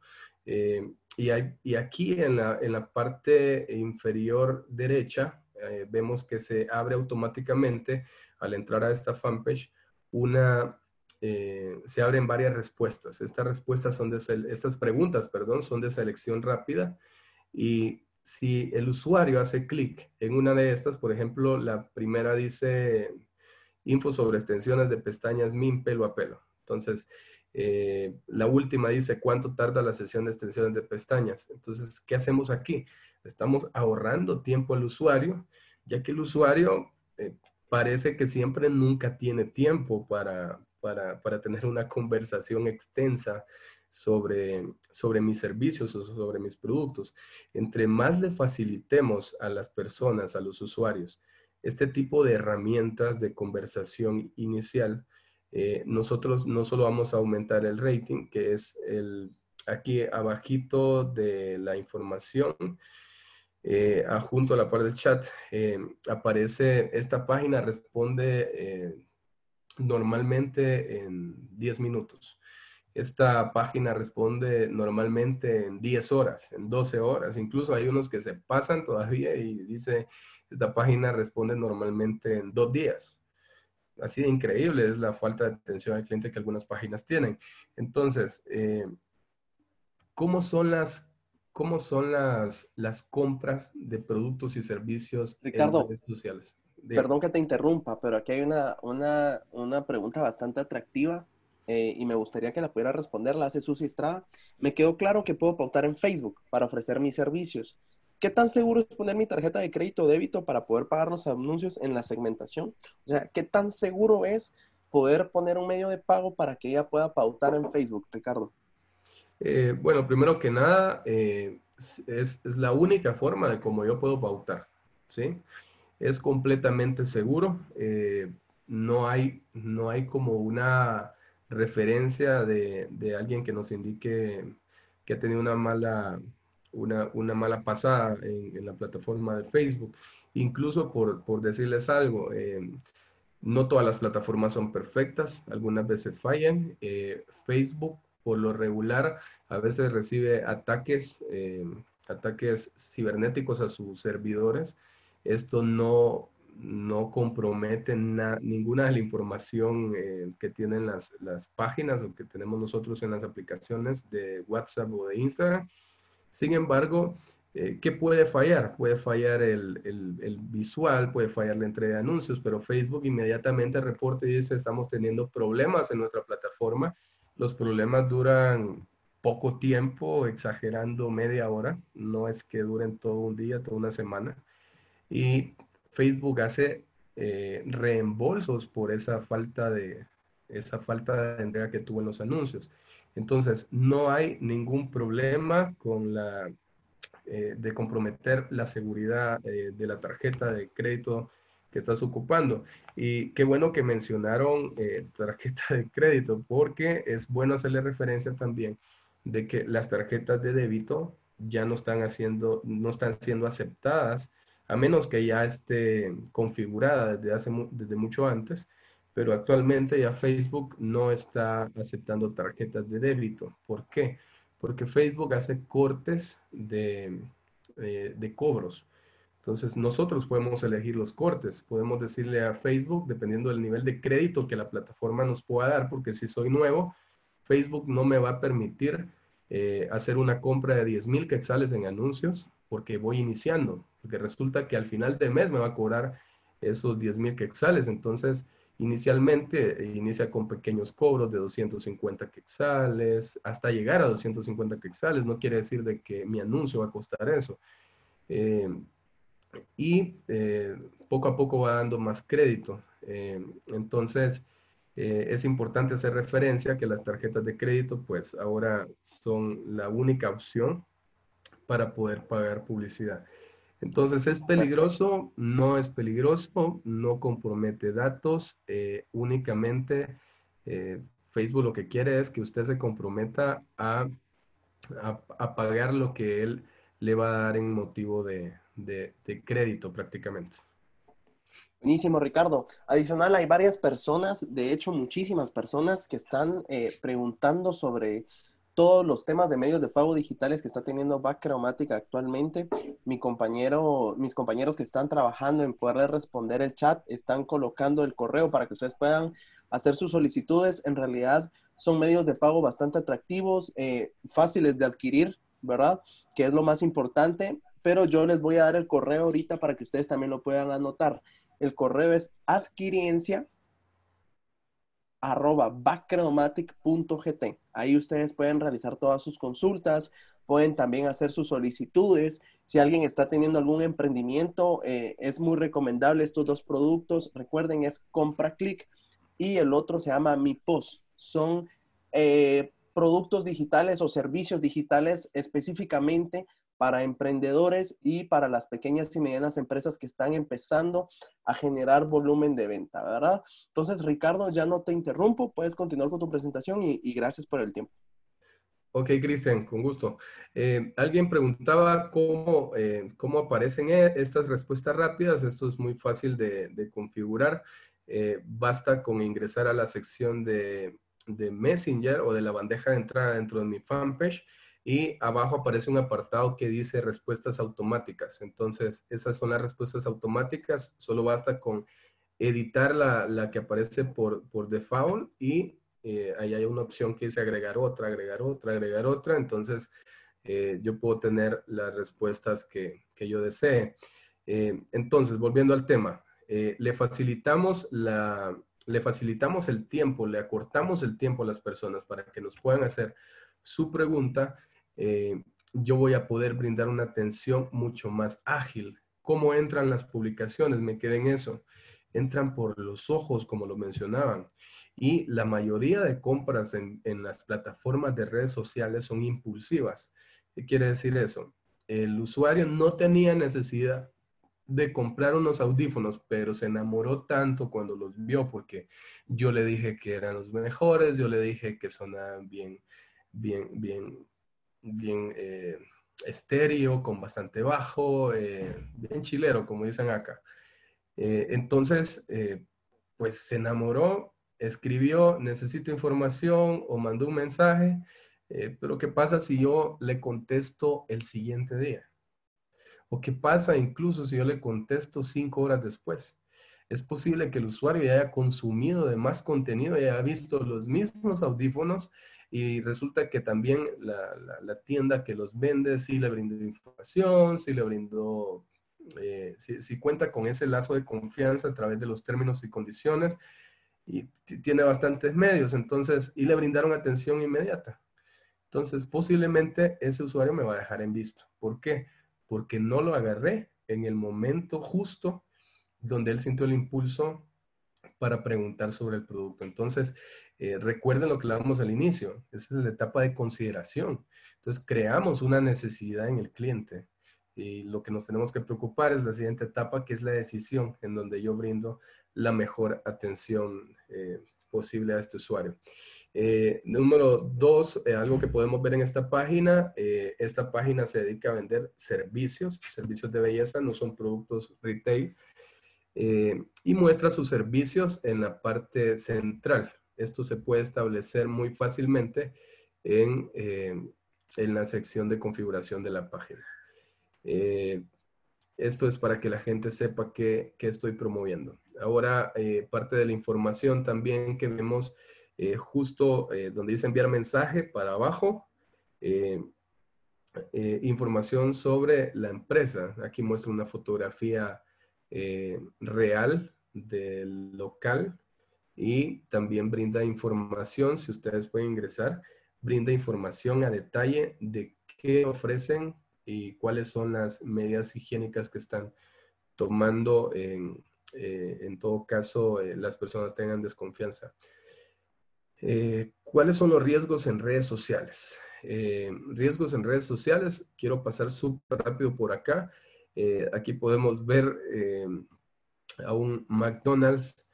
y, aquí en la, parte inferior derecha eh, vemos que se abre automáticamente al entrar a esta fanpage una, eh, se abren varias respuestas. Estas respuestas son de, estas preguntas, perdón, son de selección rápida y si el usuario hace clic en una de estas, por ejemplo, la primera dice info sobre extensiones de pestañas pelo a pelo. Entonces, eh, la última dice cuánto tarda la sesión de extensiones de pestañas. Entonces, ¿qué hacemos aquí? Estamos ahorrando tiempo al usuario, ya que el usuario eh, parece que siempre nunca tiene tiempo para, tener una conversación extensa sobre, sobre mis servicios o sobre mis productos. Entre más le facilitemos a las personas, a los usuarios, este tipo de herramientas de conversación inicial, eh, nosotros no solo vamos a aumentar el rating, que es el aquí abajito de la información, eh, junto a la parte del chat, eh, aparece esta página, responde normalmente en 10 minutos. Esta página responde normalmente en 10 horas, en 12 horas. Incluso hay unos que se pasan todavía y dice, esta página responde normalmente en dos días así de increíble es la falta de atención al cliente que algunas páginas tienen. Entonces, eh, ¿cómo son las cómo son las, las compras de productos y servicios en redes sociales? Ricardo, Perdón que te interrumpa, pero aquí hay una, una, una pregunta bastante atractiva eh, y me gustaría que la pudiera responder. La hace Susi Estrada. Me quedó claro que puedo pautar en Facebook para ofrecer mis servicios. ¿Qué tan seguro es poner mi tarjeta de crédito o débito para poder pagar los anuncios en la segmentación? O sea, ¿qué tan seguro es poder poner un medio de pago para que ella pueda pautar en Facebook, Ricardo? Eh, bueno, primero que nada, eh, es, la única forma de cómo yo puedo pautar, ¿sí? Es completamente seguro, eh, no, hay, no hay como una referencia de, de alguien que nos indique que ha tenido una mala una, mala pasada en, la plataforma de Facebook. Incluso por, decirles algo, eh, no todas las plataformas son perfectas, algunas veces fallan. Eh, Facebook, por lo regular, a veces recibe ataques, eh, ataques cibernéticos a sus servidores. Esto no, no compromete ninguna de la información que tienen las, las, páginas o que tenemos nosotros en las aplicaciones de WhatsApp o de Instagram. Sin embargo, eh, ¿qué puede fallar? Puede fallar el, visual, puede fallar la entrega de anuncios, pero Facebook inmediatamente reporta y dice, estamos teniendo problemas en nuestra plataforma. Los problemas duran poco tiempo, exagerando media hora, no es que duren todo un día, toda una semana. Y Facebook hace eh, reembolsos por esa falta, esa falta de entrega que tuvo en los anuncios. Entonces, no hay ningún problema con la, eh, de comprometer la seguridad eh, de la tarjeta de crédito que estás ocupando. Y qué bueno que mencionaron eh, [laughs] tarjeta de crédito, porque es bueno hacerle referencia también de que las tarjetas de débito ya no están, haciendo, no están siendo aceptadas, a menos que ya esté configurada desde, desde mucho antes, pero actualmente ya Facebook no está aceptando tarjetas de débito. ¿Por qué? Porque Facebook hace cortes de, eh, de cobros. Entonces nosotros podemos elegir los cortes, podemos decirle a Facebook, dependiendo del nivel de crédito que la plataforma nos pueda dar, porque si soy nuevo, Facebook no me va a permitir eh, hacer una compra de 10,000 mil quetzales en anuncios porque voy iniciando, porque resulta que al final de mes me va a cobrar esos 10,000 mil quetzales. Entonces Inicialmente eh, inicia con pequeños cobros de 250 quExales. hasta llegar a 250 quExales no quiere decir de que mi anuncio va a costar eso. Eh, y eh, poco a poco va dando más crédito. entonces, es importante hacer referencia que las tarjetas de crédito, pues ahora son la única opción para poder pagar publicidad. Entonces, ¿es peligroso? No es peligroso, no compromete datos, eh, únicamente eh, Facebook lo que quiere es que usted se comprometa a, a, pagar lo que él le va a dar en motivo de, crédito prácticamente. Buenísimo, Ricardo. Adicional, hay varias personas, de hecho muchísimas personas que están eh, preguntando sobre todos los temas de medios de pago digitales que está teniendo Bacromática actualmente. Mi compañero, mis compañeros que están trabajando en poder responder el chat están colocando el correo para que ustedes puedan hacer sus solicitudes. En realidad son medios de pago bastante atractivos, eh, fáciles de adquirir, ¿verdad? Que es lo más importante. Pero yo les voy a dar el correo ahorita para que ustedes también lo puedan anotar. El correo es adquiriencia arroba Ahí ustedes pueden realizar todas sus consultas, pueden también hacer sus solicitudes. Si alguien está teniendo algún emprendimiento, eh, es muy recomendable estos dos productos. Recuerden, es Compra clic y el otro se llama Mi Post. Son eh, productos digitales o servicios digitales específicamente para emprendedores y para las pequeñas y medianas empresas que están empezando a generar volumen de venta, ¿verdad? Entonces, Ricardo, ya no te interrumpo, puedes continuar con tu presentación y, gracias por el tiempo. Ok, Cristian, con gusto. Eh, alguien preguntaba cómo, eh, cómo aparecen e-, estas respuestas rápidas. Esto es muy fácil de, configurar. Eh, basta con ingresar a la sección de, de Messenger o de la bandeja de entrada dentro de mi fanpage y abajo aparece un apartado que dice respuestas automáticas. Entonces, esas son las respuestas automáticas. Solo basta con editar la, que aparece por, default y eh, ahí hay una opción que dice agregar otra, agregar otra, agregar otra. Entonces, eh, yo puedo tener las respuestas que, yo desee. Eh, entonces, volviendo al tema, le, facilitamos la, le facilitamos el tiempo, le acortamos el tiempo a las personas para que nos puedan hacer su pregunta eh, yo voy a poder brindar una atención mucho más ágil. ¿Cómo entran las publicaciones? Me quedé en eso. Entran por los ojos, como lo mencionaban. Y la mayoría de compras en, en las plataformas de redes sociales son impulsivas. ¿Qué quiere decir eso? El usuario no tenía necesidad de comprar unos audífonos, pero se enamoró tanto cuando los vio porque yo le dije que eran los mejores, yo le dije que sonaban bien, bien, bien, bien eh, estéreo, con bastante bajo, eh, bien chilero, como dicen acá. Eh, entonces, pues se enamoró, escribió, necesito información o mandó un mensaje, pero ¿qué pasa si yo le contesto el siguiente día? ¿O qué pasa incluso si yo le contesto cinco horas después? Es posible que el usuario haya consumido de más contenido, y haya visto los mismos audífonos, y resulta que también la, tienda que los vende sí le brindó información, sí le brindó, eh, si cuenta con ese lazo de confianza a través de los términos y condiciones y tiene bastantes medios, entonces, y le brindaron atención inmediata. Entonces, posiblemente ese usuario me va a dejar en visto. ¿Por qué? Porque no lo agarré en el momento justo donde él sintió el impulso para preguntar sobre el producto. Entonces, eh, recuerden lo que hablábamos al inicio, esa es la etapa de consideración. Entonces, creamos una necesidad en el cliente y lo que nos tenemos que preocupar es la siguiente etapa, que es la decisión, en donde yo brindo la mejor atención eh, posible a este usuario. Eh, número dos, algo que podemos ver en esta página, esta página se dedica a vender servicios, servicios de belleza, no son productos retail, y muestra sus servicios en la parte central. Esto se puede establecer muy fácilmente eh, en, la sección de configuración de la página. Eh, esto es para que la gente sepa qué, estoy promoviendo. Ahora, eh, parte de la información también que vemos justo donde dice enviar mensaje para abajo, información sobre la empresa. Aquí muestro una fotografía real del local y también brinda información, si ustedes pueden ingresar, brinda información a detalle de qué ofrecen y cuáles son las medidas higiénicas que están tomando en, eh, todo caso eh, las personas tengan desconfianza. Eh, ¿Cuáles son los riesgos en redes sociales? riesgos en redes sociales, quiero pasar súper rápido por acá. aquí podemos ver a un McDonald's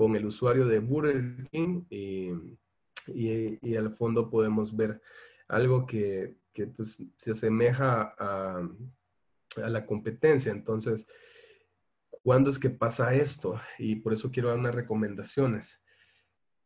con el usuario de Burger King y, al fondo podemos ver algo que, pues, se asemeja a, la competencia. Entonces, ¿cuándo es que pasa esto? Y por eso quiero dar unas recomendaciones.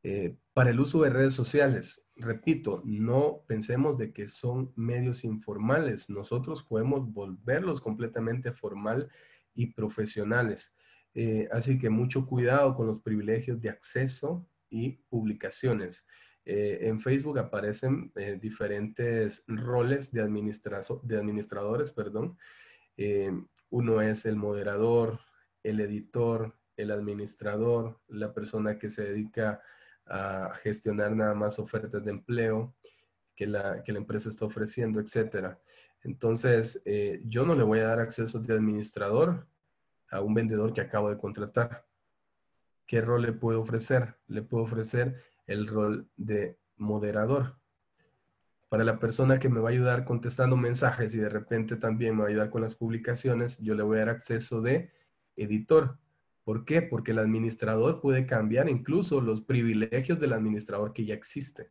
Eh, para el uso de redes sociales, repito, no pensemos de que son medios informales. Nosotros podemos volverlos completamente formal y profesionales. Eh, así que mucho cuidado con los privilegios de acceso y publicaciones. Eh, en Facebook aparecen eh, diferentes roles de, de administradores. Perdón. uno es el moderador, el editor, el administrador, la persona que se dedica a gestionar nada más ofertas de empleo que la, que la empresa está ofreciendo, etc. Entonces, yo no le voy a dar acceso de administrador a un vendedor que acabo de contratar. ¿Qué rol le puedo ofrecer? Le puedo ofrecer el rol de moderador. Para la persona que me va a ayudar contestando mensajes y de repente también me va a ayudar con las publicaciones, yo le voy a dar acceso de editor. ¿Por qué? Porque el administrador puede cambiar incluso los privilegios del administrador que ya existe.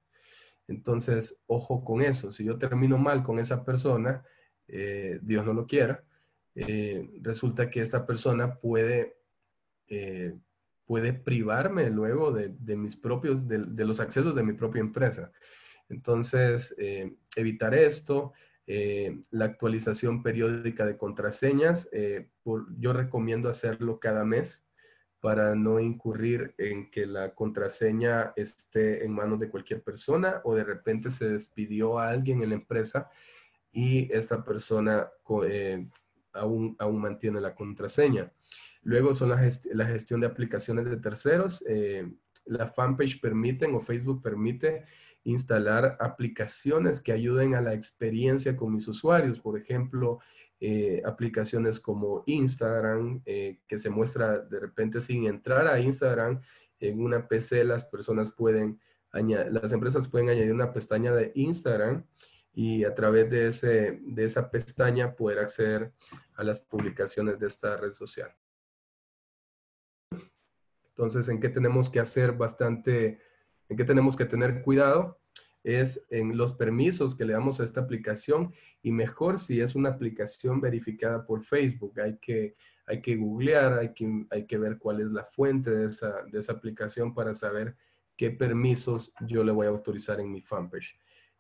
Entonces, ojo con eso. Si yo termino mal con esa persona, eh, Dios no lo quiera, eh, resulta que esta persona puede, eh, puede privarme luego de, mis propios, de, los accesos de mi propia empresa. Entonces, eh, evitar esto, la actualización periódica de contraseñas, yo recomiendo hacerlo cada mes para no incurrir en que la contraseña esté en manos de cualquier persona o de repente se despidió a alguien en la empresa y esta persona aún, mantiene la contraseña. Luego son la, gestión de aplicaciones de terceros. Eh, la fanpage permiten o Facebook permite instalar aplicaciones que ayuden a la experiencia con mis usuarios. Por ejemplo, eh, aplicaciones como Instagram, eh, que se muestra de repente sin entrar a Instagram en una PC, las personas pueden, las empresas pueden añadir una pestaña de Instagram y a través de, ese, de esa pestaña poder acceder a las publicaciones de esta red social. Entonces, ¿en qué tenemos que hacer bastante, en qué tenemos que tener cuidado? Es en los permisos que le damos a esta aplicación y mejor si es una aplicación verificada por Facebook. Hay que, hay que googlear, hay que, hay que ver cuál es la fuente de esa, aplicación para saber qué permisos yo le voy a autorizar en mi fanpage.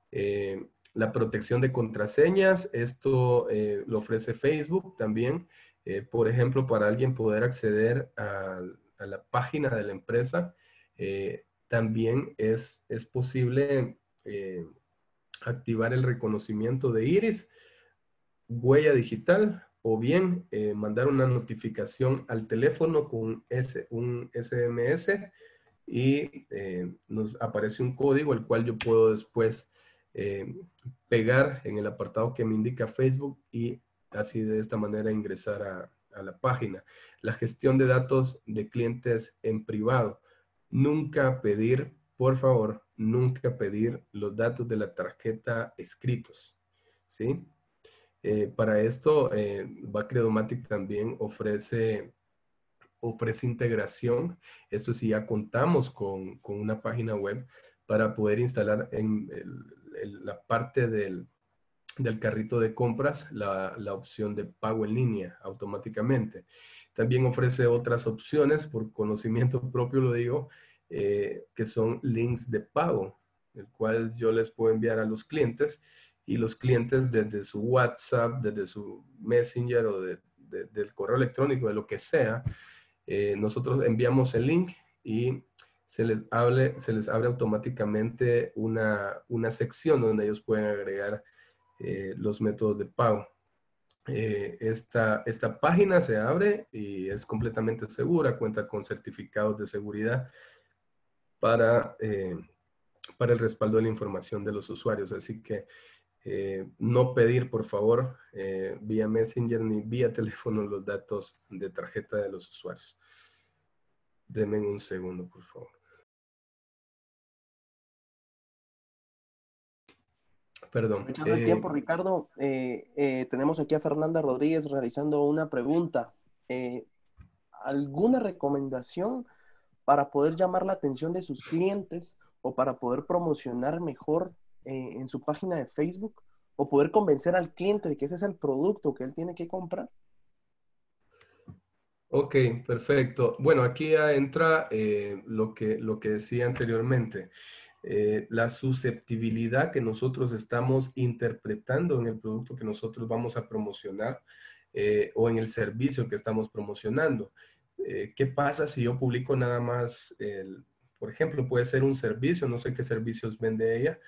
Eh, la protección de contraseñas. Esto eh, lo ofrece Facebook también. Eh, por ejemplo, para alguien poder acceder a, la página de la empresa, eh, también es, es posible activar el reconocimiento de iris, huella digital o bien mandar una notificación al teléfono con un SMS y nos aparece un código el cual yo puedo después eh, pegar en el apartado que me indica Facebook y así de esta manera ingresar a, la página. La gestión de datos de clientes en privado. Nunca pedir, por favor, nunca pedir los datos de la tarjeta escritos. ¿Sí? Eh, para esto, eh, también ofrece, ofrece integración. Esto si ya contamos con, con, una página web para poder instalar en el, la parte del, carrito de compras la, opción de pago en línea automáticamente. También ofrece otras opciones, por conocimiento [laughs] propio lo digo, eh, que son links de pago, el cual yo les puedo enviar a los clientes y los clientes desde su WhatsApp, desde su Messenger o del correo electrónico, de lo que sea, eh, nosotros enviamos el link y se les, hable, se les abre automáticamente una, sección donde ellos pueden agregar eh, los métodos de pago. Eh, esta, página se abre y es completamente segura, cuenta con certificados de seguridad para, eh, para el respaldo de la información de los usuarios. Así que no pedir, por favor, vía Messenger ni vía teléfono los datos de tarjeta de los usuarios. Denme un segundo, por favor. Perdón. Echando el eh, tiempo, Ricardo, eh, eh, tenemos aquí a Fernanda Rodríguez realizando una pregunta. ¿Alguna recomendación para poder llamar la atención de sus clientes o para poder promocionar mejor en su página de Facebook o poder convencer al cliente de que ese es el producto que él tiene que comprar? Ok, perfecto. Bueno, aquí ya entra lo, que, lo que decía anteriormente. Eh, la susceptibilidad que nosotros estamos interpretando en el producto que nosotros vamos a promocionar eh, o en el servicio que estamos promocionando. Eh, ¿Qué pasa si yo publico nada más, por ejemplo, puede ser un servicio, no sé qué servicios vende ella,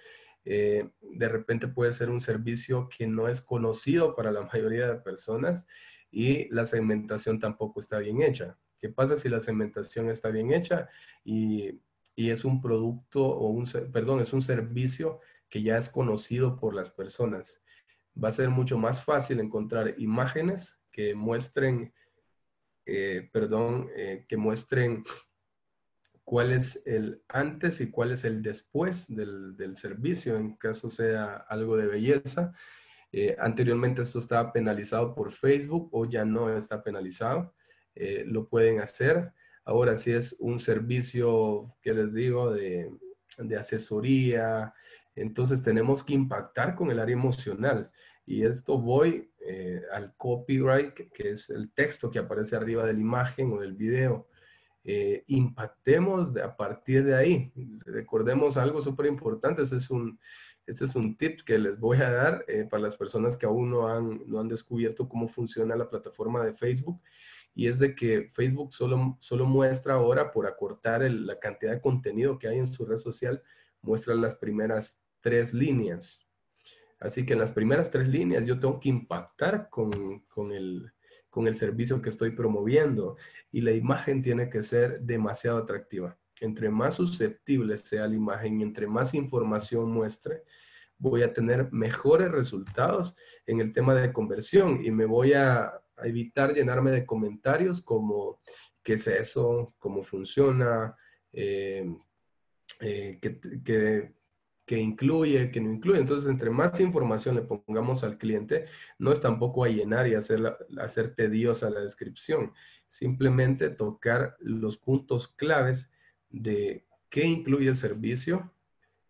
de repente puede ser un servicio que no es conocido para la [laughs] mayoría de personas y la segmentación tampoco está bien hecha. ¿Qué pasa si la segmentación está bien hecha y y es un producto o un, perdón, es un servicio que ya es conocido por las personas. Va a ser mucho más fácil encontrar imágenes que muestren, eh, perdón, eh, que muestren cuál es el antes y cuál es el después del, servicio, en caso sea algo de belleza. Eh, anteriormente esto estaba penalizado por Facebook o ya no está penalizado. lo pueden hacer Ahora, si es un servicio, que les digo, de, asesoría, entonces tenemos que impactar con el área emocional. Y esto voy eh, al copyright, que, es el texto que aparece arriba de la imagen o del video. Eh, impactemos a partir de ahí. Recordemos algo súper importante, este, es este es un tip que les voy a dar eh, para las personas que aún no han, no han descubierto cómo funciona la plataforma de Facebook y es de que Facebook solo, solo muestra ahora, por acortar la cantidad de contenido que hay en su red social, muestra las primeras tres líneas. Así que en las primeras tres líneas yo tengo que impactar con, con, el, con el servicio que estoy promoviendo y la imagen tiene que ser demasiado atractiva. Entre más susceptible sea la imagen y entre más información muestre, voy a tener mejores resultados en el tema de conversión y me voy a, evitar llenarme de comentarios como qué es eso, cómo funciona, eh, eh qué, incluye, qué no incluye. Entonces, entre más información le pongamos al cliente, no es tampoco a llenar y hacer, hacer tediosa la descripción, simplemente tocar los puntos claves de qué incluye el servicio,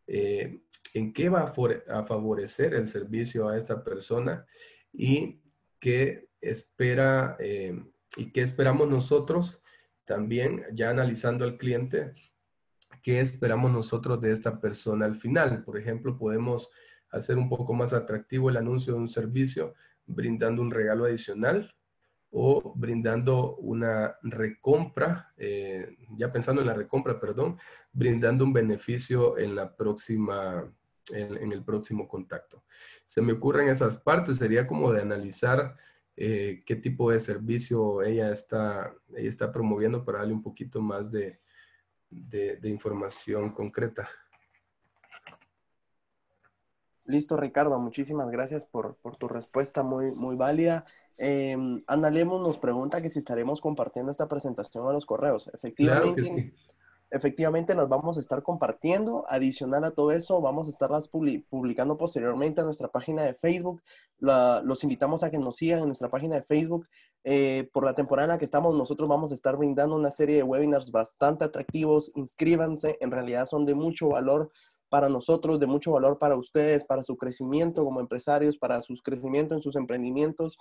eh, en qué va a, a favorecer el servicio a esta persona y qué espera eh, y qué esperamos nosotros también, ya analizando al cliente, qué esperamos nosotros de esta persona al final. Por ejemplo, podemos hacer un poco más atractivo el anuncio de un servicio brindando un regalo adicional o brindando una recompra, eh, ya pensando en la recompra, perdón, brindando un beneficio en la próxima, en, en, el próximo contacto. Se me ocurren esas partes, sería como de analizar eh, qué tipo de servicio ella está, ella está promoviendo para darle un poquito más de, de, información concreta. Listo, Ricardo. Muchísimas gracias por, tu respuesta muy, muy válida. Em, Ana Lemos nos pregunta que si estaremos compartiendo esta presentación a los correos. Efectivamente, sí efectivamente las vamos a estar compartiendo. Adicional a todo eso, vamos a estarlas publicando posteriormente en nuestra página de Facebook. los invitamos a que nos sigan en nuestra página de Facebook. Eh, por la temporada en la que estamos, nosotros vamos a estar brindando una serie de webinars bastante atractivos. Inscríbanse, en realidad son de mucho valor para nosotros, de mucho valor para ustedes, para su crecimiento como empresarios, para su crecimiento en sus emprendimientos.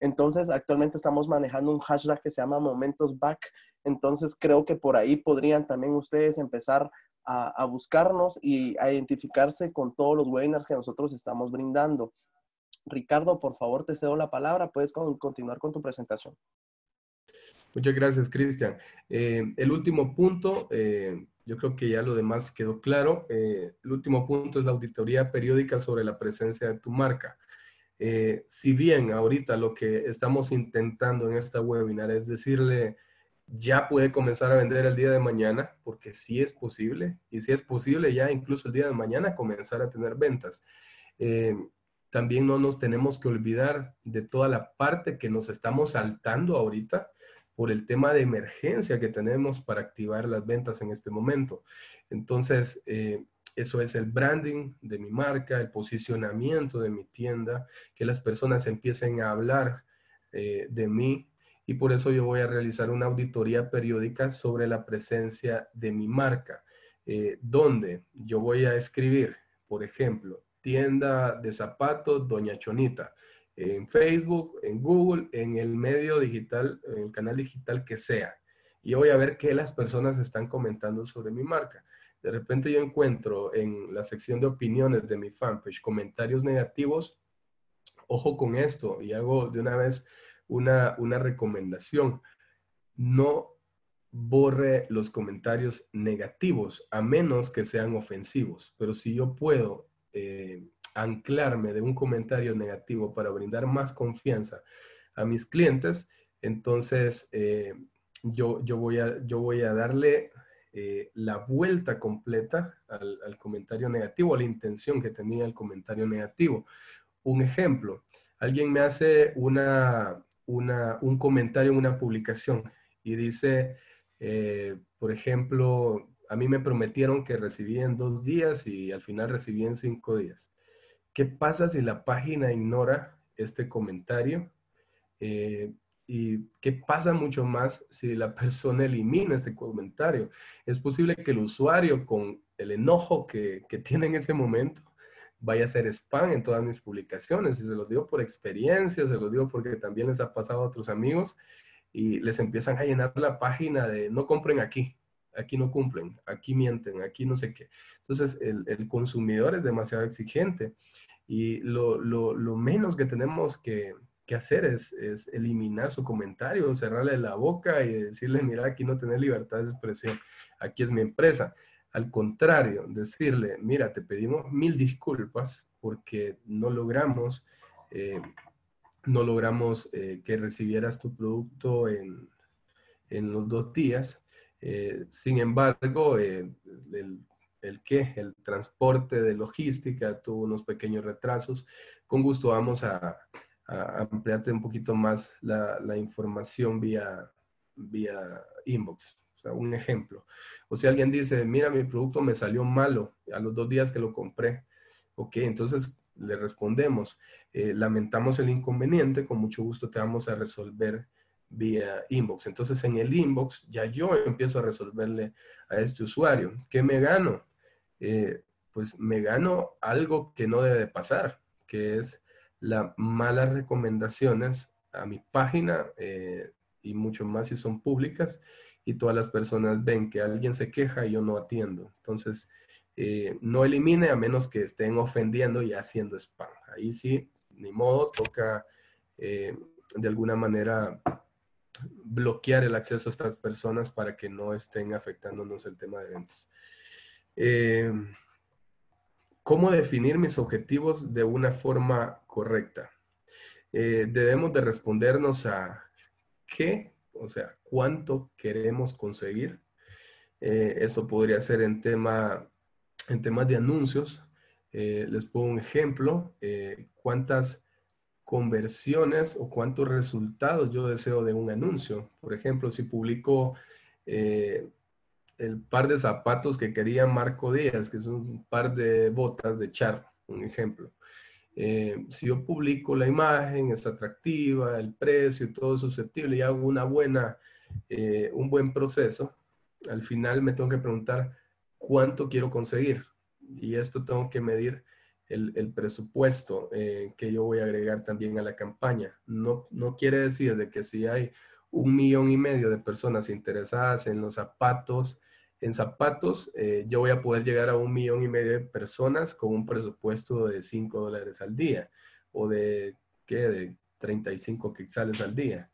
Entonces, actualmente estamos manejando un hashtag que se llama Momentos Back, entonces creo que por ahí podrían también ustedes empezar a, buscarnos y a identificarse con todos los webinars que nosotros estamos brindando. Ricardo, por favor, te cedo la palabra. Puedes continuar con tu presentación. Muchas gracias, Cristian. Eh, el último punto, eh, yo creo que ya lo demás quedó claro. Eh, el último punto es la auditoría periódica sobre la presencia de tu marca. si bien ahorita lo que estamos intentando en esta webinar es decirle ya puede comenzar a vender el día de mañana, porque sí es posible, y si es posible ya incluso el día de mañana comenzar a tener ventas. Eh, también no nos tenemos que olvidar de toda la parte que nos estamos saltando ahorita por el tema de emergencia que tenemos para activar las ventas en este momento. Entonces, eh, eso es el branding de mi marca, el posicionamiento de mi tienda, que las personas empiecen a hablar eh, de mí y por eso yo voy a realizar una auditoría periódica sobre la presencia de mi marca, eh, donde yo voy a escribir, por ejemplo, tienda de zapatos Doña Chonita, en Facebook, en Google, en el medio digital, en el canal digital que sea. Y voy a ver qué las personas están comentando sobre mi marca. De repente yo encuentro en la sección de opiniones de mi fanpage comentarios negativos. Ojo con esto y hago de una vez una, recomendación. No borre los comentarios negativos, a menos que sean ofensivos. Pero si yo puedo eh, anclarme de un comentario negativo para brindar más confianza a mis clientes, entonces eh, yo, yo, voy a, yo voy a darle eh, la vuelta completa al, comentario negativo, a la intención que tenía el comentario negativo. Un ejemplo, alguien me hace una, un comentario en una publicación y dice, eh, por ejemplo, a mí me prometieron que recibí en dos días y al final recibí en cinco días. ¿Qué pasa si la página ignora este comentario? Eh, ¿Y qué pasa mucho más si la [laughs] persona elimina este comentario? Es posible que el usuario, con el enojo que, que tiene en ese momento, vaya a ser spam en todas mis publicaciones. Y se los digo por experiencia, se los digo porque también les ha pasado a otros amigos y les empiezan a llenar la página de no compren aquí, aquí no cumplen, aquí mienten, aquí no sé qué. Entonces el, consumidor es demasiado exigente y lo, menos que tenemos que, hacer es, es, eliminar su comentario, cerrarle la boca y decirle, mira, aquí no tenés libertad de expresión, aquí es mi empresa. Al contrario, decirle, mira, te pedimos mil disculpas porque no logramos, eh, no logramos eh, que recibieras tu producto en, los dos días. Eh, sin embargo, el, el transporte de logística tuvo unos pequeños retrasos. Con gusto vamos a, ampliarte un poquito más la, la información vía, vía inbox un ejemplo. O si alguien dice, mira, mi producto me salió malo a los dos días que lo compré. Ok, entonces le respondemos, eh, lamentamos el inconveniente, con mucho gusto te vamos a resolver vía inbox. Entonces en el inbox ya yo empiezo a resolverle a este usuario. ¿Qué me gano? Eh, pues me gano algo que no debe pasar, que es las malas recomendaciones a mi página eh, y mucho más si son públicas y todas las personas ven que alguien se queja y yo no atiendo. Entonces, eh, no elimine a menos que estén ofendiendo y haciendo spam. Ahí sí, ni modo, toca eh, de alguna manera bloquear el acceso a estas personas para que no estén afectándonos el tema de ventas. Eh, ¿Cómo definir mis objetivos de una forma correcta? debemos de respondernos a qué o sea, cuánto queremos conseguir. Eh, esto podría ser en, tema, temas de anuncios. Eh, les pongo un ejemplo, eh, cuántas conversiones o cuántos resultados yo deseo de un anuncio. Por ejemplo, si publico el par de zapatos que quería Marco Díaz, que es un par de botas de char. un ejemplo. Eh, si yo publico la imagen, es atractiva, el precio, todo es susceptible y hago una buena, eh, un buen proceso, al final me tengo que preguntar cuánto quiero conseguir. Y esto tengo que medir el, presupuesto eh, que yo voy a agregar también a la campaña. No, no quiere decir de que si hay un millón y medio de personas interesadas en los zapatos en zapatos, eh, yo voy a poder llegar a un millón y medio de personas con un presupuesto de 5 dólares al día o de, ¿qué? De 35 quetzales al día.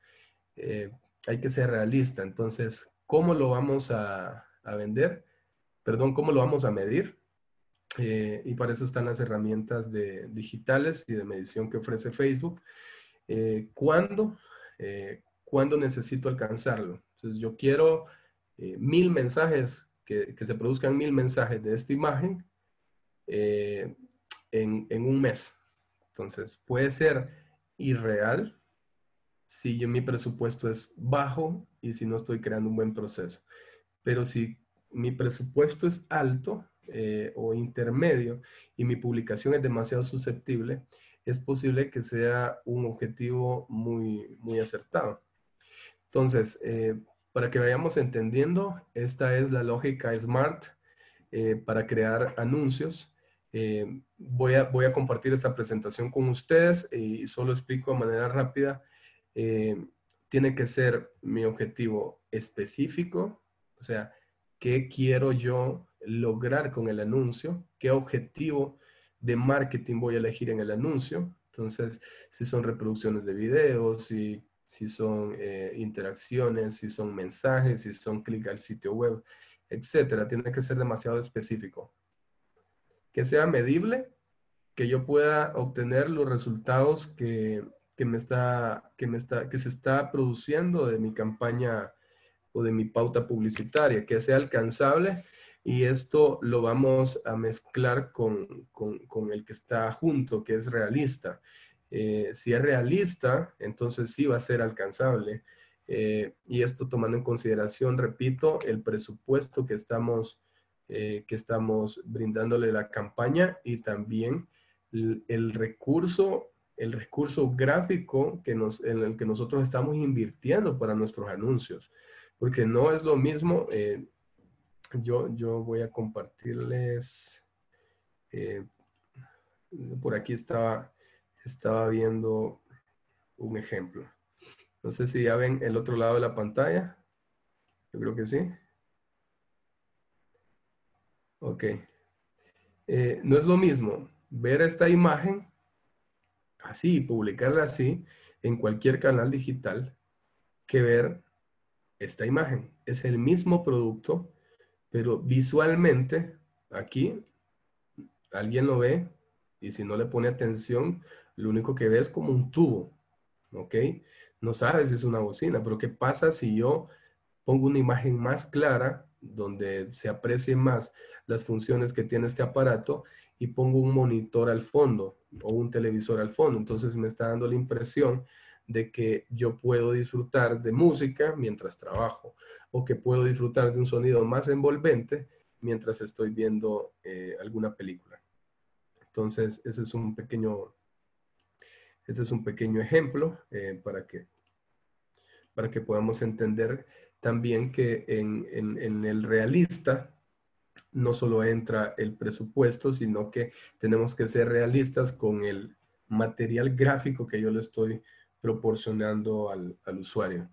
Eh, hay que ser realista. Entonces, ¿cómo lo vamos a, vender? Perdón, ¿cómo lo vamos a medir? Eh, y para eso están las herramientas de, digitales y de medición que ofrece Facebook. ¿Cuándo? ¿Cuándo necesito alcanzarlo? Entonces, yo quiero eh, mil mensajes, que, se produzcan mil mensajes de esta imagen eh, en, un mes. Entonces, puede ser irreal si yo, mi presupuesto es bajo y si no estoy creando un buen proceso. Pero si mi presupuesto es alto eh, o intermedio y mi publicación es demasiado susceptible, es posible que sea un objetivo muy, muy acertado. Entonces, eh, para que vayamos entendiendo, esta es la lógica SMART eh, para crear anuncios. Eh, voy, a, compartir esta presentación con ustedes y solo explico de manera rápida. Eh, tiene que ser mi objetivo específico, o sea, qué quiero yo lograr con el anuncio, qué objetivo de marketing voy a elegir en el anuncio. Entonces, si son reproducciones de videos, si si son eh, interacciones, si son mensajes, si son clic al sitio web, etcétera. Tiene que ser demasiado específico. Que sea medible, que yo pueda obtener los resultados que, que se está produciendo de mi campaña o de mi pauta publicitaria, que sea alcanzable y esto lo vamos a mezclar con, con, el que está junto, que es realista. Eh, si es realista, entonces sí va a ser alcanzable. Eh, y esto tomando en consideración, repito, el presupuesto que estamos, eh, que estamos brindándole la campaña y también el, recurso, el recurso gráfico que nos, en el que nosotros estamos invirtiendo para nuestros anuncios. Porque no es lo mismo, yo, yo voy a compartirles, por aquí estaba estaba viendo un ejemplo. No sé si ya ven el otro lado de la pantalla. Yo creo que sí. Ok. Eh, no es lo mismo ver esta imagen así, publicarla así, en cualquier canal digital, que ver esta imagen. Es el mismo producto, pero visualmente aquí alguien lo ve y si no le pone atención, lo único que es como un tubo, ¿ok? No sabes si es una bocina, pero ¿qué pasa si yo pongo una imagen más clara donde se aprecien más las funciones que tiene este aparato y pongo un monitor al fondo o un televisor al fondo? Entonces me está dando la impresión de que yo puedo disfrutar de música mientras trabajo o que puedo disfrutar de un sonido más envolvente mientras estoy viendo eh, alguna película. Entonces, ese es un pequeño este es un pequeño ejemplo eh, para, que, para que podamos entender también que en, el realista no solo entra el presupuesto, sino que tenemos que ser realistas con el material gráfico que yo le estoy proporcionando al, usuario.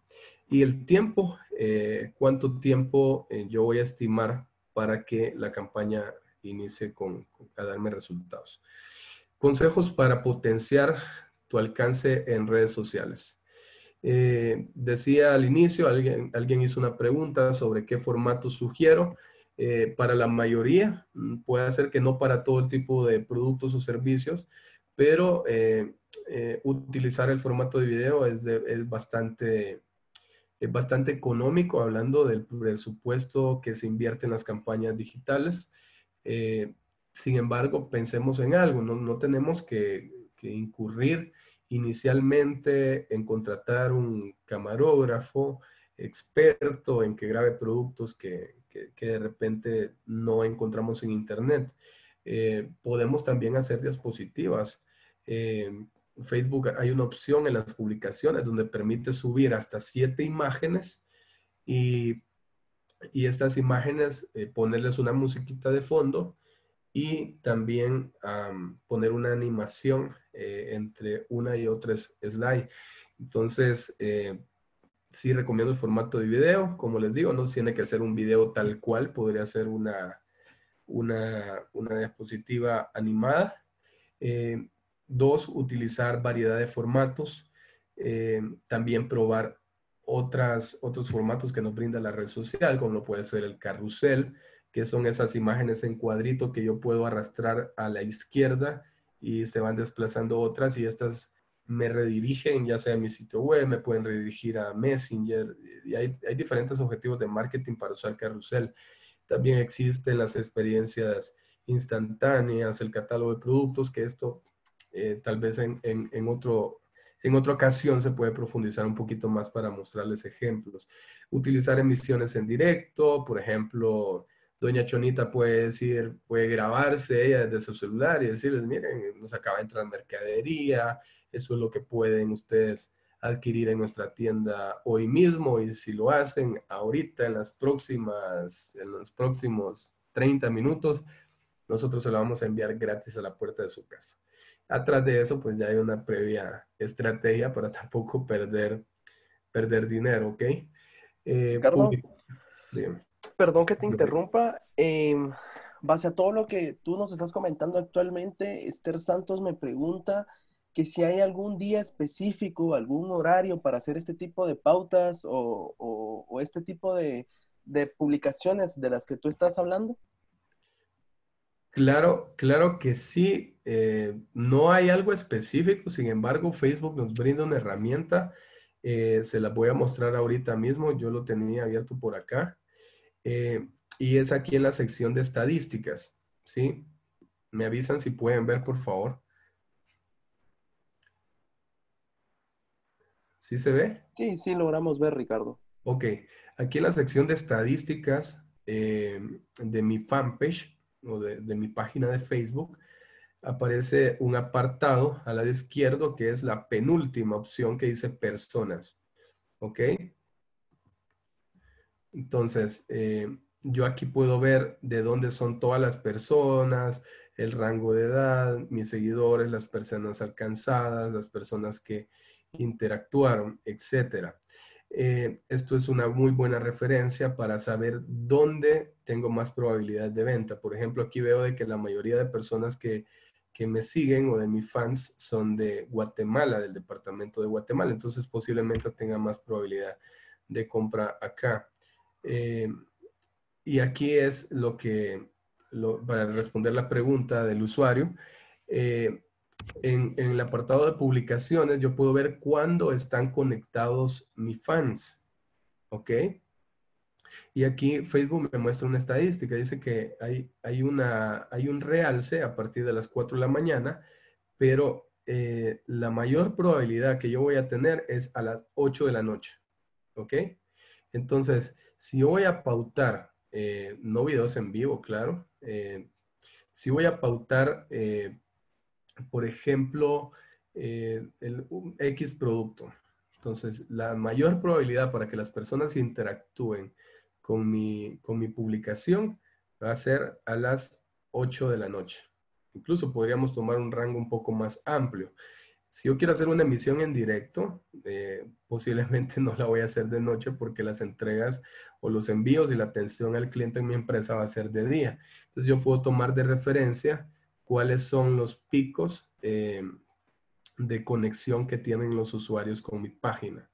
Y el tiempo, eh, cuánto tiempo eh, yo voy a estimar para que la campaña inicie a darme resultados. Consejos para potenciar tu alcance en redes sociales. Eh, decía al inicio, alguien, alguien hizo una pregunta sobre qué formato sugiero. Eh, para la mayoría, mm, puede ser que no para todo tipo de productos o servicios, pero eh, utilizar el formato de video es, bastante, bastante económico, hablando del presupuesto que se invierte en las campañas digitales. sin embargo, pensemos en algo, no tenemos que que incurrir inicialmente en contratar un camarógrafo experto en que grabe productos que, de repente no encontramos en internet. Eh, podemos también hacer diapositivas. Facebook hay una opción en las publicaciones donde permite subir hasta siete imágenes y, estas imágenes eh, ponerles una musiquita de fondo y también poner una animación eh, entre una y otra slide. Entonces, eh, sí recomiendo el formato de video, como les digo, no tiene que ser un video tal cual, podría ser una, una, diapositiva animada. Eh, dos, utilizar variedad de formatos, también probar otras, otros formatos que nos brinda la red social, como lo puede ser el carrusel, que son esas imágenes en cuadrito que yo puedo arrastrar a la izquierda y se van desplazando otras y estas me redirigen ya sea a mi sitio web, me pueden redirigir a Messenger y hay, hay diferentes objetivos de marketing para usar carrusel. También existen las experiencias instantáneas, el catálogo de productos, que esto eh, tal vez en, en, en, otro, en otra ocasión se puede profundizar un poquito más para mostrarles ejemplos. Utilizar emisiones en directo, por ejemplo, doña Chonita puede decir, puede grabarse ella desde su celular y decirles, miren, nos acaba de entrar mercadería, eso es lo que pueden ustedes adquirir en nuestra tienda hoy mismo y si lo hacen ahorita en las próximas, en los próximos 30 minutos, nosotros se lo vamos a enviar gratis a la puerta de su casa. Atrás de eso, pues ya hay una previa estrategia para [laughs] tampoco perder, perder dinero, ¿ok? Eh, perdón que te interrumpa. Eh, base a todo lo que tú nos estás comentando actualmente, Esther Santos me pregunta que si hay algún día específico, algún horario para hacer este tipo de pautas o, este tipo de, publicaciones de las que tú estás hablando. Claro, claro que sí. Eh, no hay algo específico, sin embargo, Facebook nos brinda una herramienta. Eh, se la voy a mostrar ahorita mismo. Yo lo tenía abierto por acá. Eh, y es aquí en la sección de estadísticas, ¿sí? Me avisan si pueden ver, por favor. ¿Sí se ve? Sí, sí, logramos ver, Ricardo. Ok, aquí en la sección de estadísticas eh, de mi fanpage o de, de, mi página de Facebook, aparece un apartado al lado izquierdo que es la penúltima opción que dice personas. ¿Ok? Entonces, eh, yo aquí puedo ver de dónde son todas las personas, el rango de edad, mis seguidores, las personas alcanzadas, las personas que interactuaron, etc. Eh, esto es una muy buena referencia para saber dónde tengo más probabilidad de venta. Por ejemplo, aquí veo de que la mayoría de personas que me siguen o de mis fans son de Guatemala, del departamento de Guatemala. Entonces posiblemente tenga más probabilidad de compra acá. Eh, y aquí es lo que, para responder la pregunta del usuario, eh, en, el apartado de publicaciones yo puedo ver cuándo están conectados mis fans. ¿Ok? Y aquí Facebook me muestra una estadística. Dice que hay, hay, una, hay un realce a partir de las 4 de la mañana, pero eh, la mayor probabilidad que yo voy a tener es a las 8 de la noche. ¿Ok? Entonces, si voy a pautar, eh, no videos en vivo, claro, eh, si voy a pautar, eh, por ejemplo, el, un X producto, entonces la mayor probabilidad para que las personas interactúen con mi, con mi publicación va a ser a las 8 de la noche. Incluso podríamos tomar un rango un poco más amplio. Si yo quiero hacer una emisión en directo, eh, posiblemente [laughs] no la voy a hacer de noche porque las entregas o los envíos y la atención al cliente en mi empresa va a ser de día. Entonces yo puedo tomar de referencia cuáles son los picos eh, de conexión que tienen los usuarios con mi página.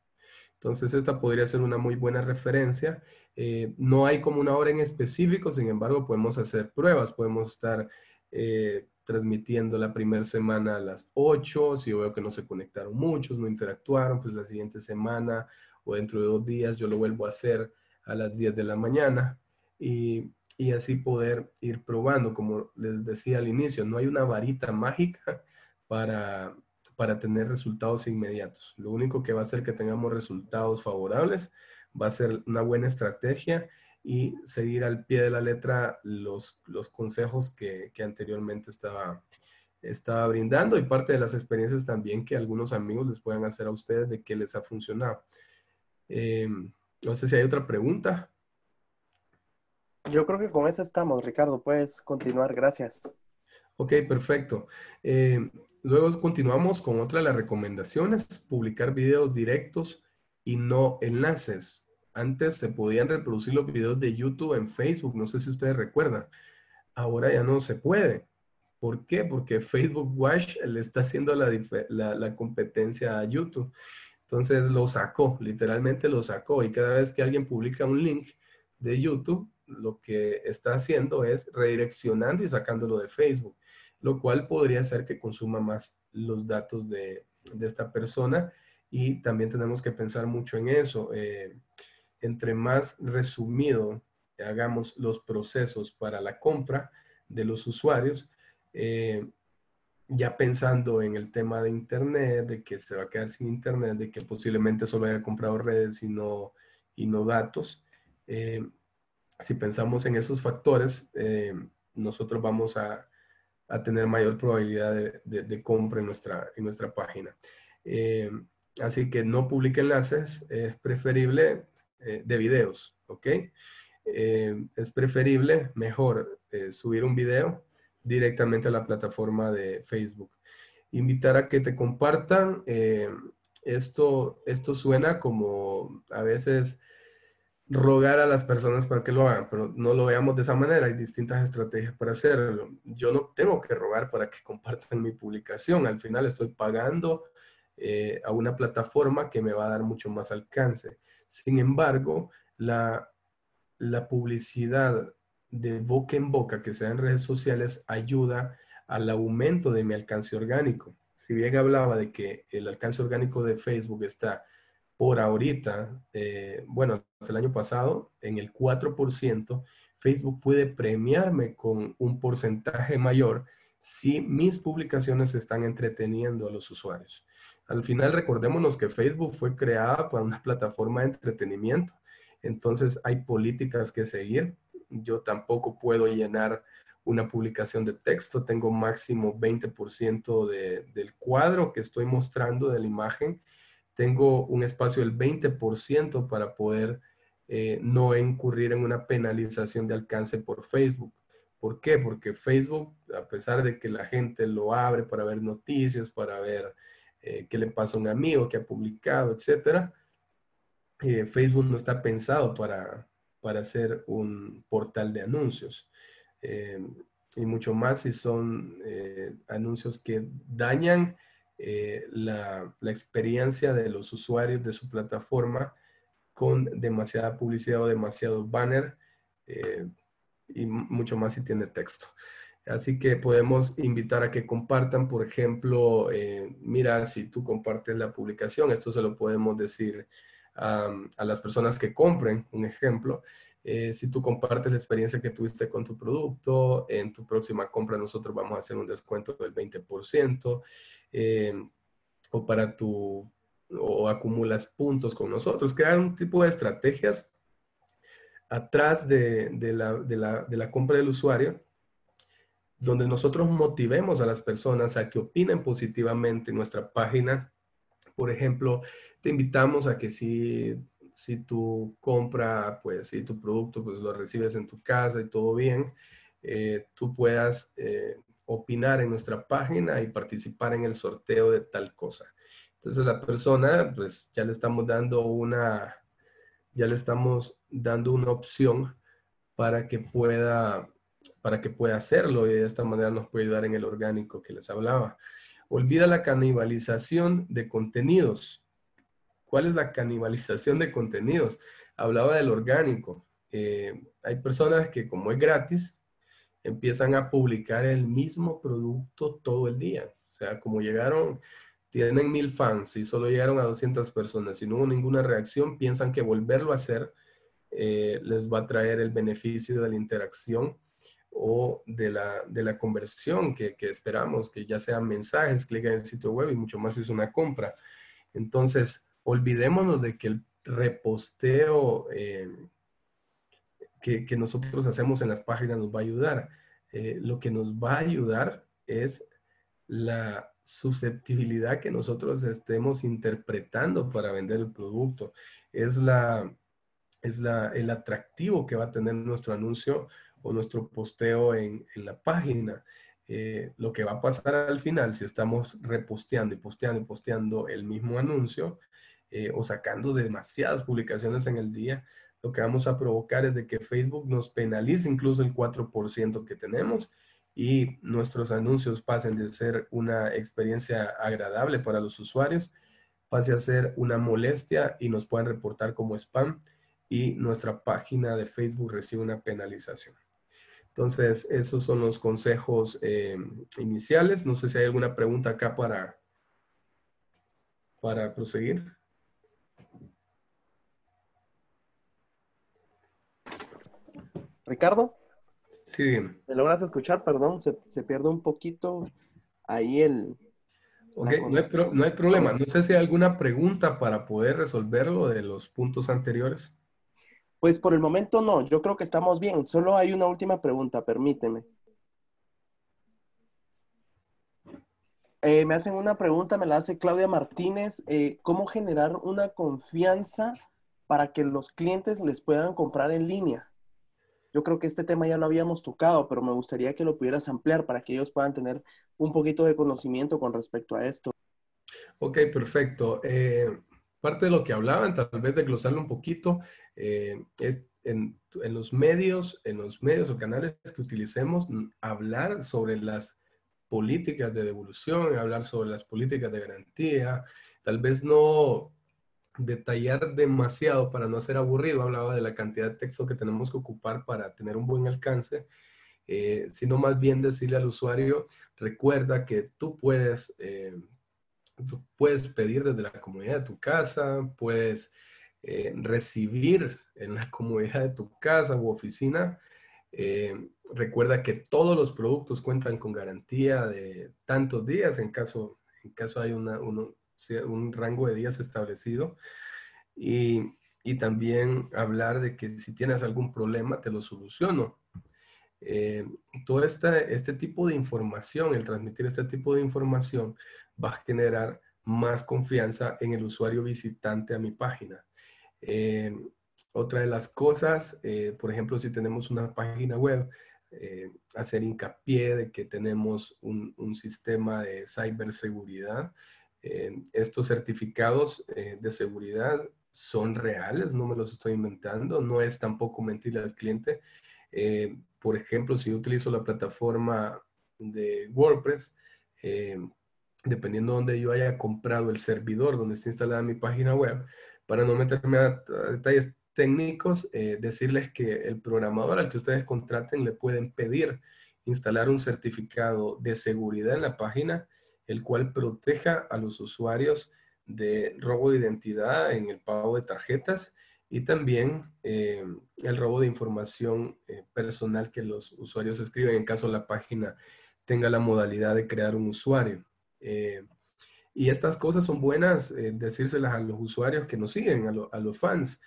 Entonces esta podría ser una muy buena referencia. Eh, no hay como una hora en específico, sin embargo podemos hacer pruebas, podemos estar transmitiendo la primera semana a las 8, si veo que no se conectaron muchos, no interactuaron, pues la siguiente semana o dentro de dos días yo lo vuelvo a hacer a las 10 de la mañana y, así poder ir probando, como les decía al inicio, no hay una varita mágica para, para tener resultados inmediatos. Lo único que va a hacer que tengamos resultados favorables va a ser una buena estrategia y seguir al pie de la letra los, consejos que, anteriormente estaba, brindando y parte de las experiencias también que algunos amigos les puedan hacer a ustedes de que les ha funcionado. Eh, no sé si hay otra pregunta. Yo creo que con esa estamos, Ricardo. Puedes continuar, gracias. Ok, perfecto. Eh, luego continuamos con otra de las recomendaciones, publicar videos directos y no enlaces. Antes se podían reproducir los videos de YouTube en Facebook, no sé si ustedes recuerdan. Ahora ya no se puede. ¿Por qué? Porque Facebook Watch le está haciendo la, competencia a YouTube. Entonces lo sacó, literalmente lo sacó. Y cada vez que alguien publica un link de YouTube, lo que está haciendo es redireccionando y sacándolo de Facebook, lo cual podría hacer que consuma más los datos de, esta persona. Y también tenemos que pensar mucho en eso. Eh, entre más resumido hagamos los procesos para la compra de los usuarios, eh, ya pensando en el tema de Internet, de que se va a quedar sin Internet, de que posiblemente solo haya comprado redes y no, datos. Eh, si pensamos en esos factores, eh, nosotros vamos a, tener mayor probabilidad de, compra en nuestra, en nuestra página. así que no publique enlaces, es preferible eh, de videos, ¿ok? Eh, es preferible, mejor, eh, subir un video directamente a la plataforma de Facebook. Invitar a que te compartan. esto, esto suena como a veces rogar a las personas para que lo hagan, pero no lo veamos de esa manera. Hay distintas estrategias para hacerlo. Yo no tengo que rogar para que compartan mi publicación. Al final estoy pagando a una plataforma que me va a dar mucho más alcance. Sin embargo, la, publicidad de boca en boca que sea en redes sociales ayuda al aumento de mi alcance orgánico. Si bien hablaba de que el alcance orgánico de Facebook está por ahorita, eh, bueno, hasta el año pasado, en el 4%, Facebook puede premiarme con un porcentaje mayor si mis publicaciones están entreteniendo a los usuarios. Al final recordémonos que Facebook fue creada para una plataforma de entretenimiento, entonces hay políticas que seguir. Yo tampoco puedo llenar una publicación de texto, tengo máximo 20% de, del cuadro que estoy mostrando de la imagen, tengo un espacio del 20% para poder eh, no incurrir en una penalización de alcance por Facebook. ¿Por qué? Porque Facebook, a pesar de que la gente lo abre para ver noticias, para ver eh, que le pasa a un amigo que ha publicado, etcétera. Eh, Facebook no está pensado para, para ser un portal de anuncios. Eh, y mucho más si son anuncios que dañan la, experiencia de los usuarios de su plataforma con demasiada publicidad o demasiado banner y mucho más si tiene texto. Así que podemos invitar a que compartan, por ejemplo, eh, mira, si tú compartes la publicación, esto se lo podemos decir a las personas que compren, un ejemplo, eh, si tú compartes la experiencia que tuviste con tu producto, en tu próxima compra nosotros vamos a hacer un descuento del 20%, em, o para tu, o acumulas puntos con nosotros, crear un tipo de estrategias atrás de la compra del usuario donde nosotros motivemos a las personas a que opinen positivamente en nuestra página. Por ejemplo, te invitamos a que si, si tu compra, pues si tu producto, pues lo recibes en tu casa y todo bien, eh, tú puedas eh, opinar en nuestra página y participar en el sorteo de tal cosa. Entonces la persona, pues ya le estamos dando una, ya le estamos dando una opción para que pueda para que pueda hacerlo y de esta manera nos puede ayudar en el orgánico que les hablaba. Olvida la canibalización de contenidos. ¿Cuál es la canibalización de contenidos? Hablaba del orgánico. Eh, hay personas que como es gratis, empiezan a publicar el mismo producto todo el día. O sea, como llegaron, tienen mil fans y solo llegaron a 200 personas y no hubo ninguna reacción, piensan que volverlo a hacer eh, les va a traer el beneficio de la interacción o de la, conversión que, esperamos, que ya sean mensajes, clic en el sitio web y mucho más es una compra. Entonces, olvidémonos de que el reposteo eh, que, nosotros hacemos en las páginas nos va a ayudar. Eh, lo que nos va a ayudar es la susceptibilidad que nosotros estemos interpretando para vender el producto. Es, es el atractivo que va a tener nuestro anuncio o nuestro posteo en, la página. Eh, lo que va a pasar al final, si estamos reposteando y posteando y posteando el mismo anuncio eh, o sacando demasiadas publicaciones en el día, lo que vamos a provocar es de que Facebook nos penalice incluso el 4% que tenemos y nuestros anuncios pasen de ser una experiencia agradable para los usuarios, pase a ser una molestia y nos puedan reportar como spam y nuestra página de Facebook recibe una penalización. Entonces, esos son los consejos eh, iniciales. No sé si hay alguna pregunta acá para, para proseguir. Ricardo. Sí, dime. ¿Me logras escuchar? Perdón, se, se pierde un poquito ahí el... Ok, no hay problema. No sé si hay alguna pregunta para poder resolverlo de los puntos anteriores. Pues por el momento no, yo creo que estamos bien. Solo hay una última pregunta, permíteme. Eh, me hacen una pregunta, me la hace Claudia Martínez. Eh, ¿Cómo generar una confianza para que los clientes les puedan comprar en línea? Yo creo que este tema ya lo habíamos tocado, pero me gustaría que lo pudieras ampliar para que ellos puedan tener un poquito de conocimiento con respecto a esto. Ok, perfecto. Eh, parte de lo que hablaban, tal vez de un poquito, eh, es en, los medios, en los medios o canales que utilicemos, hablar sobre las políticas de devolución, hablar sobre las políticas de garantía, tal vez no detallar demasiado para no ser aburrido, hablaba de la cantidad de texto que tenemos que ocupar para tener un buen alcance, eh, sino más bien decirle al usuario, recuerda que tú puedes eh, puedes pedir desde la comunidad de tu casa, puedes eh, recibir en la [laughs] comunidad de tu casa u oficina. Eh, recuerda que todos los productos cuentan con garantía de tantos días en caso, en caso hay una, un rango de días establecido. Y, también hablar de que si tienes algún problema, te lo soluciono. Eh, todo este, este tipo de información, el transmitir este tipo de información, va a generar más confianza en el usuario visitante a mi página. Eh, otra de las cosas, eh, por ejemplo, si tenemos una página web, eh, hacer hincapié de que tenemos un, sistema de ciberseguridad. estos certificados de seguridad son reales, no me los estoy inventando, no es tampoco mentirle al cliente. por ejemplo, si yo utilizo la plataforma de WordPress, dependiendo de donde yo haya comprado el servidor donde está instalada mi página web, para no meterme a, detalles técnicos, eh, decirles que el programador al que ustedes contraten le pueden pedir instalar un certificado de seguridad en la página, el cual proteja a los usuarios de robo de identidad en el pago de tarjetas y también eh, el robo de información eh, personal que los usuarios escriben en caso la página tenga la modalidad de crear un usuario. Eh, y estas cosas son buenas eh, decírselas a los usuarios que nos siguen, a, los fans.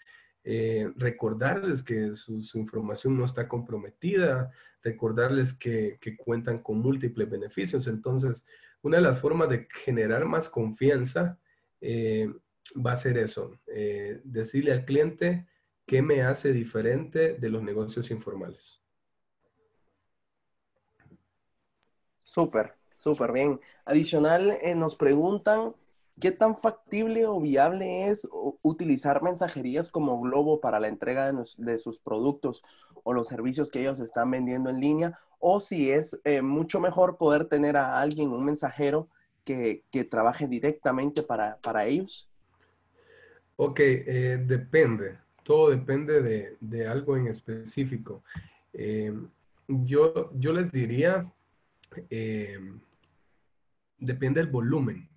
Eh, recordarles que su, información no está comprometida, recordarles que, cuentan con múltiples beneficios. Entonces, una de las formas de generar más confianza va a ser eso, decirle al cliente qué me hace diferente de los negocios informales. Súper. Súper bien. Adicional, eh, nos preguntan qué tan factible o viable es utilizar mensajerías como Globo para la entrega de, sus productos o los servicios que ellos están vendiendo en línea, o si es eh, mucho mejor poder tener a alguien, un mensajero, que, trabaje directamente para, ellos. Ok, eh, depende. Todo depende de, algo en específico. yo, yo les diría, Depende del volumen.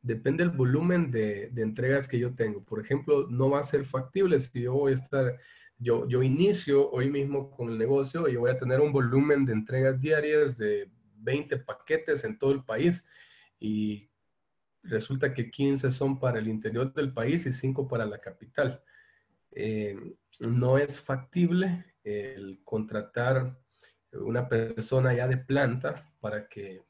Depende del volumen de, entregas que yo tengo. Por ejemplo, no va a ser factible si yo voy a estar, yo, yo inicio hoy mismo con el negocio y voy a tener un volumen de entregas diarias de 20 paquetes en todo el país y resulta que 15 son para el interior del país y 5 para la capital. Eh, no es factible el contratar una persona ya de planta para que,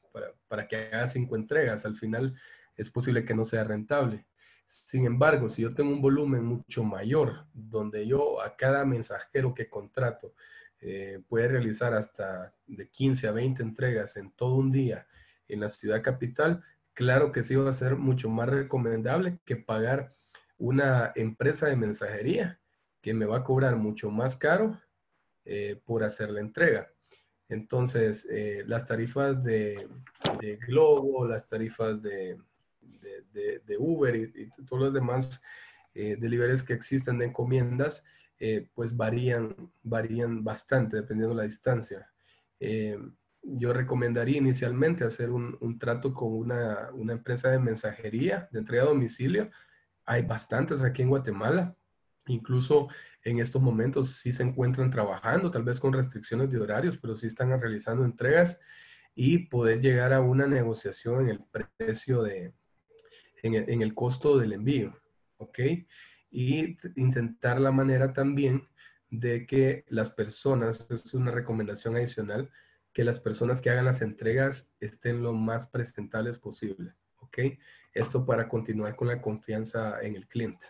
para, que haga cinco entregas. Al final es posible que no sea rentable. Sin embargo, si yo tengo un volumen mucho mayor, donde yo a cada mensajero que contrato eh, puede realizar hasta de 15 a 20 entregas en todo un día en la ciudad capital, claro que sí va a ser mucho más recomendable que pagar una empresa de mensajería que me va a cobrar mucho más caro eh, por hacer la entrega. Entonces, eh, las tarifas de, Globo, las tarifas de, Uber y, todos los demás eh, deliveries que existen de encomiendas, eh, pues varían, varían bastante dependiendo de la distancia. Eh, yo recomendaría inicialmente hacer un, trato con una, una empresa de mensajería, de entrega a domicilio. Hay bastantes aquí en Guatemala, Incluso en estos momentos sí se encuentran trabajando, tal vez con restricciones de horarios, pero sí están realizando entregas y poder llegar a una negociación en el precio de, en el, costo del envío, ¿ok? Y intentar la manera también de que las personas, es una recomendación adicional, que las personas que hagan las entregas estén lo más presentables posibles, ¿ok? Esto para continuar con la confianza en el cliente.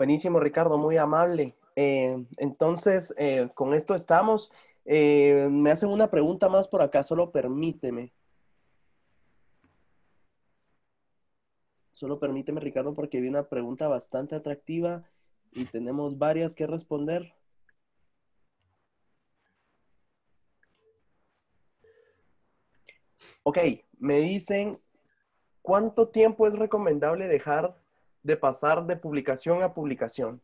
Buenísimo, Ricardo, muy amable. Eh, entonces, eh, con esto estamos. Eh, me hacen una pregunta más por acá, solo permíteme. Solo permíteme, Ricardo, porque vi una pregunta bastante atractiva y tenemos varias que responder. Ok, me dicen, ¿cuánto tiempo es recomendable dejar de pasar de publicación a publicación.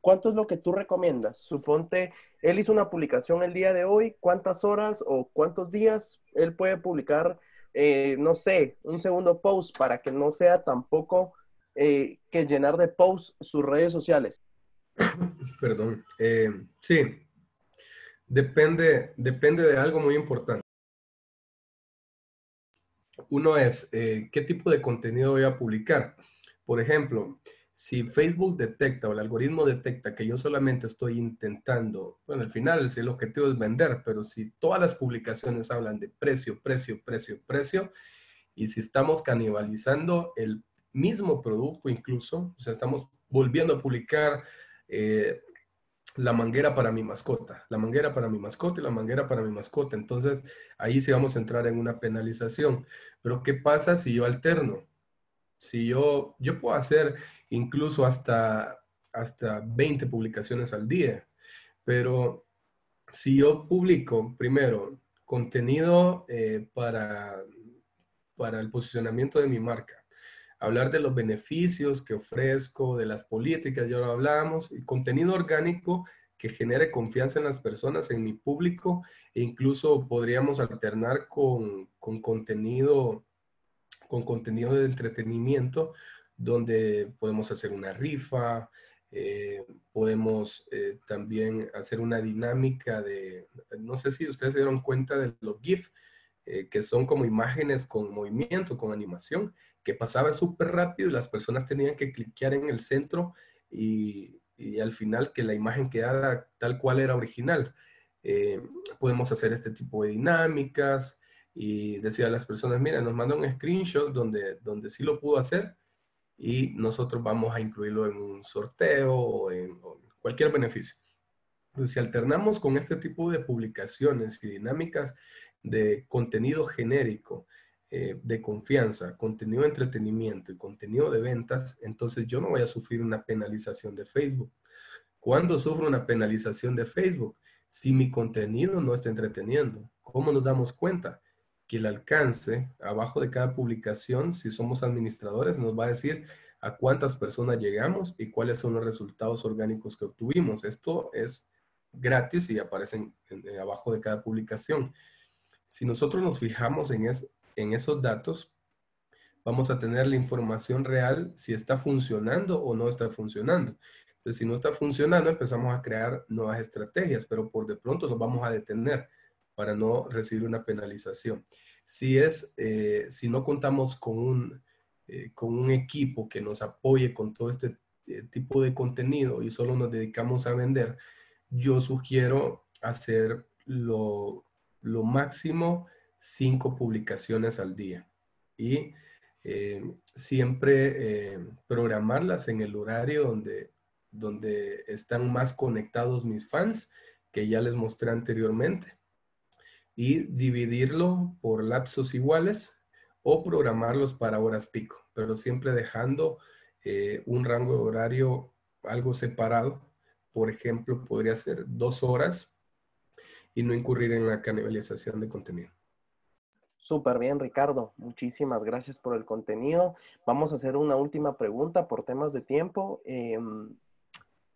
¿Cuánto es lo que tú recomiendas? Suponte, él hizo una publicación el día de hoy, ¿cuántas horas o cuántos días él puede publicar, eh, no sé, un segundo post para que no sea tampoco eh, que llenar de posts sus redes sociales? [coughs] Perdón. Eh, sí, depende, depende de algo muy importante. Uno es, ¿qué tipo de contenido voy a publicar? Por ejemplo, si Facebook detecta o el algoritmo detecta que yo solamente estoy intentando, bueno, al final el objetivo es vender, pero si todas las publicaciones hablan de precio, precio, precio, precio, y si estamos canibalizando el mismo producto incluso, o sea, estamos volviendo a publicar eh, la manguera para mi mascota, la manguera para mi mascota y la manguera para mi mascota. Entonces, ahí sí vamos a entrar en una penalización. Pero, ¿qué pasa si yo alterno? Si yo, yo puedo hacer incluso hasta, hasta 20 publicaciones al día, pero si yo publico primero contenido eh, para, para el posicionamiento de mi marca, hablar de los beneficios que ofrezco, de las políticas, ya lo hablábamos, y contenido orgánico que genere confianza en las personas, en mi público, e incluso podríamos alternar con, con contenido con contenido de entretenimiento donde podemos hacer una rifa, eh, podemos eh, también hacer una dinámica de, no sé si ustedes se dieron cuenta de los GIF, eh, que son como imágenes con movimiento, con animación, que pasaba súper rápido y las personas tenían que cliquear en el centro y, y, al final que la imagen quedara tal cual era original. podemos hacer este tipo de dinámicas, y decía a las personas, mira, nos manda un screenshot donde, donde sí lo pudo hacer y nosotros vamos a incluirlo en un sorteo o en, cualquier beneficio. Entonces, si alternamos con este tipo de publicaciones y dinámicas de contenido genérico, eh, de confianza, contenido de entretenimiento y contenido de ventas, entonces yo no voy a sufrir una penalización de Facebook. ¿Cuándo sufro una penalización de Facebook? Si mi contenido no está entreteniendo. ¿Cómo nos damos cuenta? que el alcance abajo de cada publicación, si somos administradores, nos va a decir a cuántas personas llegamos y cuáles son los resultados orgánicos que obtuvimos. Esto es gratis y aparecen abajo de cada publicación. Si nosotros nos fijamos en, en esos datos, vamos a tener la información real si está funcionando o no está funcionando. Entonces, si no está funcionando, empezamos a crear nuevas estrategias, pero por de pronto nos vamos a detener para no recibir una penalización. Si, es, eh, si no contamos con un, eh, con un equipo que nos apoye con todo este eh, tipo de contenido y solo nos dedicamos a vender, yo sugiero hacer lo, lo máximo cinco publicaciones al día y siempre programarlas en el horario donde, donde están más conectados mis fans que ya les mostré anteriormente y dividirlo por lapsos iguales o programarlos para horas pico, pero siempre dejando eh, un rango de horario algo separado. Por ejemplo, podría ser dos horas y no incurrir en la canibalización de contenido. Súper bien, Ricardo. Muchísimas gracias por el contenido. Vamos a hacer una última pregunta por temas de tiempo. Em,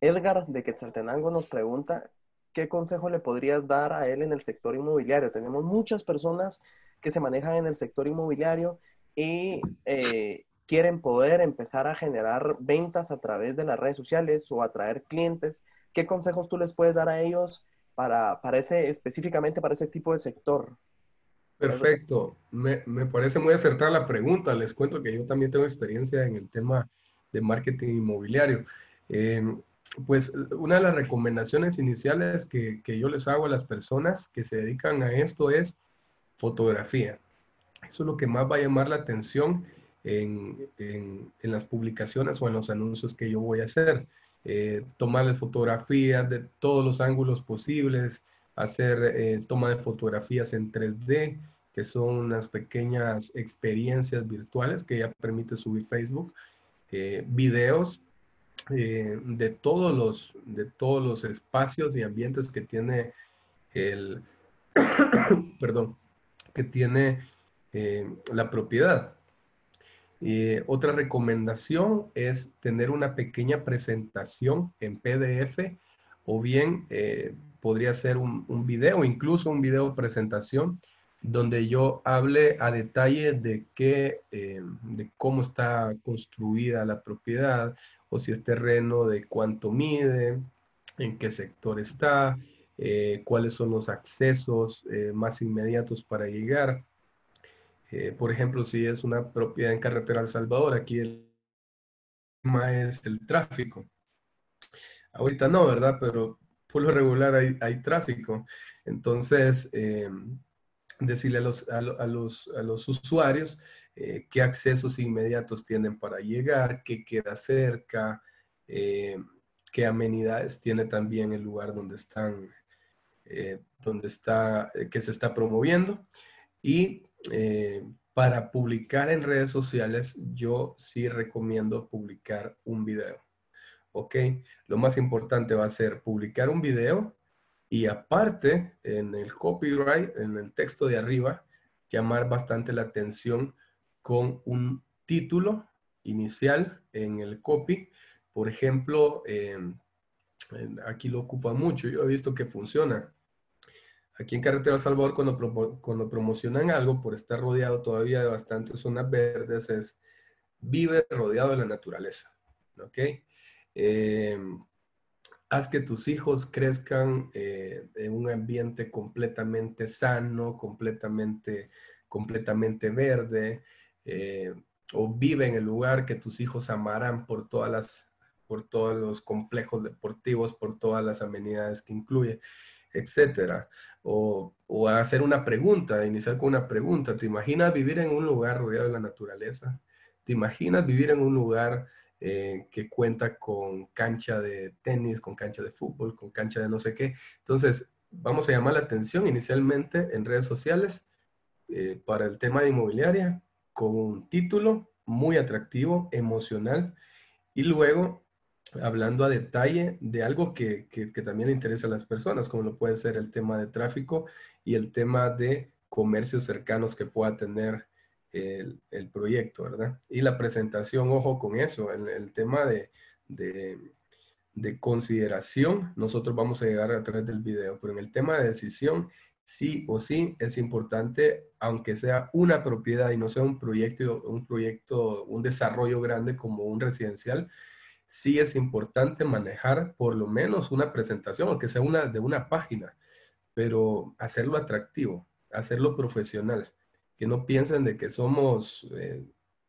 Edgar de Quetzaltenango nos pregunta ¿qué consejo le podrías dar a él en el sector inmobiliario? Tenemos muchas personas que se manejan en el sector inmobiliario y eh, quieren poder empezar a generar ventas a través de las redes sociales o atraer clientes. ¿Qué consejos tú les puedes dar a ellos para, ese, específicamente para ese tipo de sector? Perfecto. Me, parece muy acertada la pregunta. Les cuento que yo también tengo experiencia en el tema de marketing inmobiliario. Eh, pues una de las recomendaciones iniciales que, yo les hago a las personas que se dedican a esto es fotografía. Eso es lo que más va a llamar la atención en, las publicaciones o en los anuncios que yo voy a hacer. Tomar eh, tomarles fotografías de todos los ángulos posibles, hacer eh, toma de fotografías en 3D, que son unas pequeñas experiencias virtuales que ya permite subir Facebook. Eh, videos, eh, de, todos los, de todos los espacios y ambientes que tiene el, [coughs] perdón, que tiene eh, la propiedad. Eh, otra recomendación es tener una pequeña presentación en PDF o bien podría ser un, un video, incluso un video presentación donde yo hable a detalle de, qué, eh, de cómo está construida la propiedad, o si es terreno, de cuánto mide, en qué sector está, eh, cuáles son los accesos eh, más inmediatos para llegar. por ejemplo, si es una propiedad en carretera El Salvador, aquí el tema es el tráfico. Ahorita no, ¿verdad? Pero por lo regular hay, hay tráfico. Entonces, decirle a los, a, los, a los, usuarios eh, qué accesos inmediatos tienen para llegar, qué queda cerca, eh, qué amenidades tiene también el lugar donde están, eh, donde está, que se está promoviendo. Y para publicar en redes sociales, yo sí recomiendo publicar un video. ¿Ok? Lo más importante va a ser publicar un video y aparte, en el copyright, en el texto de arriba, llamar bastante la atención con un título inicial en el copy. Por ejemplo, em, aquí lo ocupa mucho, yo he visto que funciona. Aquí en Carretera Salvador, cuando, cuando promocionan algo, por estar rodeado todavía de bastantes zonas verdes, es vive rodeado de la naturaleza. ¿Ok? Eh, haz que tus hijos crezcan eh, en un ambiente completamente sano, completamente, completamente verde, eh, o vive en el lugar que tus hijos amarán por todas por todos los complejos deportivos, por todas las amenidades que incluye, etcétera. O, o hacer una pregunta, iniciar con una pregunta. ¿Te imaginas vivir en un lugar rodeado de la naturaleza? ¿Te imaginas vivir en un lugar eh, que cuenta con cancha de tenis, con cancha de fútbol, con cancha de no sé qué. Entonces, vamos a llamar la atención inicialmente en redes sociales eh, para el tema de inmobiliaria con un título muy atractivo, emocional, y luego hablando a detalle de algo que, que también le interesa a las personas, como lo puede ser el tema de tráfico y el tema de comercios cercanos que pueda tener el, proyecto, ¿verdad? Y la presentación, ojo con eso, el, el tema de, de, de, consideración, nosotros vamos a llegar a través del video, pero en el tema de decisión, sí o sí es importante, aunque sea una propiedad y no sea un proyecto, un proyecto, un desarrollo grande como un residencial, sí es importante manejar por lo menos una presentación, aunque sea una de una página, pero hacerlo atractivo, hacerlo profesional que no piensen de que somos eh,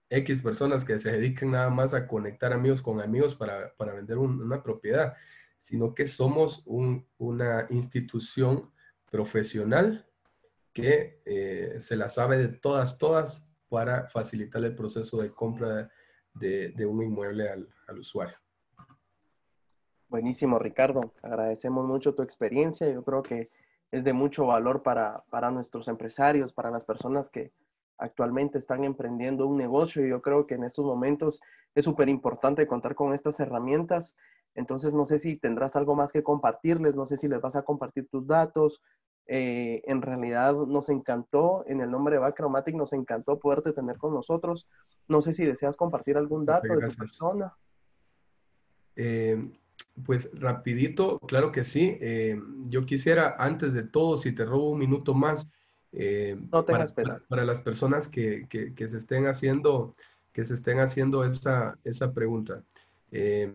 X personas que se dedican nada más a conectar amigos con amigos para, vender una propiedad, sino que somos una institución profesional que eh, se la sabe de todas, todas para facilitar el proceso de compra de, un inmueble al, al usuario. Buenísimo, Ricardo. Agradecemos mucho tu experiencia. Yo creo que es de mucho valor para, nuestros empresarios, para las personas que actualmente están emprendiendo un negocio y yo creo que en estos momentos es súper importante contar con estas herramientas. Entonces, no sé si tendrás algo más que compartirles, no sé si les vas a compartir tus datos. Eh, en realidad nos encantó, en el nombre de Backromatic nos encantó poderte tener con nosotros. No sé si deseas compartir algún dato de tu persona. Eh, pues rapidito, claro que sí. Eh, yo quisiera, antes de todo, si te robo un minuto más, eh, para, las personas que, se estén haciendo, que se estén haciendo esa, esa pregunta. Eh,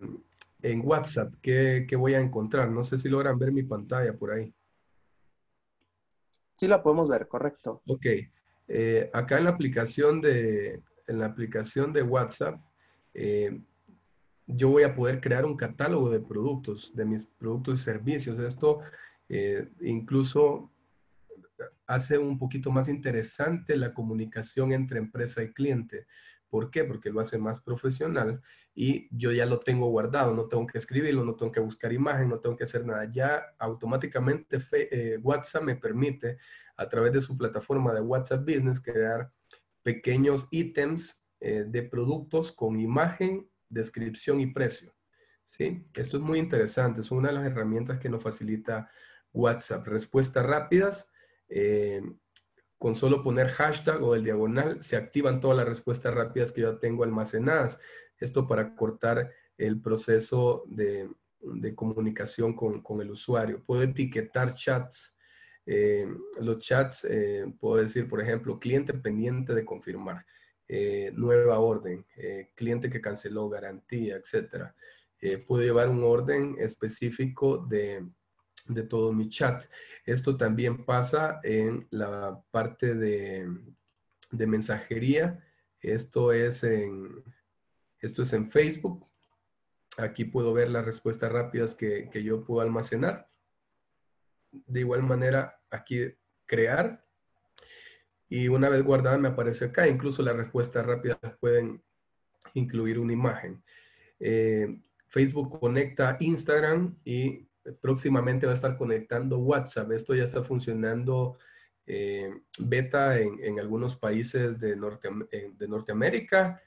en WhatsApp, ¿qué, voy a encontrar? No sé si logran ver mi pantalla por ahí. Sí, la podemos ver, correcto. Ok. acá en la aplicación de, en la aplicación de WhatsApp, yo voy a poder crear un catálogo de productos, de mis productos y servicios. Esto eh, incluso hace un poquito más interesante la comunicación entre empresa y cliente. ¿Por qué? Porque lo hace más profesional y yo ya lo tengo guardado, no tengo que escribirlo, no tengo que buscar imagen, no tengo que hacer nada. Ya automáticamente eh, WhatsApp me permite a través de su plataforma de WhatsApp Business crear pequeños ítems eh, de productos con imagen descripción y precio. ¿sí? Esto es muy interesante, es una de las herramientas que nos facilita WhatsApp. Respuestas rápidas, eh, con solo poner hashtag o el diagonal, se activan todas las respuestas rápidas que ya tengo almacenadas. Esto para cortar el proceso de, de comunicación con, el usuario. Puedo etiquetar chats. Eh, los chats, eh, puedo decir, por ejemplo, cliente pendiente de confirmar eh, nueva orden, eh, cliente que canceló garantía, etc. Eh, puedo llevar un orden específico de, todo mi chat. Esto también pasa en la parte de, mensajería. Esto es, en, esto es en Facebook. Aquí puedo ver las respuestas rápidas que, que yo puedo almacenar. De igual manera, aquí crear y una vez guardada me aparece acá, incluso las respuestas rápidas pueden incluir una imagen. Eh, Facebook conecta Instagram y próximamente va a estar conectando WhatsApp. Esto ya está funcionando eh, beta en, algunos países de, Norte, eh, de Norteamérica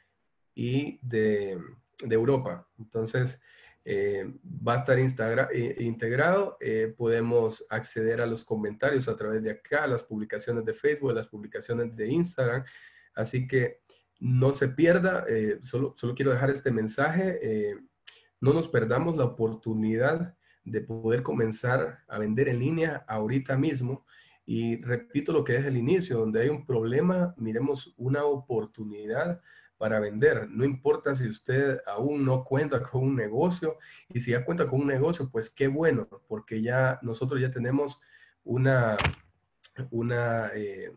y de, de Europa. Entonces, eh, va a estar eh, integrado. Eh, podemos acceder a los comentarios a través de acá, las publicaciones de Facebook, las publicaciones de Instagram. Así que no se pierda, solo, solo quiero dejar este mensaje. no nos perdamos la oportunidad de poder comenzar a vender en línea ahorita mismo. Y repito lo que es el inicio, donde hay un problema, miremos una oportunidad para vender. No importa si usted aún no cuenta con un negocio y si ya cuenta con un negocio, pues qué bueno, porque ya nosotros ya tenemos una, una, eh,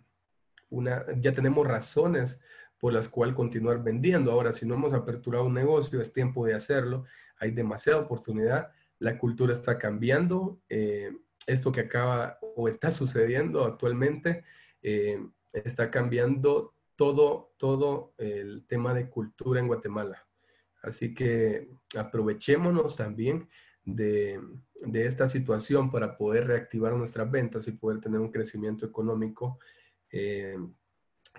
una ya tenemos razones por las cuales continuar vendiendo. Ahora, si no hemos aperturado un negocio, es tiempo de hacerlo. Hay demasiada oportunidad. La cultura está cambiando. Eh, esto que acaba o está sucediendo actualmente eh, está cambiando todo, el tema de cultura en Guatemala. Así que aprovechémonos también de, esta situación para poder reactivar nuestras ventas y poder tener un crecimiento económico eh,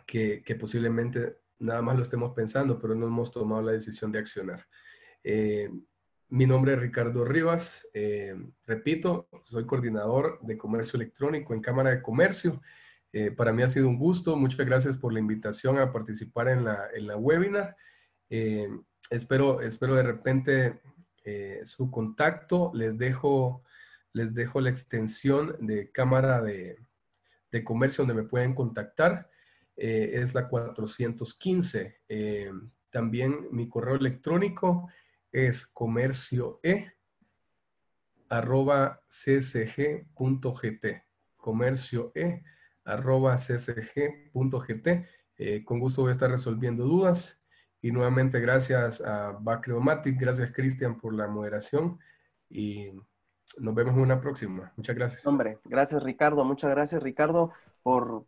que, posiblemente nada más lo estemos pensando, pero no hemos tomado la decisión de accionar. Eh, mi nombre es Ricardo Rivas, eh, repito, soy coordinador de comercio electrónico en Cámara de Comercio. Eh, para mí ha sido un gusto. Muchas gracias por la invitación a participar en la, webinar. Eh, espero, espero de repente eh, su contacto. Les dejo, les dejo la extensión de Cámara de, Comercio donde me pueden contactar. es la 415. también mi correo electrónico es comercioe arroba arroba ccg.gt. Eh, con gusto voy a estar resolviendo dudas. Y nuevamente gracias a bacleomatic gracias Cristian por la moderación y nos vemos en una próxima. Muchas gracias. Hombre, gracias Ricardo, muchas gracias Ricardo por,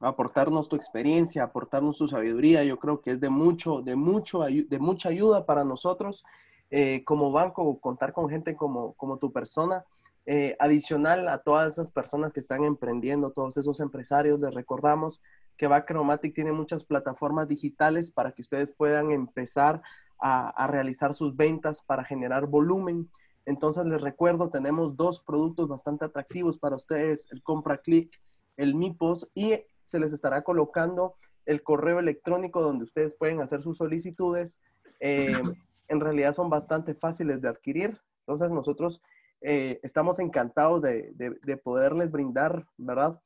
aportarnos tu experiencia, aportarnos tu sabiduría. Yo creo que es de mucho, de mucho, de mucha ayuda para nosotros eh, como banco contar con gente como, como tu persona. Eh, adicional a todas esas personas que están emprendiendo, todos esos empresarios, les recordamos que Bacromatic tiene muchas plataformas digitales para que ustedes puedan empezar a, realizar sus ventas para generar volumen. Entonces les recuerdo, tenemos dos productos bastante atractivos para ustedes, el Compra Click, el MIPOS y se les estará colocando el correo electrónico donde ustedes pueden hacer sus solicitudes. Eh, en realidad son bastante fáciles de adquirir. Entonces nosotros eh, estamos encantados de, de, poderles brindar, ¿verdad?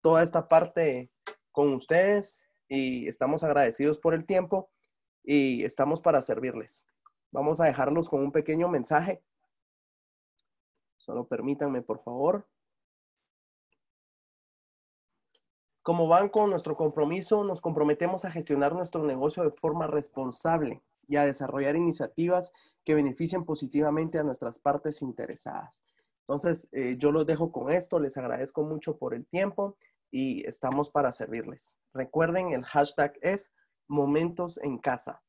Toda esta parte con ustedes y estamos agradecidos por el tiempo y estamos para servirles. Vamos a dejarlos con un pequeño mensaje. Solo permítanme, por favor. Como banco, nuestro compromiso, nos comprometemos a gestionar nuestro negocio de forma responsable y a desarrollar iniciativas que beneficien positivamente a nuestras partes interesadas. Entonces, eh, yo los dejo con esto, les agradezco mucho por el tiempo y estamos para servirles. Recuerden, el hashtag es momentos en casa.